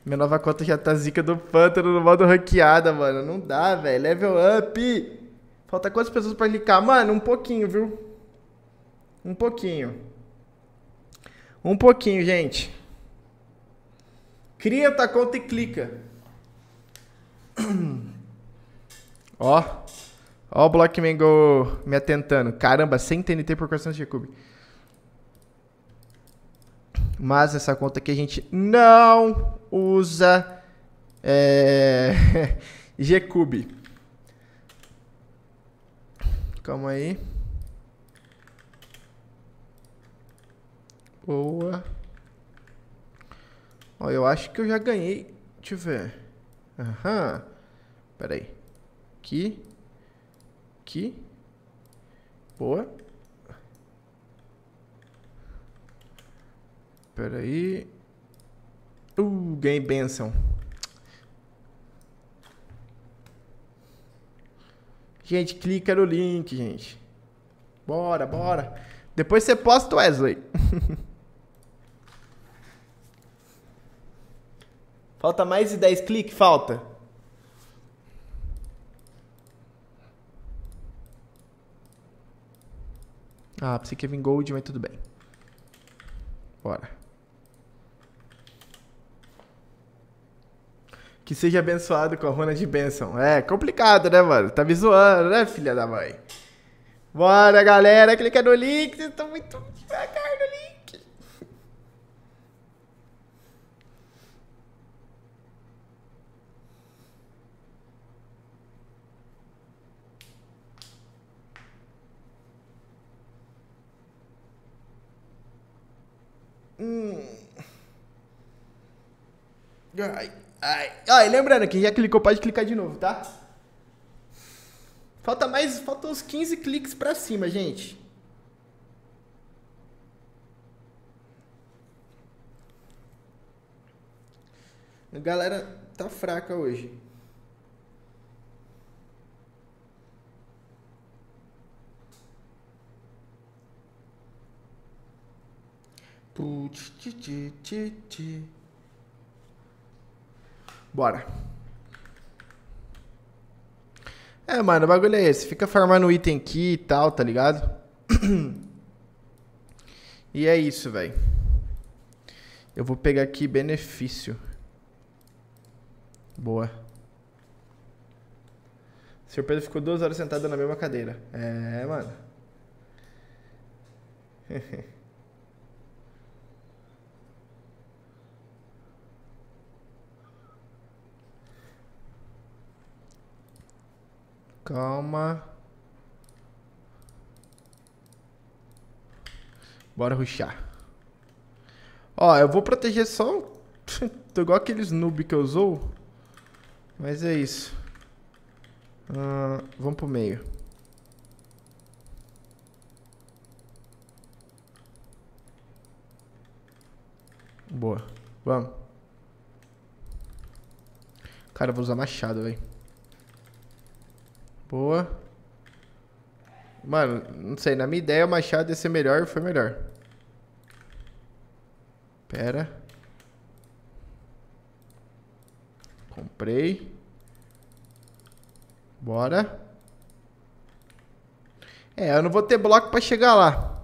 Minha nova cota já tá zica do pântano no modo ranqueada, mano. Não dá, velho. Level up. Falta quantas pessoas pra clicar, Mano, um pouquinho, viu? Um pouquinho. Um pouquinho, gente. Cria a tua conta e clica. Ó. Ó o Blockman Go me atentando. Caramba, sem TNT por constante de cube. Mas essa conta aqui a gente não usa é, Gcube. Calma aí. Boa. Ó, eu acho que eu já ganhei. Deixa eu ver. Aham. Pera aí. Aqui. Aqui. Boa. Pera aí. Uh, ganhei benção. Gente, clica no link, gente. Bora, bora. Depois você posta o Wesley. Falta mais de 10 cliques? Falta. Ah, pensei que ia vir gold, mas tudo bem. Bora. Que seja abençoado com a runa de bênção. É complicado, né, mano? Tá me zoando, né, filha da mãe? Bora, galera. Clica no link. Vocês estão muito Hum. Ai, Ai, ai. lembrando, quem já clicou pode clicar de novo, tá? Falta mais, faltam uns 15 cliques pra cima, gente. A galera tá fraca hoje. Bora. É, mano, o bagulho é esse. Fica farmando item aqui e tal, tá ligado? e é isso, velho. Eu vou pegar aqui benefício. Boa. O senhor Pedro ficou duas horas sentado na mesma cadeira. É, mano. Calma. Bora ruxar. Ó, eu vou proteger só... Tô igual aqueles noob que eu usou. Mas é isso. Uh, vamos pro meio. Boa. Vamos. Cara, eu vou usar machado, velho. Boa. Mano, não sei, na minha ideia o machado ia ser melhor, e foi melhor. Pera. Comprei. Bora. É, eu não vou ter bloco pra chegar lá.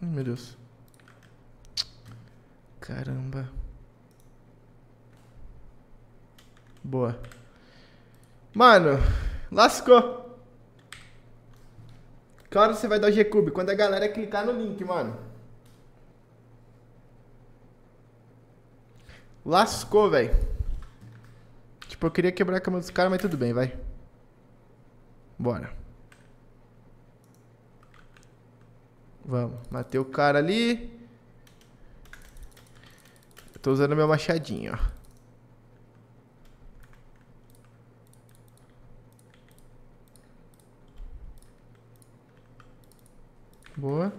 Meu Deus. Caramba. Boa. Mano, lascou. Claro você vai dar G-Cube quando a galera clicar no link, mano. Lascou, velho. Tipo, eu queria quebrar a cama dos caras, mas tudo bem, vai. Bora. Vamos. Matei o cara ali. tô usando meu machadinho, ó. Boa.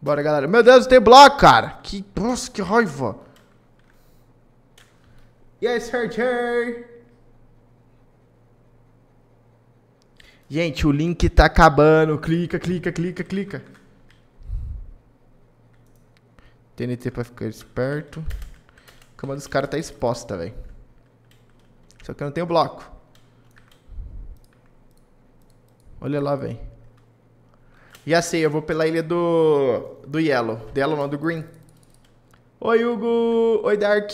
Bora, galera. Meu Deus, tem bloco, cara. Que... Nossa, que raiva. Yes, Serger. Gente, o link tá acabando. Clica, clica, clica, clica. TNT pra ficar esperto. A cama dos caras tá exposta, velho. Só que eu não tenho bloco. Olha lá, velho. Já sei, assim, eu vou pela ilha do. do Yellow. Do Yellow não, do Green. Oi, Hugo! Oi, Dark!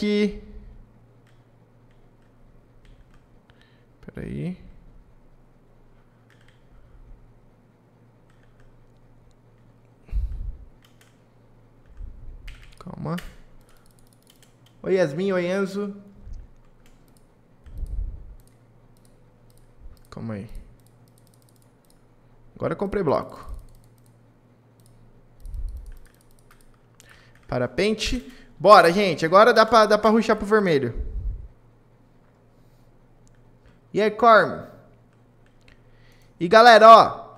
Peraí. Calma. Oi, Yasmin. Oi, Enzo. Calma aí. Agora eu comprei bloco. Parapente. Bora, gente. Agora dá pra, dá ruxar pro vermelho. E aí, Corm? E galera, ó.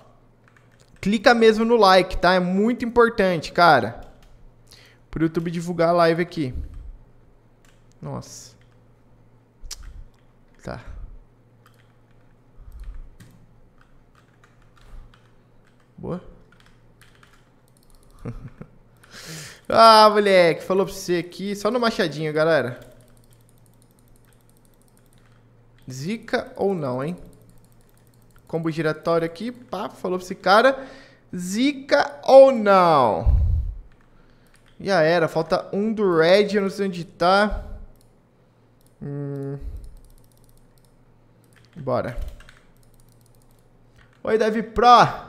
Clica mesmo no like, tá? É muito importante, cara. Pro YouTube divulgar a live aqui. Nossa. Tá. Boa. Ah, moleque, falou pra você aqui. Só no machadinho, galera. Zica ou não, hein? Combo giratório aqui. Pá, falou pra esse cara. Zica ou não? Já era. Falta um do red. Eu não sei onde tá. Hum. Bora. Oi, Dev Pro.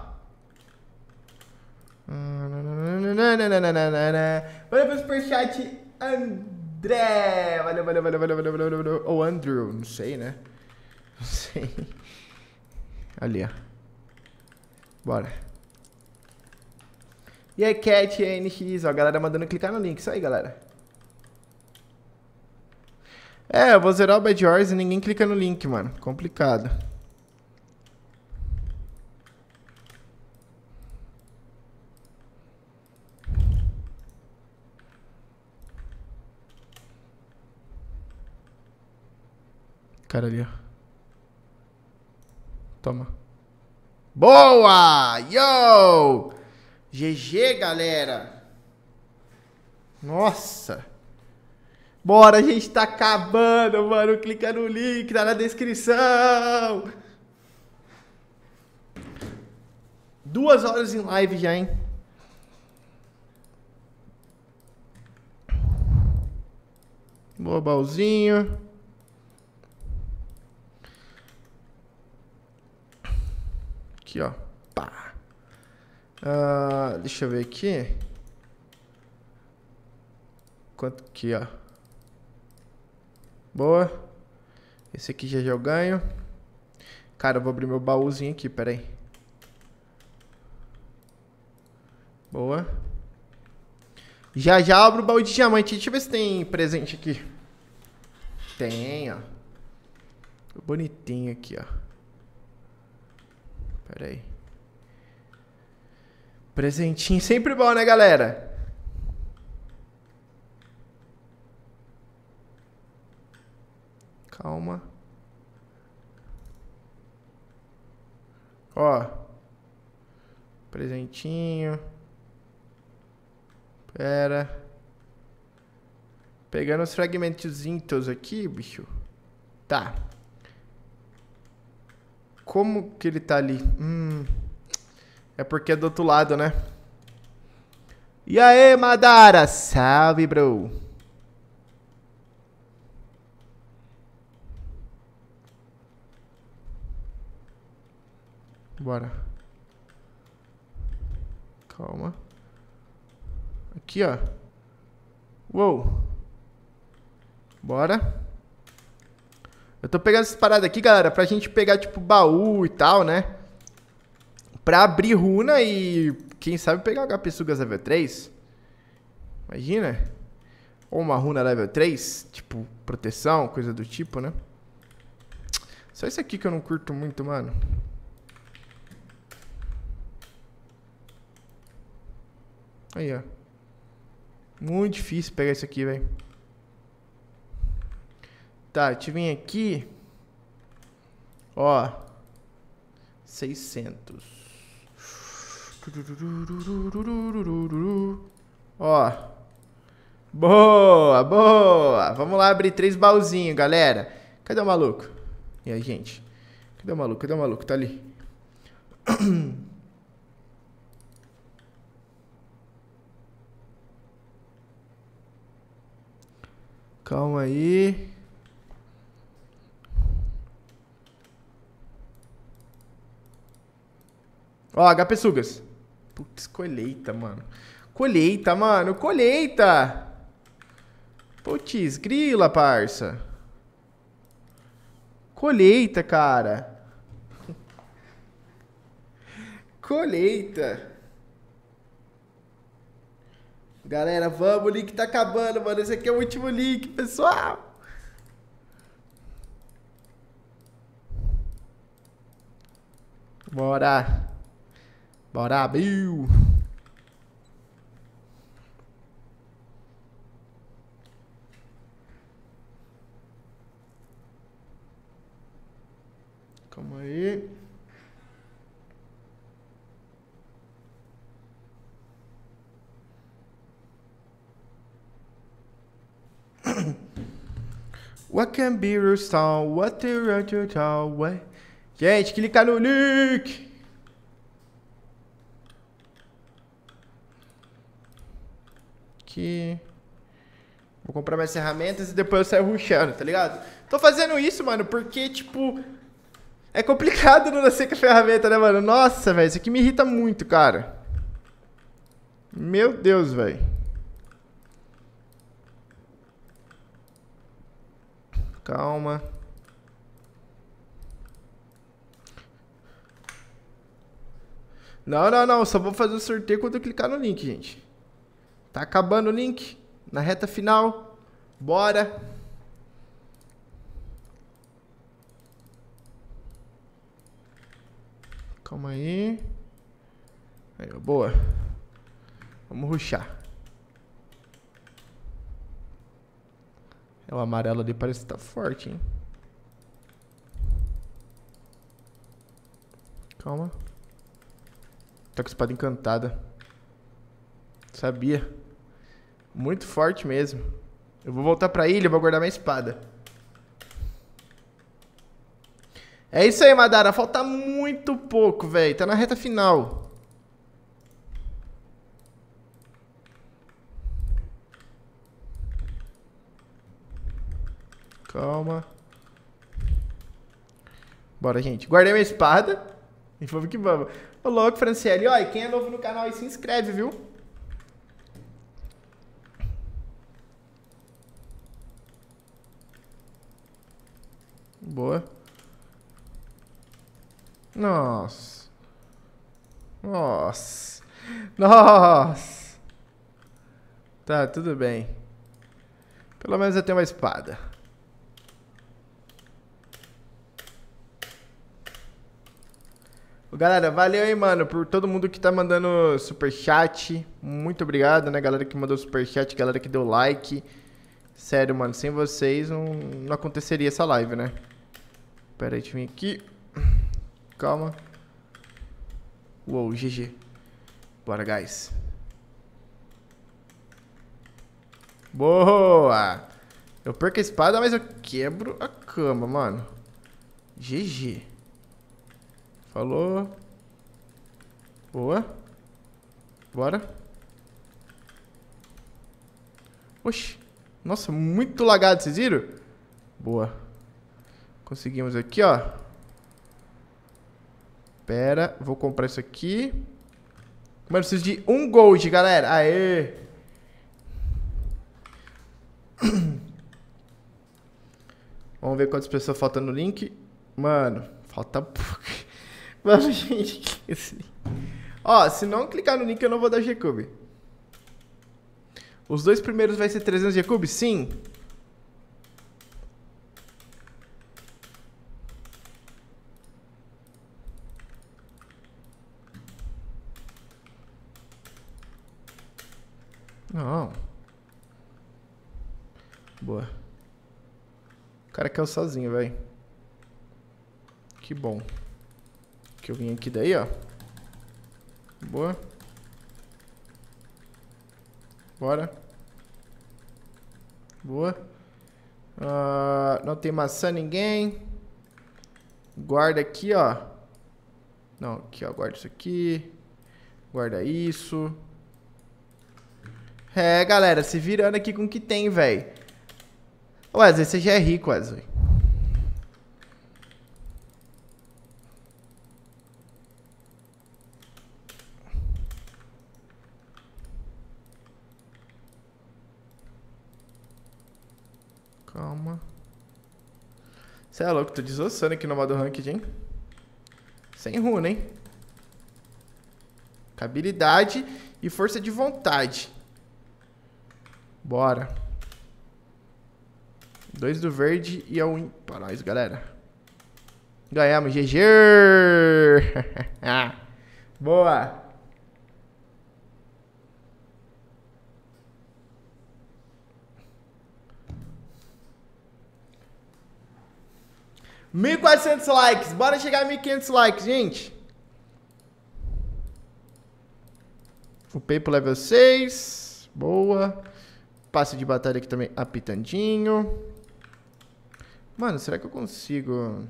Valeu pelo superchat, André. Valeu, valeu, valeu, valeu, valeu, valeu, valeu. Ou Andrew, não sei, né? Não sei. Ali, ó. Bora. E aí, Cat NX, ó, a galera mandando clicar no link. Isso aí, galera. É, eu vou zerar o Bad Wars e ninguém clica no link, mano. Complicado. Cara ali, ó. Toma. Boa! Yo! GG, galera! Nossa! Bora, a gente tá acabando, mano. Clica no link, tá na descrição. Duas horas em live já, hein? Boa, Balzinho. Aqui, ó. Pá. Uh, deixa eu ver aqui. Quanto aqui, ó. Boa. Esse aqui já já eu ganho. Cara, eu vou abrir meu baúzinho aqui, peraí. Boa. Já já abro o baú de diamante. Deixa eu ver se tem presente aqui. Tem, ó. Bonitinho aqui, ó. Peraí. Presentinho sempre bom, né, galera? Calma. Ó. Presentinho. Pera. Pegando os fragmentos aqui, bicho. Tá. Como que ele tá ali? Hum, é porque é do outro lado, né? E aí, Madara? Salve, bro. Bora. Calma. Aqui, ó. Uou. Bora. Eu tô pegando essas paradas aqui, galera, pra gente pegar, tipo, baú e tal, né? Pra abrir runa e, quem sabe, pegar HP Sugas level 3. Imagina. Ou uma runa level 3, tipo, proteção, coisa do tipo, né? Só isso aqui que eu não curto muito, mano. Aí, ó. Muito difícil pegar isso aqui, velho. Tá, a vem aqui. Ó. 600. Ó. Boa, boa. Vamos lá abrir três baúzinhos, galera. Cadê o maluco? E aí, gente? Cadê o maluco? Cadê o maluco? Tá ali. Calma aí. Ó, HP Sugas. Putz, colheita, mano. Colheita, mano. Colheita! Putz, grila, parça. Colheita, cara. Colheita. Galera, vamos, o link tá acabando, mano. Esse aqui é o último link, pessoal. Bora. Bada boo. Calma aí. What can be your sound? What do you want to Gente, clica no link! que. Vou comprar minhas ferramentas e depois eu saio ruxando, tá ligado? Tô fazendo isso, mano, porque, tipo. É complicado não nascer com a ferramenta, né, mano? Nossa, velho, isso aqui me irrita muito, cara. Meu Deus, velho. Calma. Não, não, não. Só vou fazer o sorteio quando eu clicar no link, gente. Tá acabando o link. Na reta final. Bora. Calma aí. Aí, ó, boa. Vamos ruxar. É o amarelo ali, parece que tá forte, hein? Calma. Tá com espada encantada. Sabia. Muito forte mesmo. Eu vou voltar pra ilha, vou guardar minha espada. É isso aí, Madara. Falta muito pouco, velho. Tá na reta final. Calma. Bora, gente. Guardei minha espada. E vamos que vamos. Ô, louco, Franciele. Ó, e quem é novo no canal aí, se inscreve, viu? Boa. Nossa. Nossa. Nossa. Tá, tudo bem. Pelo menos eu tenho uma espada. Galera, valeu aí, mano, por todo mundo que tá mandando superchat. Muito obrigado, né, galera que mandou superchat, galera que deu like. Sério, mano, sem vocês não, não aconteceria essa live, né? Pera aí, deixa eu vir aqui. Calma. Uou, GG. Bora, guys. Boa! Eu perco a espada, mas eu quebro a cama, mano. GG. Falou. Boa. Bora. Oxi. Nossa, muito lagado, vocês viram? Boa. Conseguimos aqui, ó. Pera, vou comprar isso aqui. Mano, preciso de um gold, galera. Aê! Vamos ver quantas pessoas faltam no link. Mano, falta pouco. Mano, gente, esqueci. É ó, se não clicar no link, eu não vou dar G-Cube. Os dois primeiros vai ser 300 G-Cube? Sim. Não. Boa. O cara caiu sozinho, velho. Que bom. Que eu vim aqui daí, ó. Boa. Bora. Boa. Uh, não tem maçã ninguém. Guarda aqui, ó. Não, aqui, ó. Guarda isso aqui. Guarda isso. É, galera, se virando aqui com o que tem, velho. Wesley, você já é rico, Wesley. Calma. Você é louco, tô desossando aqui no modo ranked, hein? Sem runa, hein? Habilidade e força de vontade. Bora. Dois do verde e a é um para nós, galera. Ganhamos, GG! Boa! Mil quatrocentos likes, bora chegar a mil quinhentos likes, gente. Upei pro level seis, boa. Passe de batalha aqui também apitandinho. Mano, será que eu consigo...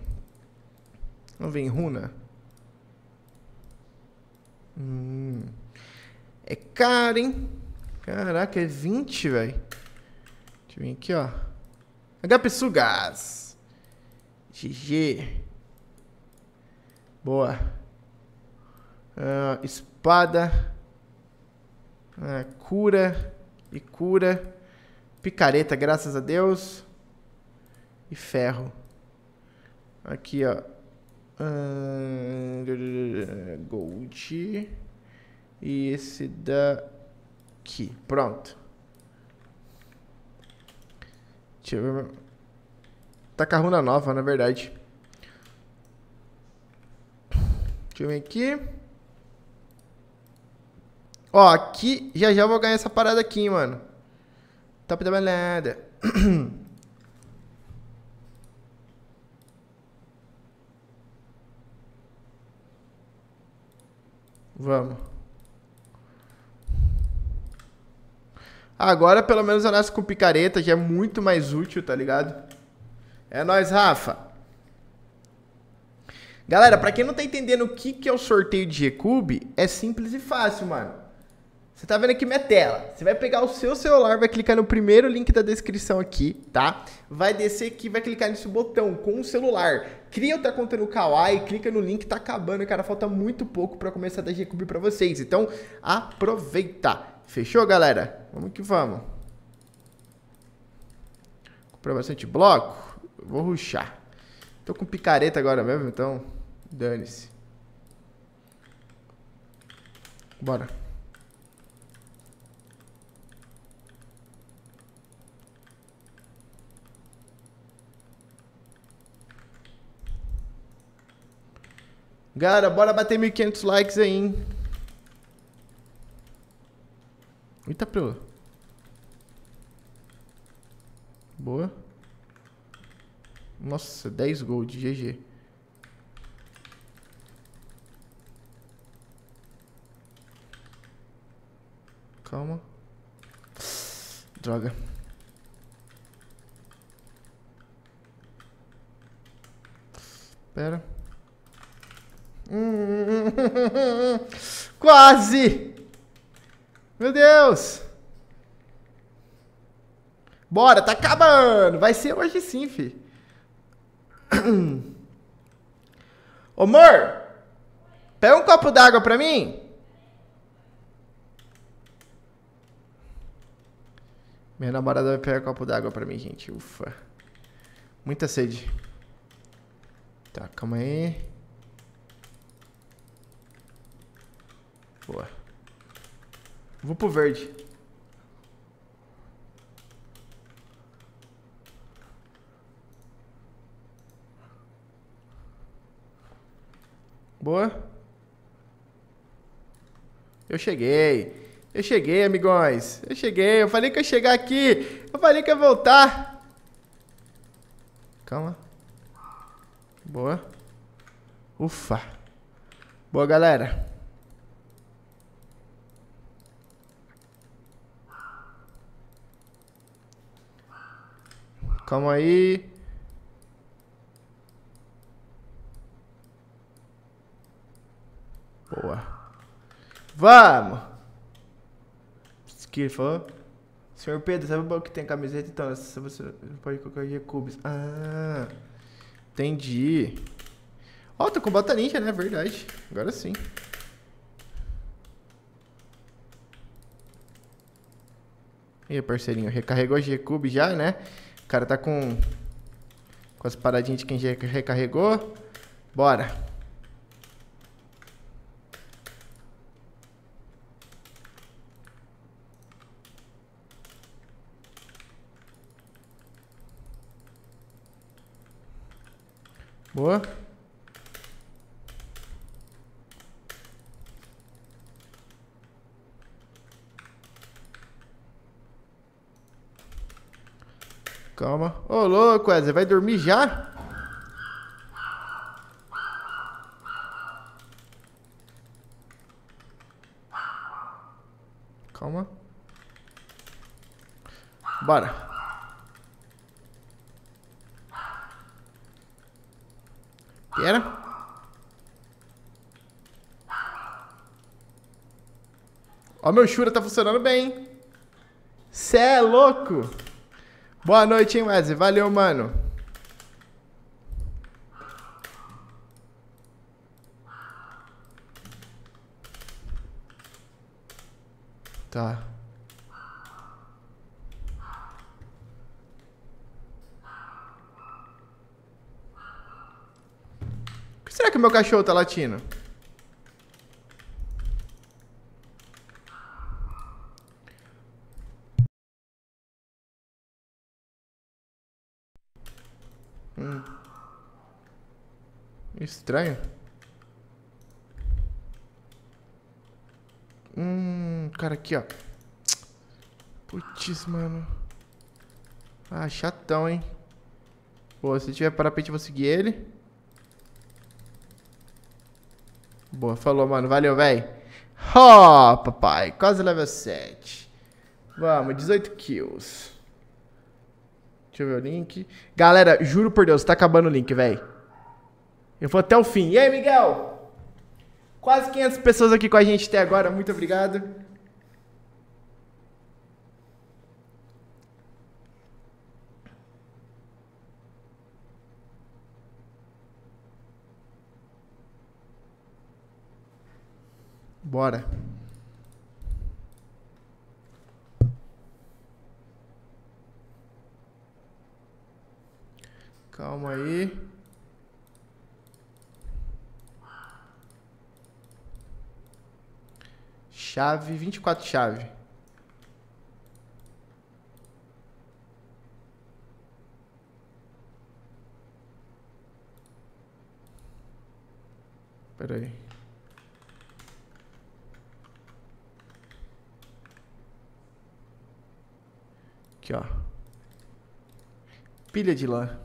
Não vem runa. Hum. É caro, hein? Caraca, é 20, velho. Deixa eu vir aqui, ó. HP Sugas. GG. Boa. Uh, espada. Uh, cura e cura. Picareta, graças a Deus. E ferro. Aqui, ó. Ah, gold. E esse daqui. Pronto. Deixa eu ver. Tá runa nova, na verdade. Deixa eu ver aqui. Ó, aqui, já já vou ganhar essa parada aqui, mano. Top da balada. Vamos. Agora, pelo menos, eu nasço com picareta, já é muito mais útil, tá ligado? É nóis, Rafa. Galera, pra quem não tá entendendo o que, que é o sorteio de G-Cube, é simples e fácil, mano. Você tá vendo aqui minha tela. Você vai pegar o seu celular, vai clicar no primeiro link da descrição aqui, tá? Vai descer aqui, vai clicar nesse botão com o celular. Cria outra tá conta no Kawaii, clica no link, tá acabando, cara. Falta muito pouco para começar da GCube para vocês. Então, aproveita. Fechou, galera? Vamos que vamos. Comprei bastante bloco. Vou ruxar. Tô com picareta agora mesmo, então dane-se. Bora. Galera, bora bater 1.500 likes aí, hein? Eita, pro. Boa. Nossa, 10 gold, GG. Calma. Droga. Pera. Quase! Meu Deus! Bora, tá acabando! Vai ser hoje sim, fi. Ô, amor! Pega um copo d'água pra mim! Minha namorada vai pegar um copo d'água pra mim, gente. Ufa. Muita sede. Tá, calma aí. Boa. Vou pro verde. Boa. Eu cheguei. Eu cheguei, amigões. Eu cheguei. Eu falei que ia chegar aqui. Eu falei que ia voltar. Calma. Boa. Ufa. Boa, galera. Calma aí. Boa. Vamos! ele falou. Senhor Pedro, sabe o que tem camiseta? Então, se você pode colocar G-Cubes. É ah, entendi. Ó, oh, tô com bota ninja, né? Verdade. Agora sim. E aí, parceirinho, recarregou a G-Cube já, né? O cara tá com, com as paradinhas de quem já recarregou. Bora. Boa. Calma. Ô, oh, louco, Wesley, vai dormir já? Calma. Bora. Pera. Ó, meu Shura tá funcionando bem, Cê é louco! Boa noite, hein, Wesley. Valeu, mano. Tá. que será que meu cachorro tá latindo? Estranho. Hum, cara, aqui, ó. Putz, mano. Ah, chatão, hein. Boa, se tiver parapente, eu vou seguir ele. Boa, falou, mano. Valeu, velho. Ó, oh, papai. Quase level 7. Vamos, 18 kills. Deixa eu ver o link. Galera, juro por Deus, tá acabando o link, velho. Eu vou até o fim. E aí, Miguel? Quase 500 pessoas aqui com a gente até agora. Muito obrigado. Bora. Calma aí. Chave, 24 chave. Espera aí. Aqui, ó. Pilha de lã.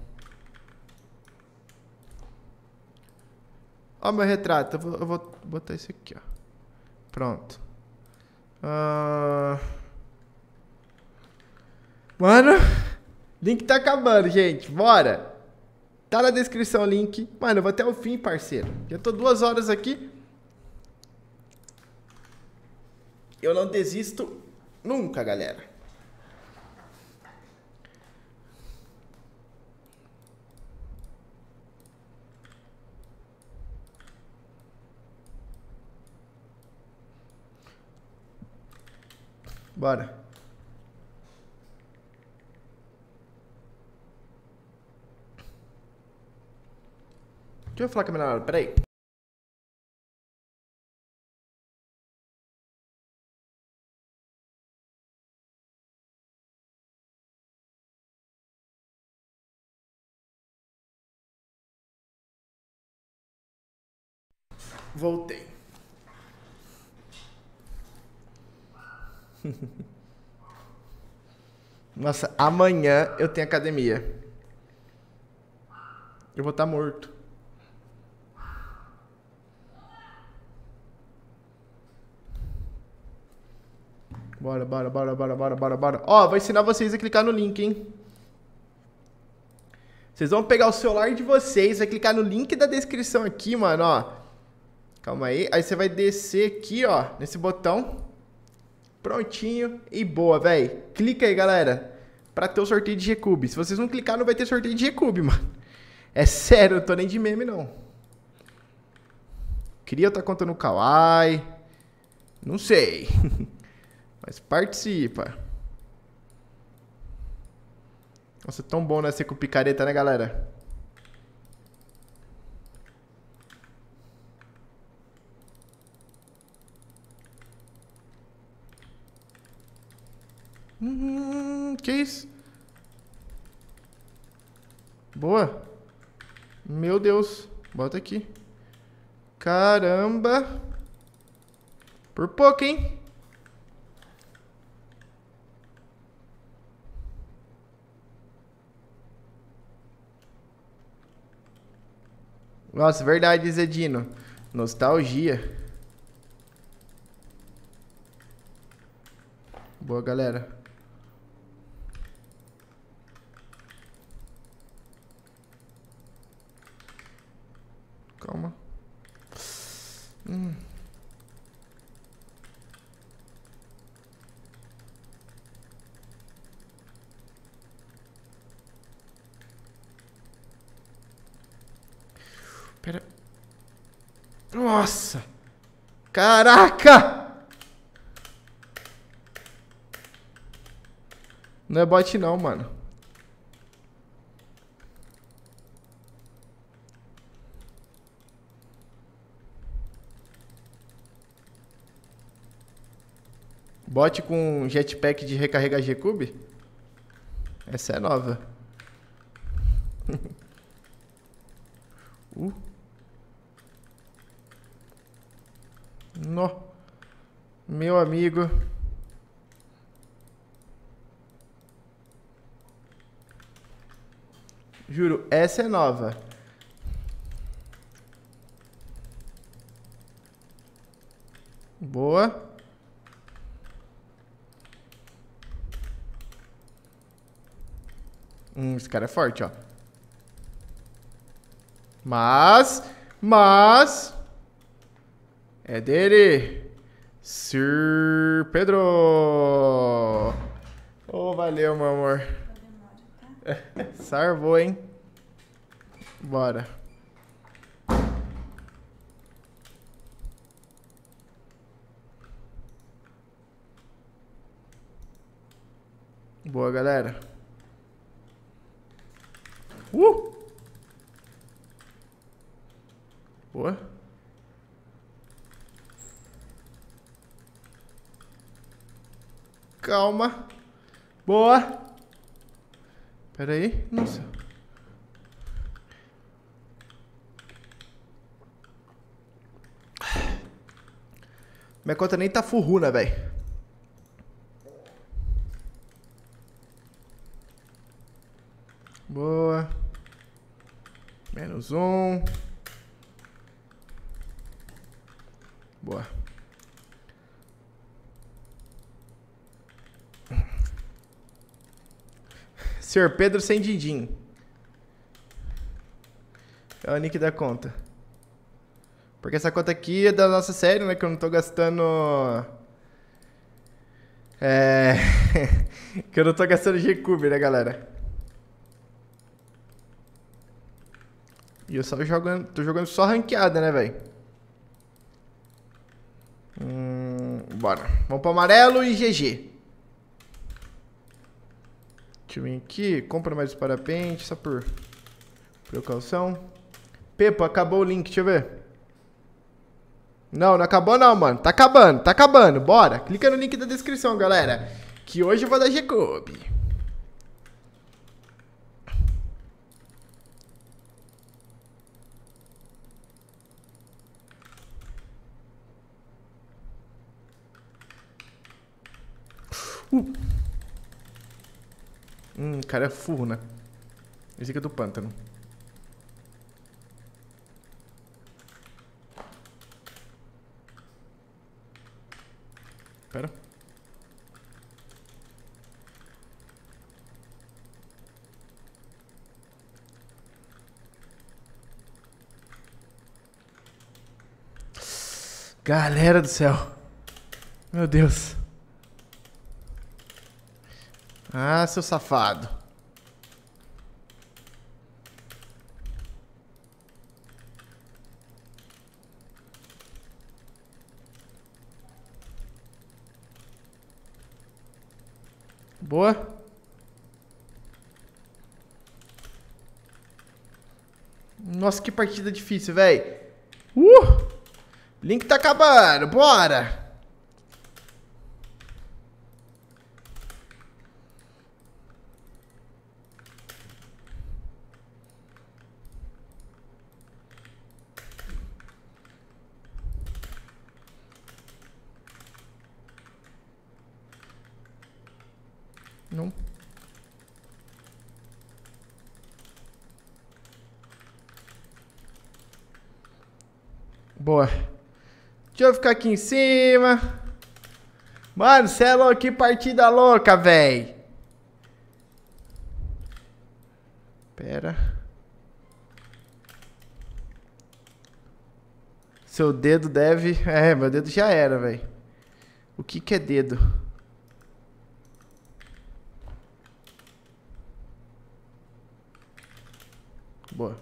Ó meu retrato. Eu vou, eu vou botar isso aqui, ó. Pronto. Uh... Mano, link tá acabando, gente. Bora! Tá na descrição o link. Mano, eu vou até o fim, parceiro. Já tô duas horas aqui. Eu não desisto nunca, galera. Bora. Deixa eu falar com a melhor hora, peraí. Voltei. Nossa, amanhã eu tenho academia. Eu vou estar tá morto. Bora, bora, bora, bora, bora, bora, bora. Ó, vou ensinar vocês a clicar no link, hein? Vocês vão pegar o celular de vocês, vai clicar no link da descrição aqui, mano, ó. Calma aí. Aí você vai descer aqui, ó, nesse botão. Prontinho e boa, velho. Clica aí, galera, pra ter o sorteio de G-Cube. Se vocês não clicar, não vai ter sorteio de G-Cube, mano. É sério, eu tô nem de meme, não. Queria outra conta no Kawaii. Não sei. Mas participa. Nossa, tão bom, né? Ser com picareta, né, galera? Hum, que isso? Boa. Meu Deus. Bota aqui. Caramba. Por pouco, hein? Nossa, verdade, Zedino. Nostalgia. Boa, galera. Calma. Hum. Pera. Nossa! Caraca! Não é bot não, mano. Bote com jetpack de recarrega G-Cube? Essa é nova. uh. No. Meu amigo. Juro, essa é nova. Boa. esse cara é forte, ó. Mas, mas... É dele. Sir Pedro. oh, valeu, meu amor. Sarvou, hein? Bora. Boa, galera. Uh! Boa. Calma. Boa. Pera aí. Nossa. Minha conta nem tá furruna, velho. Boa. Menos um. Boa. Senhor Pedro sem Dindim. É o nick da conta. Porque essa conta aqui é da nossa série, né? Que eu não tô gastando... É... que eu não tô gastando G-Cube, né, galera? E eu só jogando. Tô jogando só ranqueada, né, velho? Hum, bora. Vamos pro amarelo e GG. Deixa eu vir aqui. Compra mais os parapentes, só por precaução. pepo acabou o link, deixa eu ver. Não, não acabou não, mano. Tá acabando, tá acabando. Bora, clica no link da descrição, galera. Que hoje eu vou dar G-Cube. Uh. Hum, cara é furro, né? Esse aqui é do pântano. Pera. Galera do céu. Meu Deus. Ah, seu safado. Boa. Nossa, que partida difícil, velho. Uh! Link tá acabando, bora! Boa. Deixa eu ficar aqui em cima. Mano, cê é louco, que partida louca, véi. Pera. Seu dedo deve... É, meu dedo já era, véi. O que que é dedo? Boa.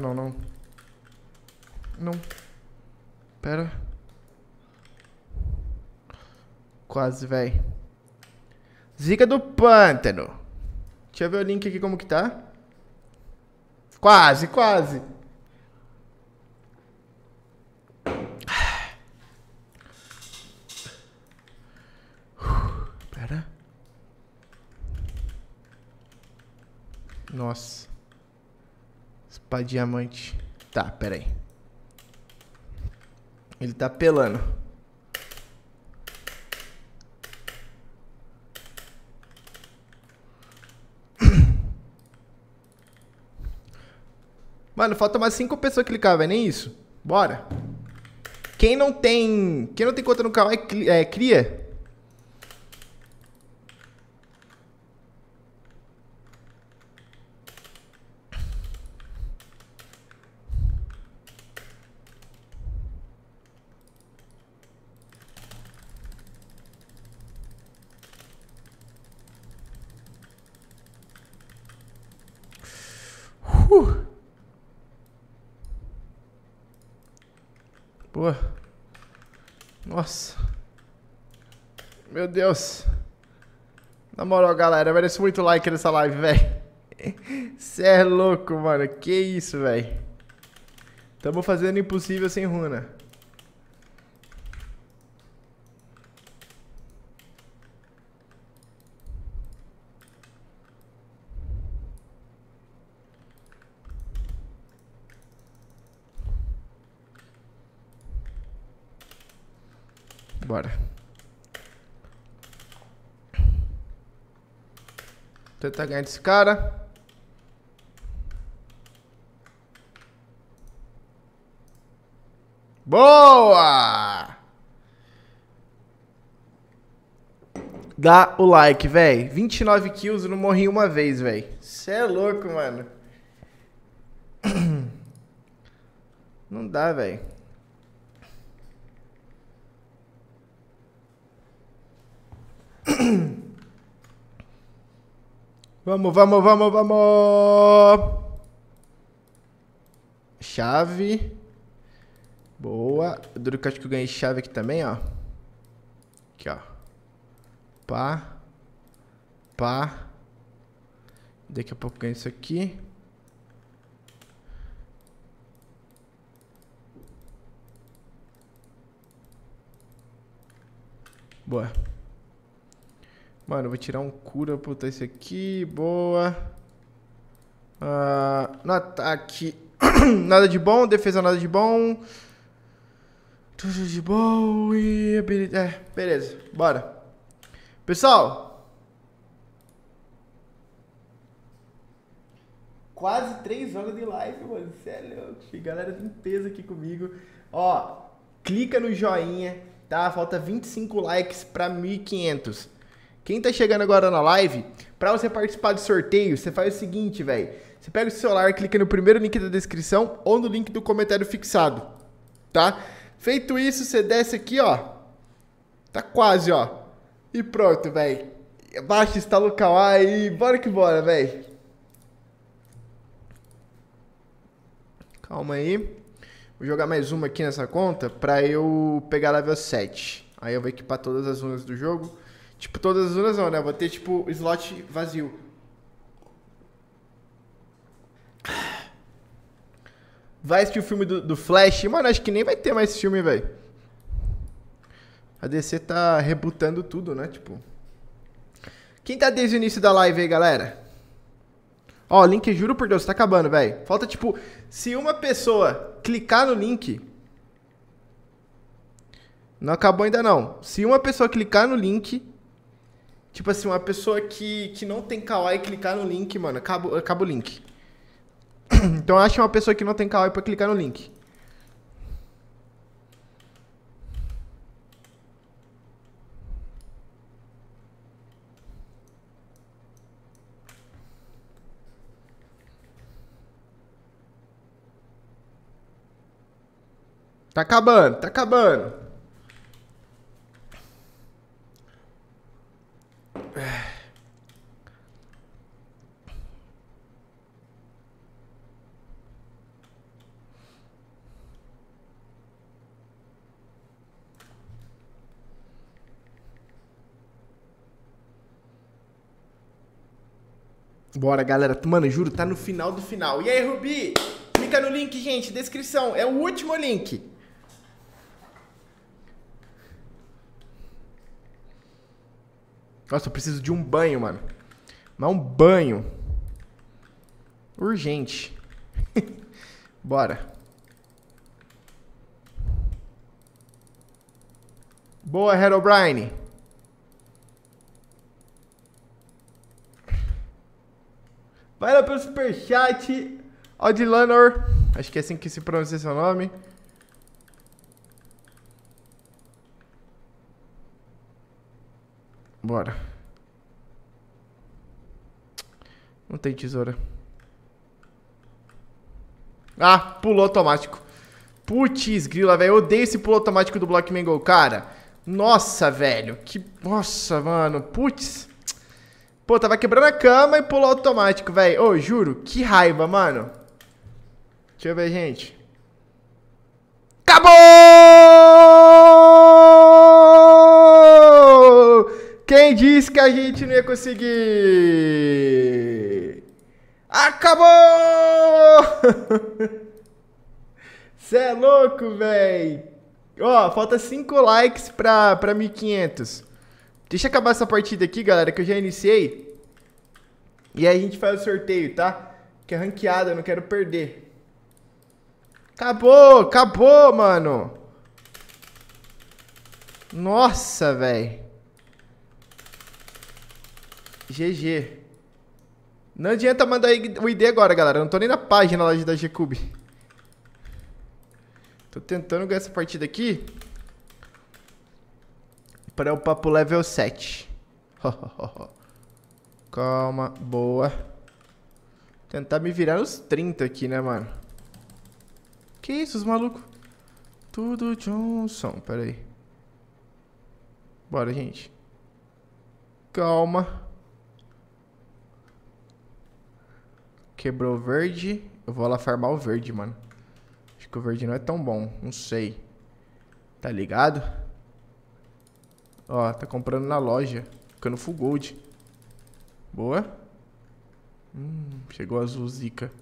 Ah, não, não. Não. Pera. Quase, véi Zica do pântano. Deixa eu ver o link aqui como que tá. Quase, quase. Pra diamante. Tá, pera aí. Ele tá pelando. Mano, falta mais cinco pessoas clicar, velho. Nem isso. Bora. Quem não tem. Quem não tem conta no canal é, é cria. Deus. Na moral, galera, merece muito like nessa live, velho. Cê é louco, mano. Que isso, velho. Tamo fazendo impossível sem runa. Tentar ganhar desse cara. Boa! Dá o like, véi. 29 kills, não morri uma vez, véi. Cê é louco, mano. Não dá, velho. Vamos, vamos, vamos, vamos! Chave. Boa. Duro que acho que eu ganhei chave aqui também, ó. Aqui, ó. Pá. Pá. Daqui a pouco ganho isso aqui. Boa. Mano, vou tirar um cura, botar esse aqui. Boa. Ah, no ataque, nada de bom. Defesa, nada de bom. Tudo de bom e habilidade. É, beleza. Bora. Pessoal. Quase três horas de live, mano. Você é louco. Galera tem peso aqui comigo. Ó, clica no joinha, tá? Falta 25 likes pra 1500. Quem tá chegando agora na live, para você participar do sorteio, você faz o seguinte, velho. Você pega o celular, clica no primeiro link da descrição ou no link do comentário fixado, tá? Feito isso, você desce aqui, ó. Tá quase, ó. E pronto, velho. Baixa, instala o Kawaii e bora que bora, velho. Calma aí. Vou jogar mais uma aqui nessa conta pra eu pegar level 7. Aí eu vou equipar todas as unhas do jogo. Tipo, todas as zonas não, né? Vou ter, tipo, slot vazio. Vai assistir o filme do, do Flash? Mano, acho que nem vai ter mais filme, velho. A DC tá rebutando tudo, né? Tipo. Quem tá desde o início da live aí, galera? Ó, link, juro por Deus, tá acabando, velho. Falta, tipo, se uma pessoa clicar no link. Não acabou ainda não. Se uma pessoa clicar no link, Tipo assim, uma pessoa que, que não tem kawaii clicar no link, mano, acaba, acaba o link. Então acha uma pessoa que não tem kawaii pra clicar no link. Tá acabando, tá acabando. Bora, galera. Mano, juro, tá no final do final. E aí, Rubi? Clica no link, gente, descrição. É o último link. Nossa, eu preciso de um banho, mano. Mas um banho. Urgente. Bora. Boa, Herobrine. Vai lá pelo superchat, Odilanor. Acho que é assim que se pronuncia seu nome. Bora. Não tem tesoura. Ah, pulou automático. Putz, grila, velho. Eu odeio esse pulo automático do Block Mango, cara. Nossa, velho. Que. Nossa, mano. Putz. Pô, tava quebrando a cama e pulou automático, velho. Ô, oh, juro. Que raiva, mano. Deixa eu ver, gente. Acabou! Quem disse que a gente não ia conseguir? Acabou! Cê é louco, véi! Ó, falta 5 likes pra, pra 1500. Deixa eu acabar essa partida aqui, galera, que eu já iniciei. E aí a gente faz o sorteio, tá? Que é ranqueada, eu não quero perder. Acabou, acabou, mano. Nossa, velho. GG. Não adianta mandar o ID agora, galera. Eu não tô nem na página lá da G-Cube. Tô tentando ganhar essa partida aqui. Para o papo level 7. Calma, boa. Tentar me virar os 30 aqui, né, mano? Que isso, os malucos? Tudo Johnson, pera aí. Bora, gente. Calma. Quebrou verde. Eu vou lá farmar o verde, mano. Acho que o verde não é tão bom. Não sei. Tá ligado? Ó, tá comprando na loja. Ficando full gold. Boa. Hum, chegou azul zica.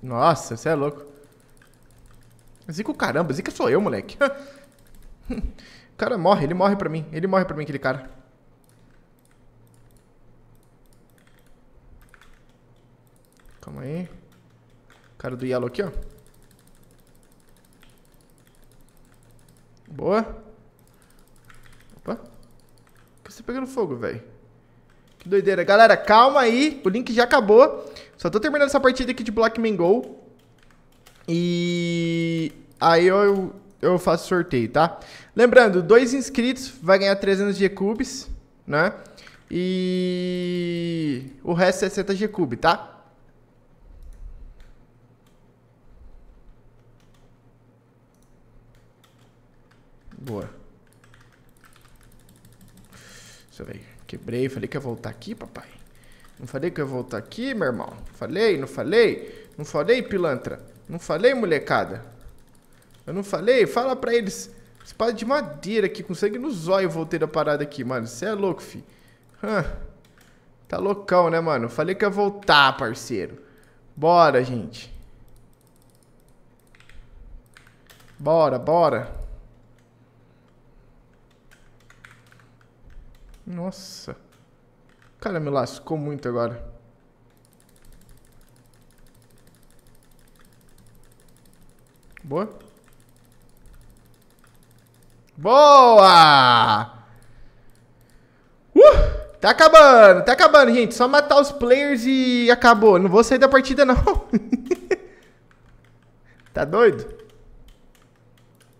Nossa, você é louco. Zica o caramba. Zica sou eu, moleque. o cara morre. Ele morre pra mim. Ele morre pra mim, aquele cara. Calma aí. Cara do yellow aqui, ó. Boa. Opa. Por que você tá pegando fogo, velho? Que doideira. Galera, calma aí. O link já acabou. Só tô terminando essa partida aqui de Black Mango. E... Aí eu, eu faço sorteio, tá? Lembrando, dois inscritos vai ganhar 300 G-Cubes, né? E... O resto é 60 G-Cube, tá? Boa. Deixa eu ver. Quebrei, falei que ia voltar aqui, papai. Não falei que ia voltar aqui, meu irmão? Falei, não falei? Não falei, pilantra? Não falei, molecada? Eu não falei? Fala pra eles. Espada de madeira aqui, com sangue no zóio voltei da parada aqui, mano. Você é louco, fi. Tá loucão, né, mano? Falei que ia voltar, parceiro. Bora, gente. Bora, bora. Nossa. Cara, me lascou muito agora. Boa. Boa! Uh! Tá acabando, tá acabando, gente. Só matar os players e acabou. Não vou sair da partida, não. tá doido?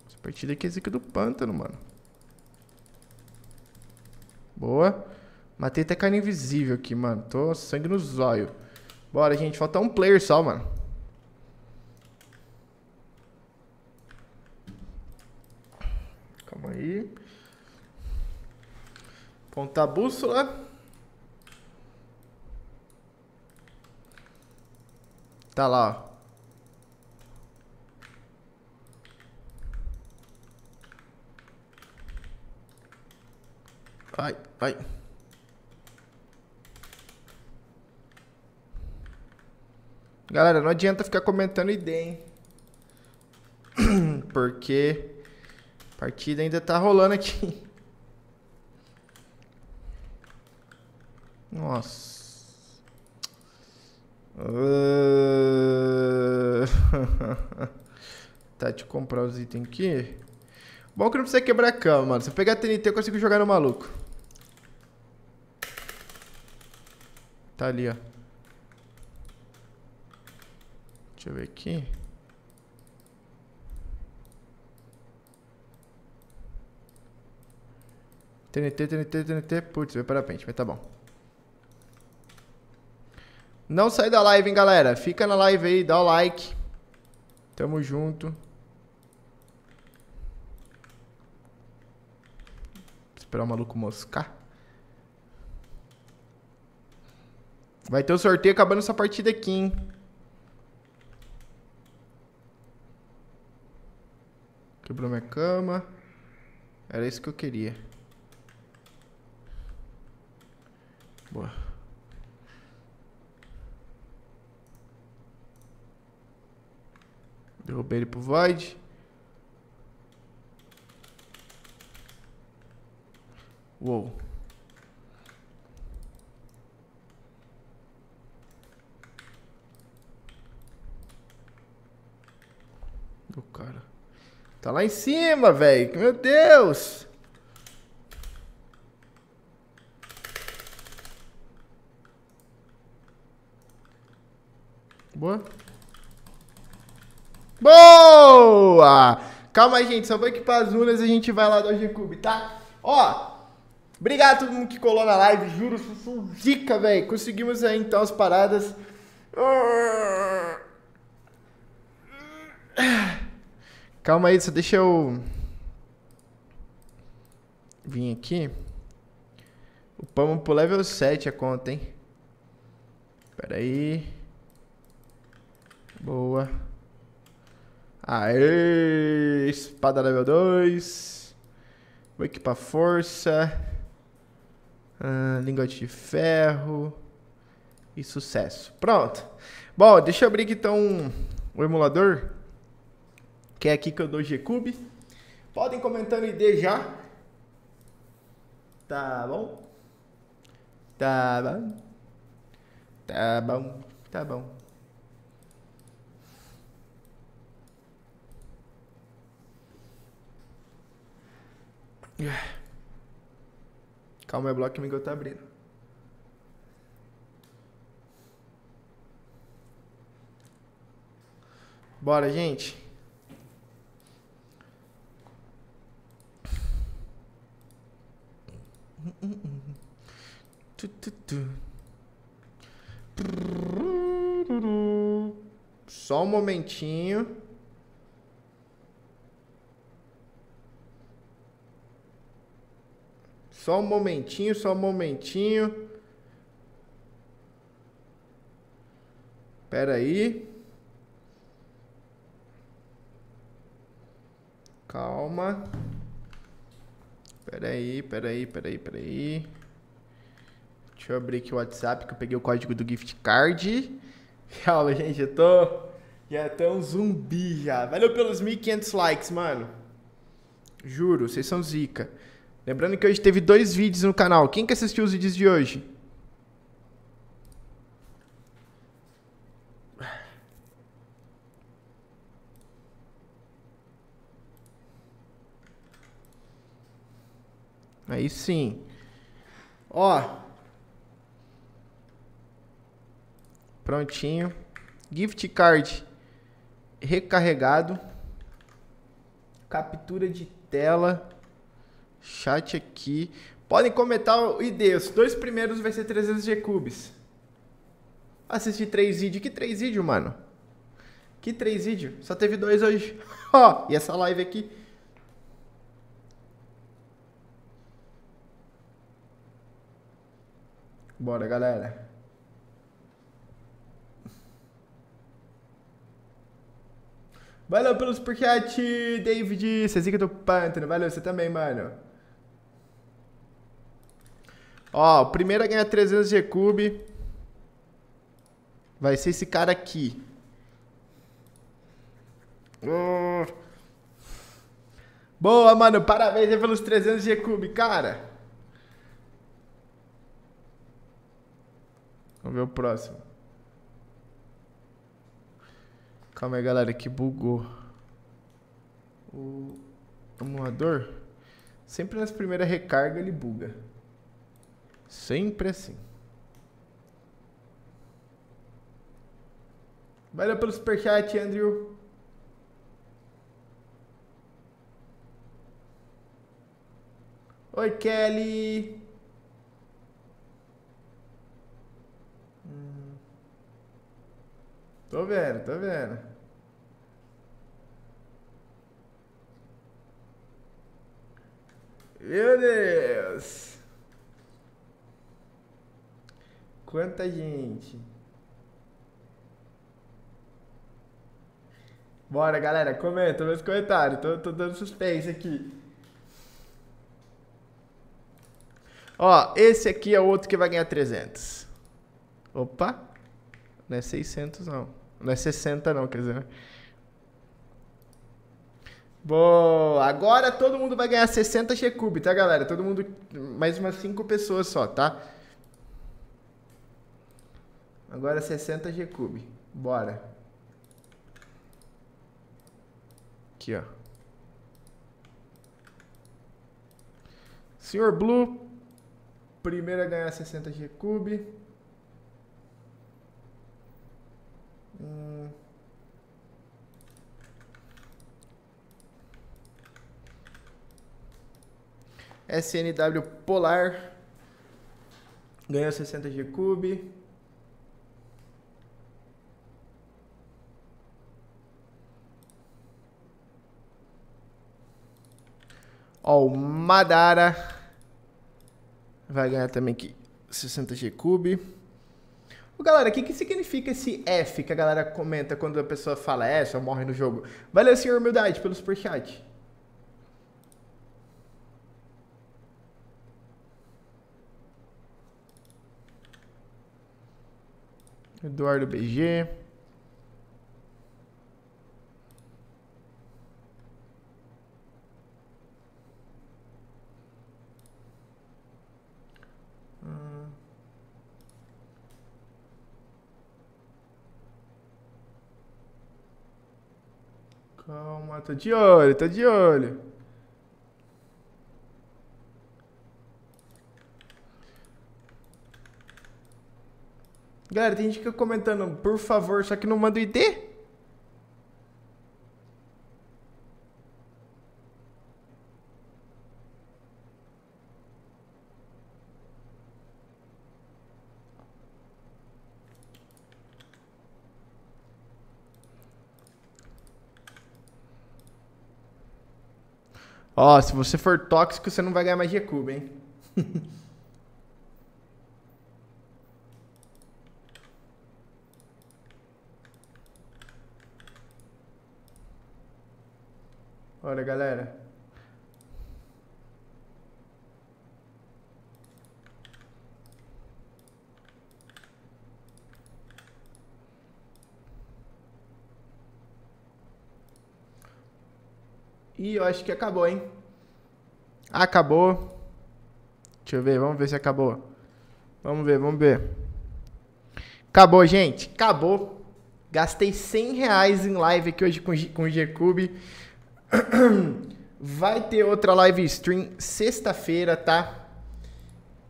Essa partida aqui é zica do pântano, mano. Boa. Matei até carne invisível aqui, mano. Tô sangue no zóio. Bora, gente. Falta um player só, mano. Calma aí. Ponta a bússola. Tá lá, ó. Vai, vai. Galera, não adianta ficar comentando ideia, hein? Porque a partida ainda tá rolando aqui. Nossa. Uh... tá, te comprar os itens aqui. Bom que não precisa quebrar a cama, mano. Se eu pegar a TNT, eu consigo jogar no maluco. Tá ali, ó. Deixa eu ver aqui. TNT, TNT, TNT. Putz, veio frente, mas tá bom. Não sai da live, hein, galera. Fica na live aí, dá o like. Tamo junto. esperar o maluco moscar. Vai ter o um sorteio acabando essa partida aqui, hein? Quebrou minha cama. Era isso que eu queria. Boa. Derrubei ele pro Void. Uou. O cara. Tá lá em cima, velho. Meu Deus! Boa. Boa! Calma aí, gente. Só vou equipar as unhas e a gente vai lá do G-Cube, tá? Ó, Obrigado a todo mundo que colou na live, juro, sou são zica, velho. Conseguimos aí então as paradas. Ah. Calma aí, deixa eu vim aqui. Upamos pro level 7 a conta, hein? Pera aí. Boa. Aê! Espada level 2. Vou equipar força. Ah, lingote de ferro. E sucesso. Pronto. Bom, deixa eu abrir aqui então o emulador quer é aqui que eu dou G-Cube. Podem comentando ID já. Tá bom? Tá bom. Tá bom. Tá bom. Calma, é bloco que o Miguel tá abrindo. Bora, gente. Tu, Só um momentinho. Só um momentinho, só um momentinho. Pera aí. Calma. Peraí, peraí, peraí, peraí. Deixa eu abrir aqui o WhatsApp que eu peguei o código do gift card. Calma, gente, eu tô. Já tô um zumbi já. Valeu pelos 1500 likes, mano. Juro, vocês são zica. Lembrando que hoje teve dois vídeos no canal. Quem que assistiu os vídeos de hoje? Aí sim. Ó. Prontinho. Gift card recarregado. Captura de tela. Chat aqui. Podem comentar o ID. Os dois primeiros vai ser 300 G-Cubes. Assisti três vídeos. Que três vídeos, mano? Que três vídeos? Só teve dois hoje. Ó, e essa live aqui. Bora, galera. Valeu pelo superchat, David. Você zica do pântano. Valeu, você também, mano. Ó, o primeiro a ganhar 300 de cube vai ser esse cara aqui. Hum. Boa, mano. Parabéns aí pelos 300 de cube, cara. Vamos ver o próximo. Calma aí, galera, que bugou. O emulador, sempre nas primeiras recargas ele buga. Sempre assim. Valeu pelo superchat, Andrew. Oi, Kelly. Tô vendo, tô vendo. Meu Deus! Quanta gente! Bora, galera, comenta nos comentários. Tô, tô dando suspense aqui. Ó, esse aqui é outro que vai ganhar 300. Opa! Não é 600, não. Não é 60, não, quer dizer, né? Boa! Agora todo mundo vai ganhar 60 G-Cube, tá, galera? Todo mundo... Mais umas 5 pessoas só, tá? Agora 60 G-Cube. Bora. Aqui, ó. Senhor Blue, primeiro a ganhar 60 G-Cube. Hum. SNW Polar ganhou 60 de cube. Ó, o Madara vai ganhar também aqui 60 G Cube. Galera, o que, que significa esse F que a galera comenta quando a pessoa fala é, só morre no jogo? Valeu, senhor Humildade, pelo superchat. Eduardo BG. Calma, tô tá de olho, tá de olho. Galera, tem gente que comentando, por favor, só que não manda o ID? Ó, se você for tóxico, você não vai ganhar mais G-Cube, hein? Olha, galera. E eu acho que acabou, hein? Acabou. Deixa eu ver, vamos ver se acabou. Vamos ver, vamos ver. Acabou, gente. Acabou. Gastei 100 reais em live aqui hoje com, com o G-Cube. Vai ter outra live stream sexta-feira, tá?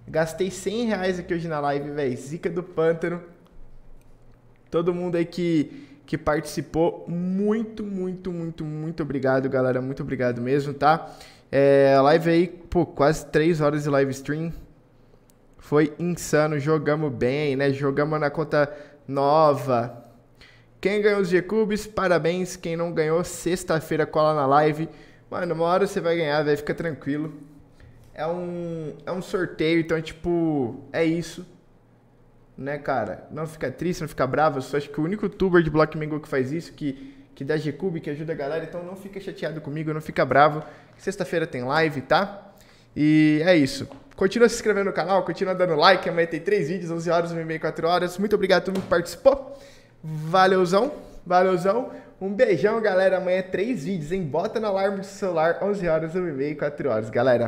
Gastei 100 reais aqui hoje na live, velho. Zica do pântano. Todo mundo aí que que participou. Muito, muito, muito, muito obrigado, galera. Muito obrigado mesmo, tá? É, live aí, pô, quase 3 horas de live stream. Foi insano, jogamos bem, né? Jogamos na conta nova. Quem ganhou os G-Cubes, parabéns. Quem não ganhou, sexta-feira cola na live. Mano, uma hora você vai ganhar, velho, fica tranquilo. É um, é um sorteio, então, é, tipo, é isso né, cara? Não fica triste, não fica bravo. Eu só acho que o único tuber de Block Mingo que faz isso, que, que dá G-Cube, que ajuda a galera. Então não fica chateado comigo, não fica bravo. Sexta-feira tem live, tá? E é isso. Continua se inscrevendo no canal, continua dando like. Amanhã tem três vídeos, 11 horas, 1 e 4 horas. Muito obrigado a todo mundo que participou. Valeuzão, valeuzão. Um beijão, galera. Amanhã três vídeos, hein? Bota no alarme do celular, 11 horas, 1 e 4 horas, galera.